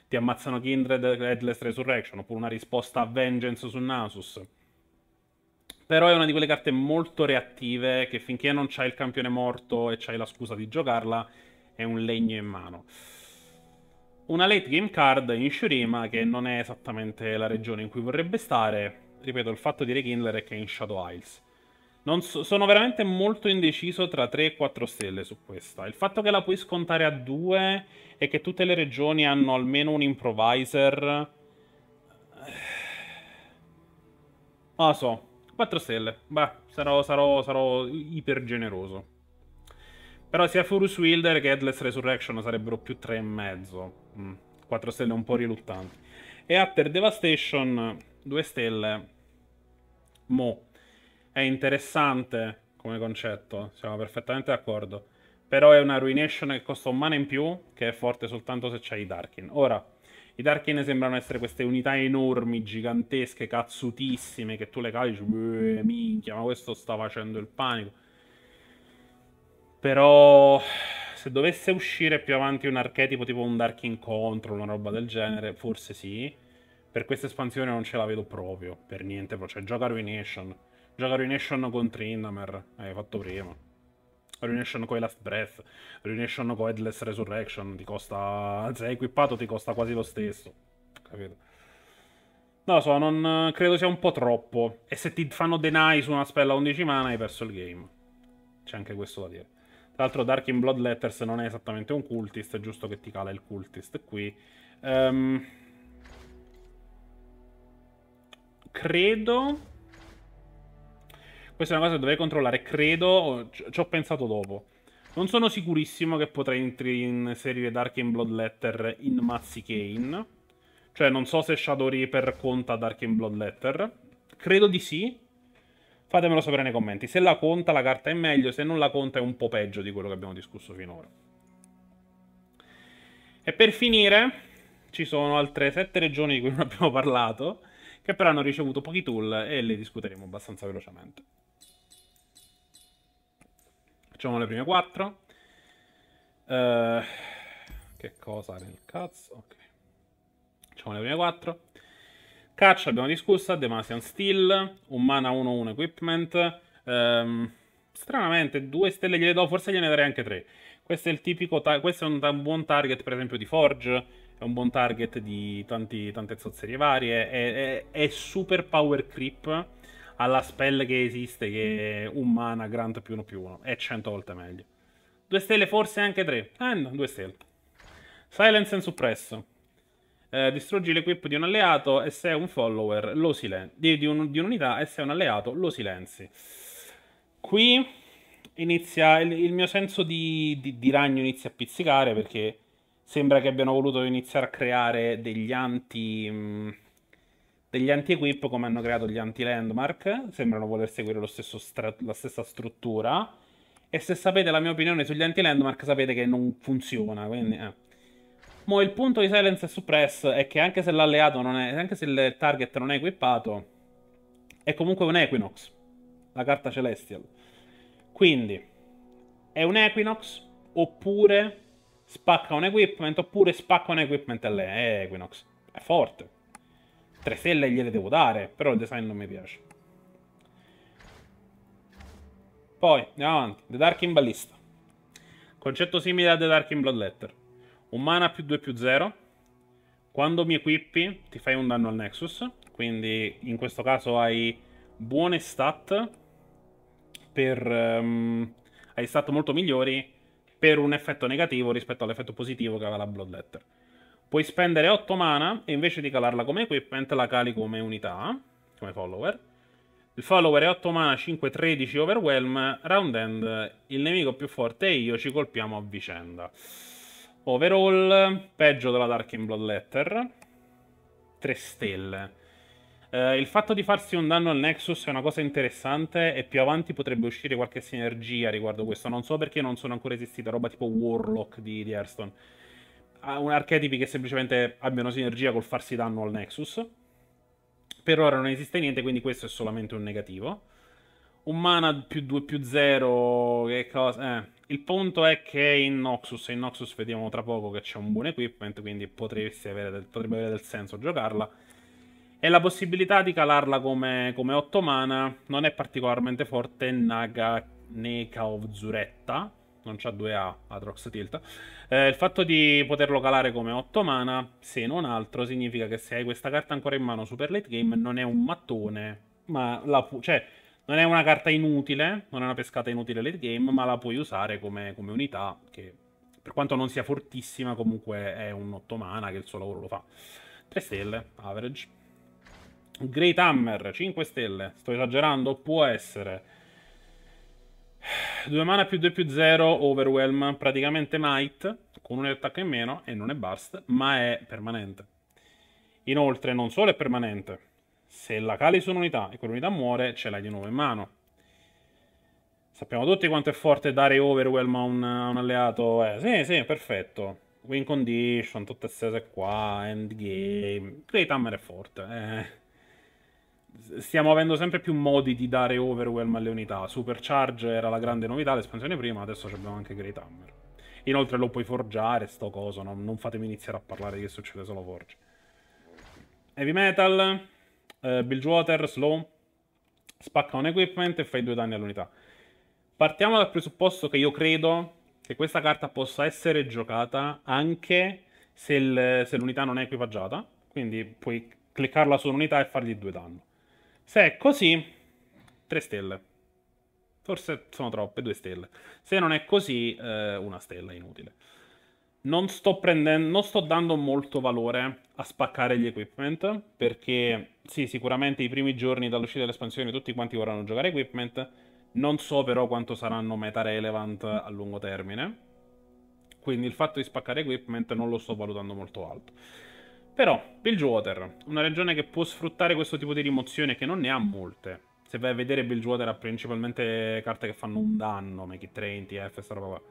ti ammazzano Kindred, Headless Resurrection, oppure una risposta a Vengeance su Nasus. Però è una di quelle carte molto reattive che finché non c'hai il campione morto e c'hai la scusa di giocarla, è un legno in mano. Una late game card in Shurima che non è esattamente la regione in cui vorrebbe stare. Ripeto, il fatto di Rekindler è che è in Shadow Isles So, sono veramente molto indeciso tra 3 e 4 stelle su questa. Il fatto che la puoi scontare a 2 e che tutte le regioni hanno almeno un improviser... Ah so. 4 stelle. Beh, sarò, sarò, sarò iper generoso. Però sia Furious Wilder che Headless Resurrection sarebbero più 3,5. Mm. 4 stelle un po' riluttanti. E After Devastation, 2 stelle. Mo' è interessante come concetto, siamo perfettamente d'accordo. Però è una ruination che costa un mana in più, che è forte soltanto se c'hai i Darkin. Ora, i Darkin sembrano essere queste unità enormi, gigantesche, cazzutissime, che tu le cali e dici, minchia, ma questo sta facendo il panico. Però se dovesse uscire più avanti un archetipo tipo un Darkin Control, una roba del genere, forse sì. Per questa espansione non ce la vedo proprio, per niente, però c'è cioè, gioca Ruination. Gioca Ruination con Trindamer, hai fatto prima. Ruination con Last Breath, Ruination con Headless Resurrection, ti costa... Se hai equipato ti costa quasi lo stesso, capito? Non lo so, non... credo sia un po' troppo. E se ti fanno deny su una spella 11 mana hai perso il game. C'è anche questo da dire. Tra l'altro Dark in Blood Letters non è esattamente un cultist, è giusto che ti cala il cultist qui. Um... Credo questa è una cosa che dovrei controllare, credo, ci ho pensato dopo. Non sono sicurissimo che potrei entri in serie Dark in Bloodletter in mm. Mazzi Kane. Cioè, non so se Shadow Reaper conta Dark in Letter. Credo di sì. Fatemelo sapere nei commenti. Se la conta la carta è meglio, se non la conta è un po' peggio di quello che abbiamo discusso finora. E per finire, ci sono altre sette regioni di cui non abbiamo parlato, che però hanno ricevuto pochi tool e le discuteremo abbastanza velocemente. Facciamo le prime quattro. Uh, che cosa nel cazzo? Ok. Facciamo le prime quattro. Caccia abbiamo discussa, Demasian Steel, un mana 1-1 equipment. Um, stranamente, due stelle gliele do, forse gliene darei anche tre. Questo è il tipico, questo è un, un, buon target per esempio di Forge, è un buon target di tanti, tante zozzerie varie, è, è, è super power creep alla spell che esiste, che mm. è un mana, grant più uno più uno. È cento volte meglio. Due stelle, forse anche tre. Ah, no, due stelle. Silence and Suppresso. Eh, distruggi l'equip di un alleato e se è un follower lo silenzi. Di, di, un, un'unità e se è un alleato lo silenzi. Qui inizia il, il mio senso di, di, di ragno inizia a pizzicare perché sembra che abbiano voluto iniziare a creare degli anti... Mh, mm, degli anti-equip come hanno creato gli anti-landmark, sembrano voler seguire stra- la stessa struttura. E se sapete la mia opinione sugli anti-landmark, sapete che non funziona. Quindi, eh. Mo il punto di Silence e Suppress è che anche se l'alleato non è. anche se il target non è equipato, è comunque un Equinox. La carta Celestial. Quindi è un Equinox oppure spacca un equipment oppure spacca un equipment e lei è Equinox. È forte tre stelle gliele devo dare, però il design non mi piace. Poi, andiamo avanti. The Dark in Ballista. Concetto simile a The Dark in Bloodletter. Un mana più 2 più 0. Quando mi equippi ti fai un danno al Nexus. Quindi in questo caso hai buone stat per... Um, hai stat molto migliori per un effetto negativo rispetto all'effetto positivo che aveva la Bloodletter. Puoi spendere 8 mana e invece di calarla come equipment la cali come unità, come follower. Il follower è 8 mana, 5-13 overwhelm, round end, il nemico più forte e io ci colpiamo a vicenda. Overall, peggio della Dark in Blood Letter, 3 stelle. Eh, il fatto di farsi un danno al Nexus è una cosa interessante e più avanti potrebbe uscire qualche sinergia riguardo questo. Non so perché non sono ancora esistita roba tipo Warlock di, di Hearthstone un archetipi che semplicemente abbiano sinergia col farsi danno al Nexus. Per ora non esiste niente, quindi questo è solamente un negativo. Un mana più 2 più 0, che cosa... Eh. Il punto è che in Noxus, e in Noxus vediamo tra poco che c'è un buon equipment, quindi avere del, potrebbe avere del senso giocarla. E la possibilità di calarla come, come 8 mana non è particolarmente forte Naga Neka of Zuretta, non c'ha 2A Atrox Tilt. Eh, il fatto di poterlo calare come 8 mana, se non altro, significa che se hai questa carta ancora in mano super late game non è un mm-hmm. mattone, ma la pu- cioè non è una carta inutile, non è una pescata inutile late game, mm-hmm. ma la puoi usare come, come unità che per quanto non sia fortissima comunque è un 8 mana che il suo lavoro lo fa. 3 stelle, average. Great Hammer, 5 stelle, sto esagerando, può essere due mana più 2 più 0, Overwhelm, praticamente Might, con un attacco in meno e non è burst, ma è permanente. Inoltre non solo è permanente, se la cali su un'unità e quell'unità muore, ce l'hai di nuovo in mano. Sappiamo tutti quanto è forte dare Overwhelm a un, a un alleato. Eh, sì, sì, perfetto. Win condition, tutte queste cose qua, endgame. Grey Hammer è forte, eh stiamo avendo sempre più modi di dare overwhelm alle unità. Supercharge era la grande novità, l'espansione prima, adesso abbiamo anche Great Hammer. Inoltre lo puoi forgiare, sto coso, no? non fatemi iniziare a parlare di che succede solo forge. Heavy Metal, eh, Bilgewater, Slow, spacca un equipment e fai due danni all'unità. Partiamo dal presupposto che io credo che questa carta possa essere giocata anche se, l'unità non è equipaggiata, quindi puoi cliccarla su un'unità e fargli due danni. Se è così, 3 stelle. Forse sono troppe, 2 stelle. Se non è così, eh, una stella inutile. Non sto, prendendo, non sto dando molto valore a spaccare gli equipment, perché sì, sicuramente i primi giorni dall'uscita dell'espansione tutti quanti vorranno giocare equipment, non so però quanto saranno meta relevant a lungo termine, quindi il fatto di spaccare equipment non lo sto valutando molto alto. Però, Bilgewater, una regione che può sfruttare questo tipo di rimozione che non ne ha molte. Se vai a vedere Bilgewater ha principalmente carte che fanno un danno, Make it 30, F, sta roba qua.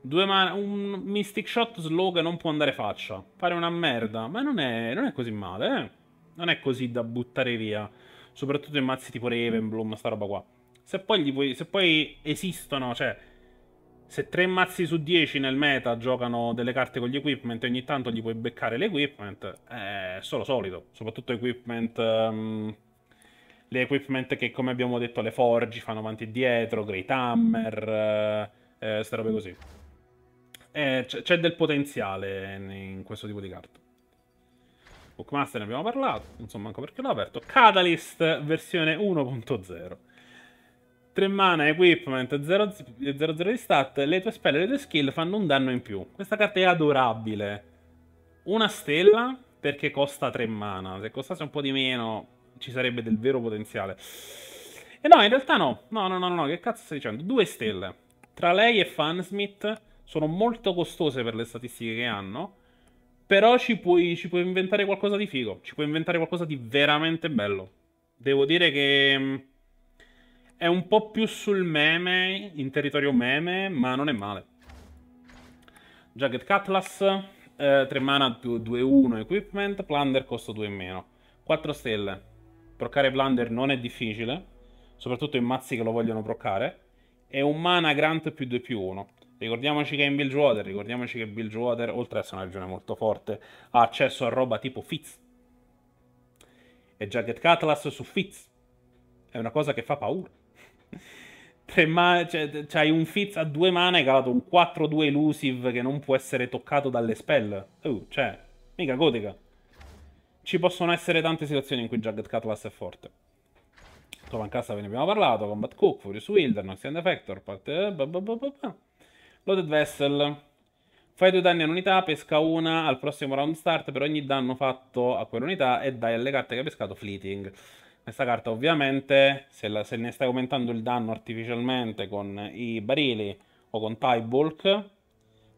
Due mani, un Mystic Shot slow che non può andare faccia. Pare una merda, ma non è, non è così male, eh. Non è così da buttare via. Soprattutto in mazzi tipo Ravenbloom, sta roba qua. Se poi, puoi, se poi esistono, cioè se 3 mazzi su 10 nel meta giocano delle carte con gli equipment e ogni tanto gli puoi beccare l'equipment, è eh, solo solito. Soprattutto equipment... Um, le equipment che, come abbiamo detto, le forgi fanno avanti e dietro, Great Hammer, eh, eh, ste robe così. Eh, c'è del potenziale in questo tipo di carte. Bookmaster ne abbiamo parlato, non so manco perché l'ho aperto. Catalyst versione 1.0. 3 mana, equipment, 0, 0, di stat, le tue spelle e le tue skill fanno un danno in più. Questa carta è adorabile. Una stella perché costa 3 mana. Se costasse un po' di meno ci sarebbe del vero potenziale. E no, in realtà no. No, no, no, no, che cazzo stai dicendo? Due stelle. Tra lei e Fansmith sono molto costose per le statistiche che hanno. Però ci puoi, ci puoi inventare qualcosa di figo. Ci puoi inventare qualcosa di veramente bello. Devo dire che mm, è un po' più sul meme, in territorio meme, ma non è male. Jagged Cutlass, eh, 3 mana 2-1 equipment, Plunder costa 2 in meno. 4 stelle. proccare Plunder non è difficile, soprattutto in mazzi che lo vogliono proccare. È un mana grant più 2 più 1. Ricordiamoci che è in Bilgewater, ricordiamoci che Bilgewater, oltre ad essere una regione molto forte, ha accesso a roba tipo Fizz. E Jagged Cutlass su Fizz. È una cosa che fa paura ma- cioè, c'hai un Fizz a due mana e calato un 4-2 elusive che non può essere toccato dalle spell. Uh, cioè, mica gotica. Ci possono essere tante situazioni in cui Jagged Cutlass è forte. Tovan Cassa ve ne abbiamo parlato, Combat Cook, Furious Wilder, Noxian Defector, parte... Eh, Loaded Vessel. Fai due danni all'unità, pesca una al prossimo round start per ogni danno fatto a quell'unità e dai alle carte che hai pescato Fleeting. Questa carta ovviamente, se, la, se, ne stai aumentando il danno artificialmente con i barili o con Tybulk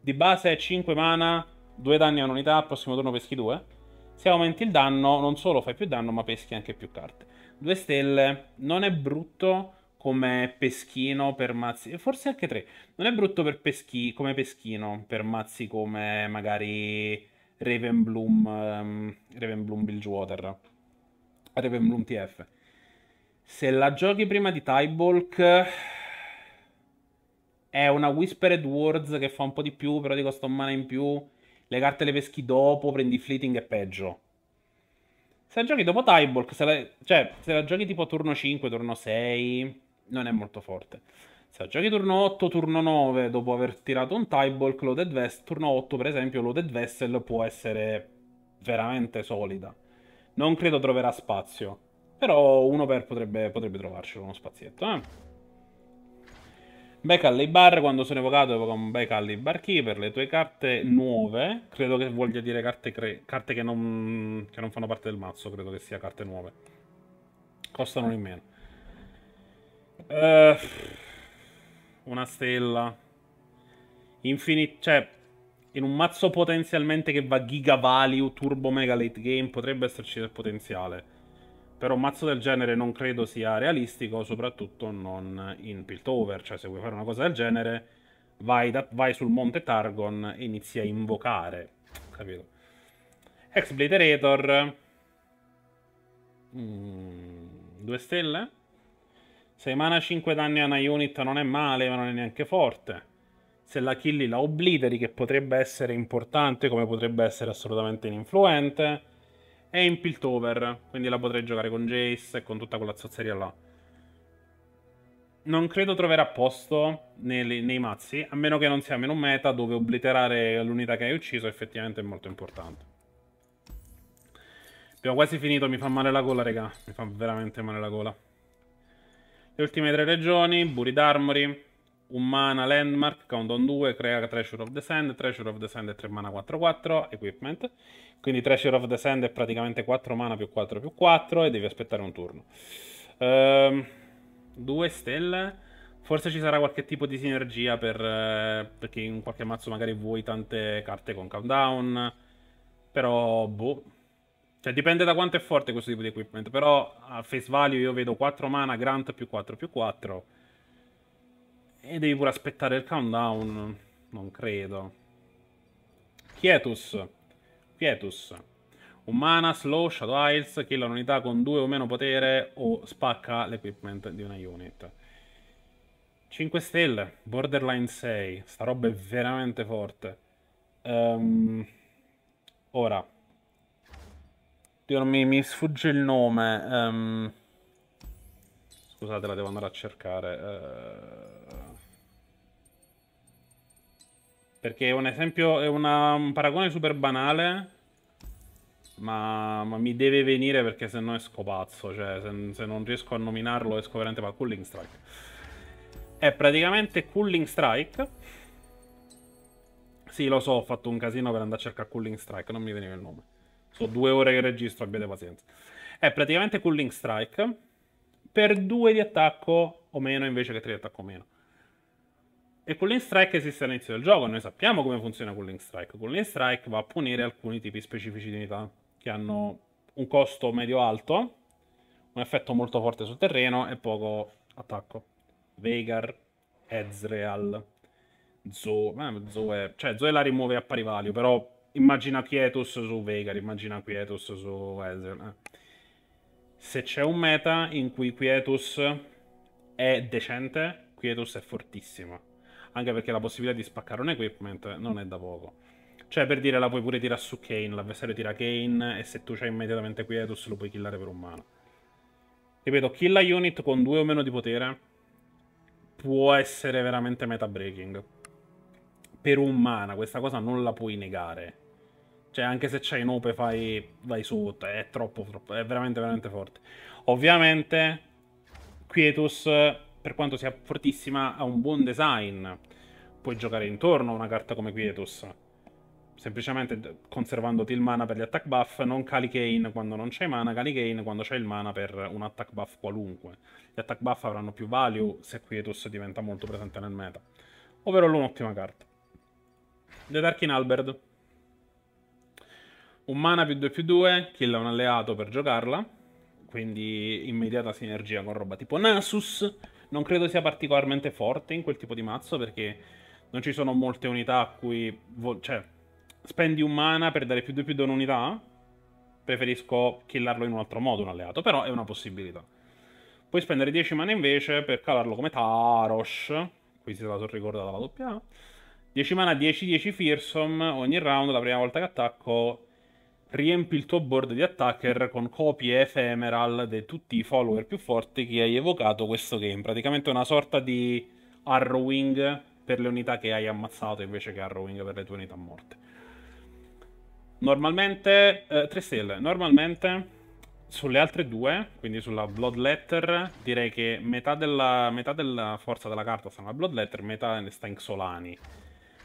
di base 5 mana, 2 danni a un'unità, al prossimo turno peschi 2. Se aumenti il danno, non solo fai più danno, ma peschi anche più carte. 2 stelle, non è brutto come peschino per mazzi, forse anche 3. Non è brutto per peschi, come peschino per mazzi come magari Ravenbloom, um, ehm, Ravenbloom Bilgewater sparerebbe un TF. Se la giochi prima di Tybalk è una Whispered Words che fa un po' di più, però di costa un mana in più. Le carte le peschi dopo, prendi Fleeting e peggio. Se la giochi dopo Tybalk, se la, cioè se la giochi tipo turno 5, turno 6, non è molto forte. Se la giochi turno 8, turno 9, dopo aver tirato un Tybalk, Loaded Vest, turno 8 per esempio, Loaded Vessel può essere veramente solida non credo troverà spazio. Però uno per potrebbe, potrebbe trovarcelo uno spazietto, eh. Back bar quando sono evocato evoca un back all'Ibar key per le tue carte nuove. Credo che voglia dire carte, carte che, non, che, non, fanno parte del mazzo, credo che sia carte nuove. Costano in meno. Uh, una stella. Infinite, cioè in un mazzo potenzialmente che va giga value, turbo mega late game, potrebbe esserci del potenziale. Però un mazzo del genere non credo sia realistico, soprattutto non in Piltover. Cioè, se vuoi fare una cosa del genere, vai, da, vai sul monte Targon e inizi a invocare. Capito? Exblaterator. Mm, due stelle? 6 mana, 5 danni a una unit non è male, ma non è neanche forte se la killi la obliteri, che potrebbe essere importante come potrebbe essere assolutamente ininfluente, e in Piltover, quindi la potrei giocare con Jace e con tutta quella zozzeria là. Non credo troverà posto nei, nei mazzi, a meno che non siamo in un meta dove obliterare l'unità che hai ucciso effettivamente è molto importante. Abbiamo quasi finito, mi fa male la gola, regà Mi fa veramente male la gola. Le ultime tre regioni, Burid Armory, un mana landmark, countdown 2, mm. crea Treasure of the Sand, Treasure of the Sand è 3 mana 4-4, equipment, quindi Treasure of the Sand è praticamente 4 mana più 4 più 4 e devi aspettare un turno. Um, ehm, 2 stelle, forse ci sarà qualche tipo di sinergia per, eh, perché in qualche mazzo magari vuoi tante carte con countdown, però boh. Cioè dipende da quanto è forte questo tipo di equipment, però a face value io vedo 4 mana, grant più 4 più 4 e devi pure aspettare il countdown? Non credo. Quietus. Quietus. Umana, slow, shadow Isles, kill un'unità con due o meno potere o spacca l'equipment di una unit. 5 stelle, borderline 6. Sta roba è veramente forte. Um, ora. Dio, mi, mi, sfugge il nome. Um, Scusate, la devo andare a cercare. Eh. Perché è un esempio, è una, un paragone super banale. Ma, ma, mi deve venire perché se no esco pazzo. Cioè, se, se non riesco a nominarlo, esco veramente pazzo. Cooling Strike. È praticamente Cooling Strike. Sì, lo so, ho fatto un casino per andare a cercare Cooling Strike, non mi veniva il nome. Sono due ore che registro, abbiate pazienza. È praticamente Cooling Strike per 2 di attacco o meno invece che 3 di attacco o meno. E con Strike esiste all'inizio del gioco, noi sappiamo come funziona con Strike. Con Strike va a punire alcuni tipi specifici di unità che hanno un costo medio-alto, un effetto molto forte sul terreno e poco attacco. Vegar, Ezreal, Zoe, eh, Zoe, cioè Zoe la rimuove a pari value, però immagina Quietus su Vegar, immagina Quietus su Ezreal. Eh se c'è un meta in cui Quietus è decente, Quietus è fortissimo. Anche perché la possibilità di spaccare un equipment non è da poco. Cioè, per dire, la puoi pure tirare su Kane, l'avversario tira Kane e se tu c'hai immediatamente Quietus lo puoi killare per un mano. Ripeto, kill la unit con due o meno di potere può essere veramente meta breaking. Per un mana, questa cosa non la puoi negare. Cioè, anche se c'hai Nope, fai, vai su. Mm. È troppo, troppo. È veramente, veramente forte. Ovviamente, Quietus, per quanto sia fortissima, ha un buon design. Puoi giocare intorno a una carta come Quietus. Semplicemente conservandoti il mana per gli attack buff. Non cali Kane quando non c'è mana, cali Kane quando c'è il mana per un attack buff qualunque. Gli attack buff avranno più value mm. se Quietus diventa molto presente nel meta. Ovvero l'un'ottima carta. The Dark in Albert. Un mana più 2 più 2, kill un alleato per giocarla, quindi immediata sinergia con roba tipo Nasus. Non credo sia particolarmente forte in quel tipo di mazzo perché non ci sono molte unità a cui... cioè, spendi un mana per dare più 2 più 2 un'unità? Preferisco killarlo in un altro modo un alleato, però è una possibilità. Puoi spendere 10 mana invece per calarlo come Tarosh, qui si è dato ricordata la doppia A. 10 mana, 10-10 Fearsome, ogni round, la prima volta che attacco riempi il tuo board di attacker con copie ephemeral di tutti i follower più forti che hai evocato questo game. Praticamente una sorta di Arrowing per le unità che hai ammazzato invece che Arrowing per le tue unità morte. Normalmente, eh, 3 stelle, normalmente sulle altre due, quindi sulla Bloodletter, direi che metà della, metà della forza della carta sta nella Bloodletter, metà ne sta in Solani.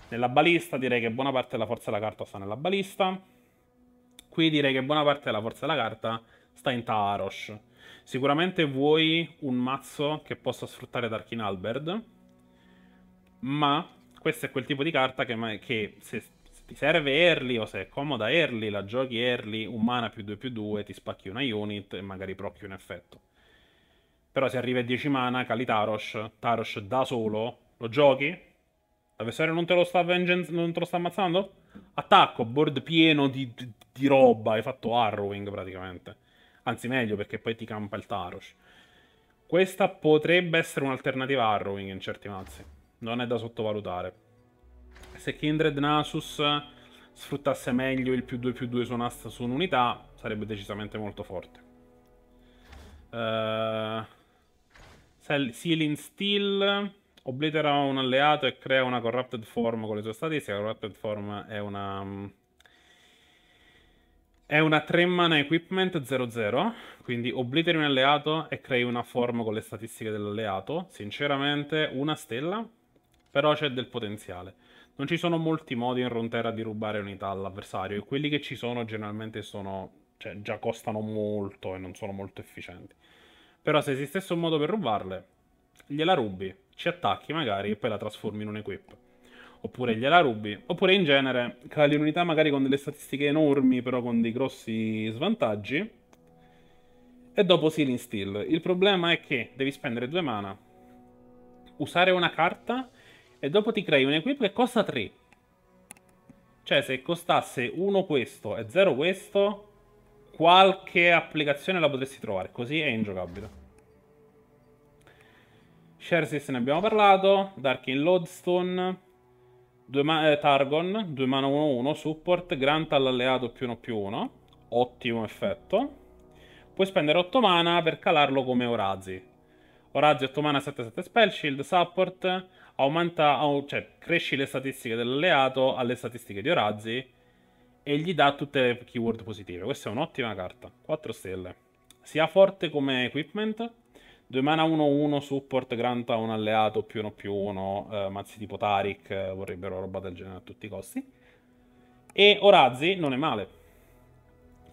Nella balista direi che buona parte della forza della carta sta nella balista Qui direi che buona parte della forza della carta sta in Tarosh. Sicuramente vuoi un mazzo che possa sfruttare Tarkin Albert, ma questo è quel tipo di carta che, che se, se, ti serve early o se è comoda early, la giochi early, un mana più 2 più 2, ti spacchi una unit e magari procchi un effetto. Però se arrivi a 10 mana, cali Tarosh, Tarosh da solo, lo giochi? L'avversario non te lo sta, non te lo sta ammazzando? Attacco, board pieno di, di, di roba. Hai fatto Harrowing praticamente. Anzi, meglio perché poi ti campa il Tarosh. Questa potrebbe essere un'alternativa a Harrowing in certi mazzi. Non è da sottovalutare. Se Kindred Nasus sfruttasse meglio il più 2 più 2 su, una, su un'unità, sarebbe decisamente molto forte. Uh, Sealing Steel oblitera un alleato e crea una corrupted form con le sue statistiche. La corrupted form è una. Mm, è una 3 mana equipment 0-0, quindi obliteri un alleato e crei una form con le statistiche dell'alleato. Sinceramente, una stella, però c'è del potenziale. Non ci sono molti modi in Runeterra di rubare unità all'avversario, e quelli che ci sono generalmente sono, cioè, già costano molto e non sono molto efficienti. Però se esistesse un modo per rubarle, gliela rubi ci attacchi magari e poi la trasformi in un'equip. Oppure gliela rubi. Oppure in genere cali un'unità magari con delle statistiche enormi, però con dei grossi svantaggi. E dopo Sealing Steel. Il problema è che devi spendere due mana, usare una carta e dopo ti crei un'equip che costa 3. Cioè, se costasse uno questo e zero questo, qualche applicazione la potresti trovare. Così è ingiocabile. Shersis ne abbiamo parlato, Darkin Lodestone, eh, Targon, 2 mana 1-1, support, Grant all'alleato più 1 più 1, ottimo effetto. Puoi spendere 8 mana per calarlo come Orazi. Orazi 8 mana 7-7 spell, shield, support, aumenta, cioè cresci le statistiche dell'alleato alle statistiche di Orazi e gli dà tutte le keyword positive. Questa è un'ottima carta, 4 stelle. Sia forte come equipment 2 mana 1-1, support granta un alleato più 1 più 1, eh, mazzi tipo Tarik eh, vorrebbero roba del genere a tutti i costi. E Orazzi non è male.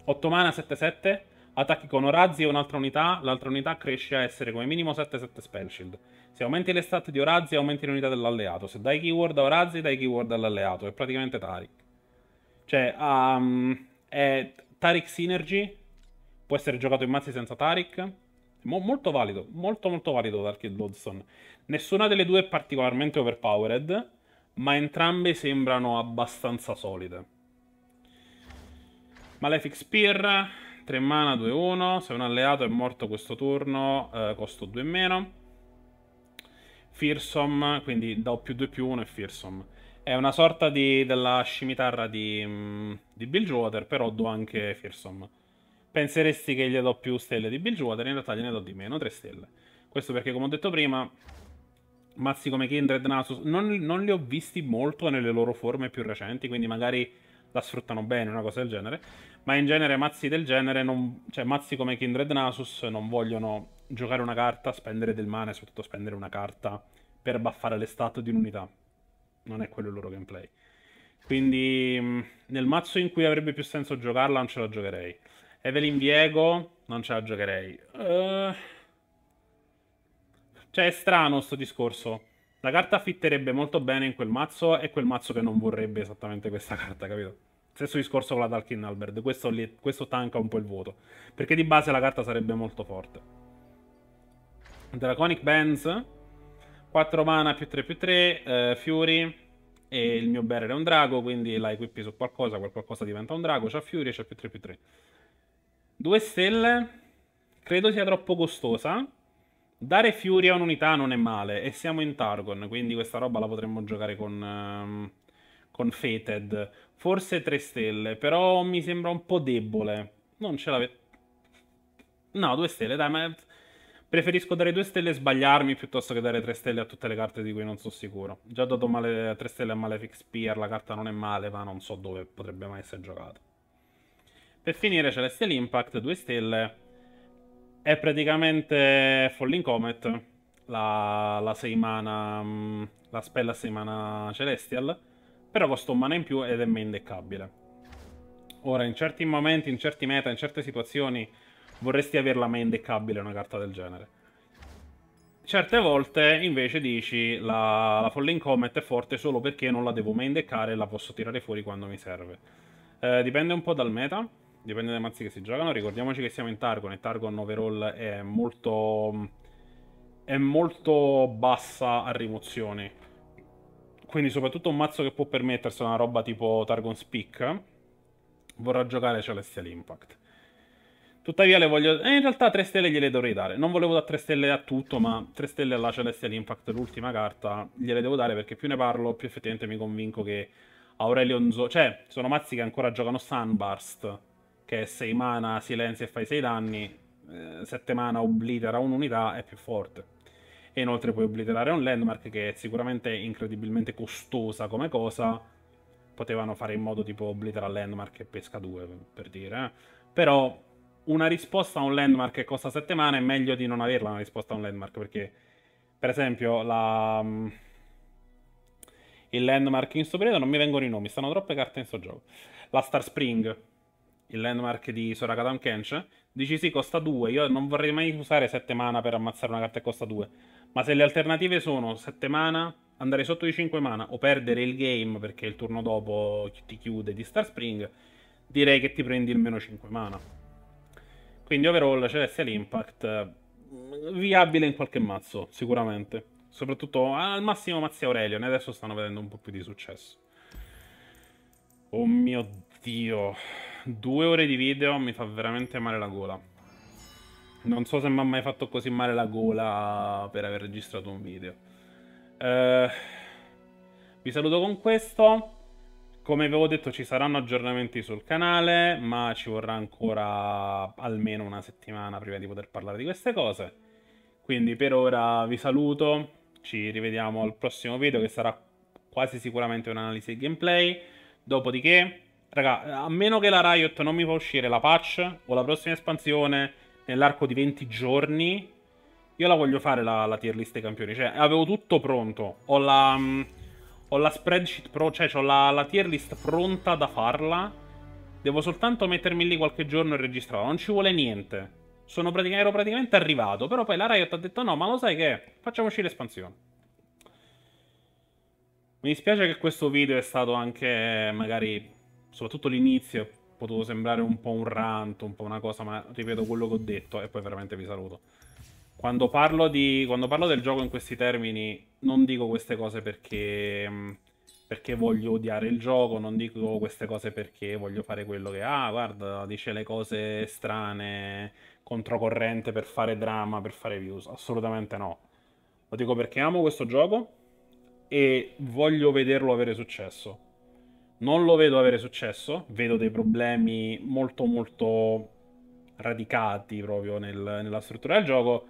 8 mana 7-7, attacchi con Orazzi e un'altra unità, l'altra unità cresce a essere come minimo 7-7 spell shield. Se aumenti le stat di Orazzi aumenti l'unità dell'alleato, se dai keyword a Orazzi dai keyword all'alleato, è praticamente Tarik. Cioè, um, è Tarik Synergy, può essere giocato in mazzi senza Tarik Mo molto valido, molto molto valido Darkid Dodson. Nessuna delle due è particolarmente overpowered, ma entrambe sembrano abbastanza solide. Malefic Spear, 3 mana, 2-1. Se un alleato è morto questo turno, eh, costo 2 in meno. Fearsome, quindi do più 2 più 1 e Fearsome. È una sorta di, della scimitarra di, mm, di Bilgewater, però do anche Fearsome penseresti che gli do più stelle di Bilgewater, in realtà gliene do di meno, 3 stelle. Questo perché, come ho detto prima, mazzi come Kindred Nasus non, non li ho visti molto nelle loro forme più recenti, quindi magari la sfruttano bene, una cosa del genere. Ma in genere mazzi del genere, non, cioè mazzi come Kindred Nasus non vogliono giocare una carta, spendere del mana e soprattutto spendere una carta per buffare le stat di un'unità. Non è quello il loro gameplay. Quindi mm, nel mazzo in cui avrebbe più senso giocarla non ce la giocherei. Evelyn Viego non ce la giocherei. Uh... Cioè, è strano sto discorso. La carta fitterebbe molto bene in quel mazzo e quel mazzo che non vorrebbe esattamente questa carta, capito? Stesso discorso con la Talking Albert, questo, li... questo tanca un po' il voto. Perché di base la carta sarebbe molto forte. Draconic Bands, 4 mana più 3 più 3, uh, eh, Fury, e il mio Barrier è un drago, quindi la equippi su qualcosa, quel qualcosa diventa un drago, c'ha Fury e c'ha più 3 più 3. Due stelle credo sia troppo costosa. Dare Fury a un'unità non è male. E siamo in Targon, quindi questa roba la potremmo giocare con, um, con Fated. Forse tre stelle, però mi sembra un po' debole. Non ce l'avete No, due stelle, dai, ma preferisco dare due stelle e sbagliarmi piuttosto che dare tre stelle a tutte le carte di cui non sono sicuro. Già dato male 3 stelle a Malefic Spear, la carta non è male, ma non so dove potrebbe mai essere giocata. Per finire Celestial Impact, 2 stelle, è praticamente Falling Comet, la, la seimana, mm, la spella seimana Celestial, però costa un mana in più ed è main indeccabile. Ora, in certi momenti, in certi meta, in certe situazioni, vorresti averla main indeccabile una carta del genere. Certe volte invece dici la, la Falling Comet è forte solo perché non la devo main indeccare e la posso tirare fuori quando mi serve. Eh, dipende un po' dal meta dipende dai mazzi che si giocano. Ricordiamoci che siamo in Targon e Targon overall è molto, è molto bassa a rimozioni. Quindi soprattutto un mazzo che può permettersi una roba tipo Targon Speak vorrà giocare Celestial Impact. Tuttavia le voglio... Eh, in realtà 3 stelle gliele dovrei dare. Non volevo dare 3 stelle a tutto, ma 3 stelle alla Celestial Impact, l'ultima carta, gliele devo dare perché più ne parlo, più effettivamente mi convinco che Aurelion Zo... Cioè, sono mazzi che ancora giocano Sunburst che 6 mana silenzia e fai 6 danni, 7 eh, mana oblitera un'unità è più forte. E inoltre puoi obliterare un landmark che è sicuramente incredibilmente costosa come cosa. Potevano fare in modo tipo oblitera landmark e pesca 2 per dire. Eh. Però una risposta a un landmark che costa 7 mana è meglio di non averla una risposta a un landmark perché per esempio la... Mm, il landmark in sto periodo non mi vengono i nomi, stanno troppe carte in sto gioco. La Star Spring il landmark di Sorakatam Kench, dici sì, costa 2, io non vorrei mai usare 7 mana per ammazzare una carta che costa 2, ma se le alternative sono 7 mana, andare sotto di 5 mana o perdere il game perché il turno dopo ti chiude di Star Spring, direi che ti prendi il meno 5 mana. Quindi overall Celestial Impact mm, viabile in qualche mazzo, sicuramente. Soprattutto al massimo Mazzi ne adesso stanno vedendo un po' più di successo. Oh mio Dio due ore di video mi fa veramente male la gola. Non so se mi ha mai fatto così male la gola per aver registrato un video. Eh, vi saluto con questo. Come avevo detto ci saranno aggiornamenti sul canale, ma ci vorrà ancora almeno una settimana prima di poter parlare di queste cose. Quindi per ora vi saluto, ci rivediamo al prossimo video che sarà quasi sicuramente un'analisi di gameplay. Dopodiché Raga, a meno che la Riot non mi fa uscire la patch o la prossima espansione nell'arco di 20 giorni, io la voglio fare la, la tier list dei campioni. Cioè, avevo tutto pronto. Ho la, mm, ho la spreadsheet pro, cioè ho la, la tier list pronta da farla. Devo soltanto mettermi lì qualche giorno e registrarla. Non ci vuole niente. Sono praticamente, ero praticamente arrivato. Però poi la Riot ha detto no, ma lo sai che? Facciamo uscire l'espansione. Mi dispiace che questo video è stato anche magari soprattutto l'inizio è potuto sembrare un po' un rant, un po' una cosa, ma ripeto quello che ho detto e poi veramente vi saluto. Quando parlo, di, quando parlo del gioco in questi termini, non dico queste cose perché, mm, perché voglio odiare il gioco, non dico queste cose perché voglio fare quello che, ah, guarda, dice le cose strane, controcorrente per fare drama, per fare views. Assolutamente no. Lo dico perché amo questo gioco e voglio vederlo avere successo non lo vedo avere successo, vedo dei mm-hmm. problemi molto molto radicati proprio nel, nella struttura del gioco.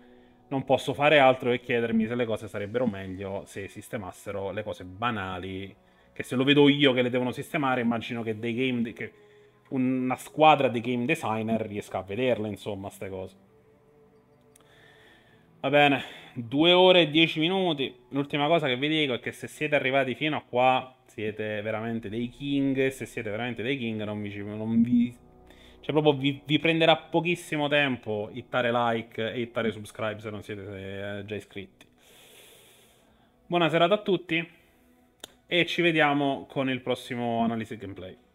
Non posso fare altro che chiedermi se le cose sarebbero meglio se sistemassero le cose banali, che se lo vedo io che le devono sistemare, immagino che dei game... De- che una squadra di game designer riesca a vederle, insomma, queste cose. Va bene, 2 ore e 10 minuti. L'ultima cosa che vi dico è che se siete arrivati fino a qua, siete veramente dei king. Se siete veramente dei king, non vi. Non vi cioè, proprio vi, vi, prenderà pochissimo tempo hittare like e hittare subscribe se non siete eh, già iscritti. Buona serata a tutti. E ci vediamo con il prossimo analisi gameplay.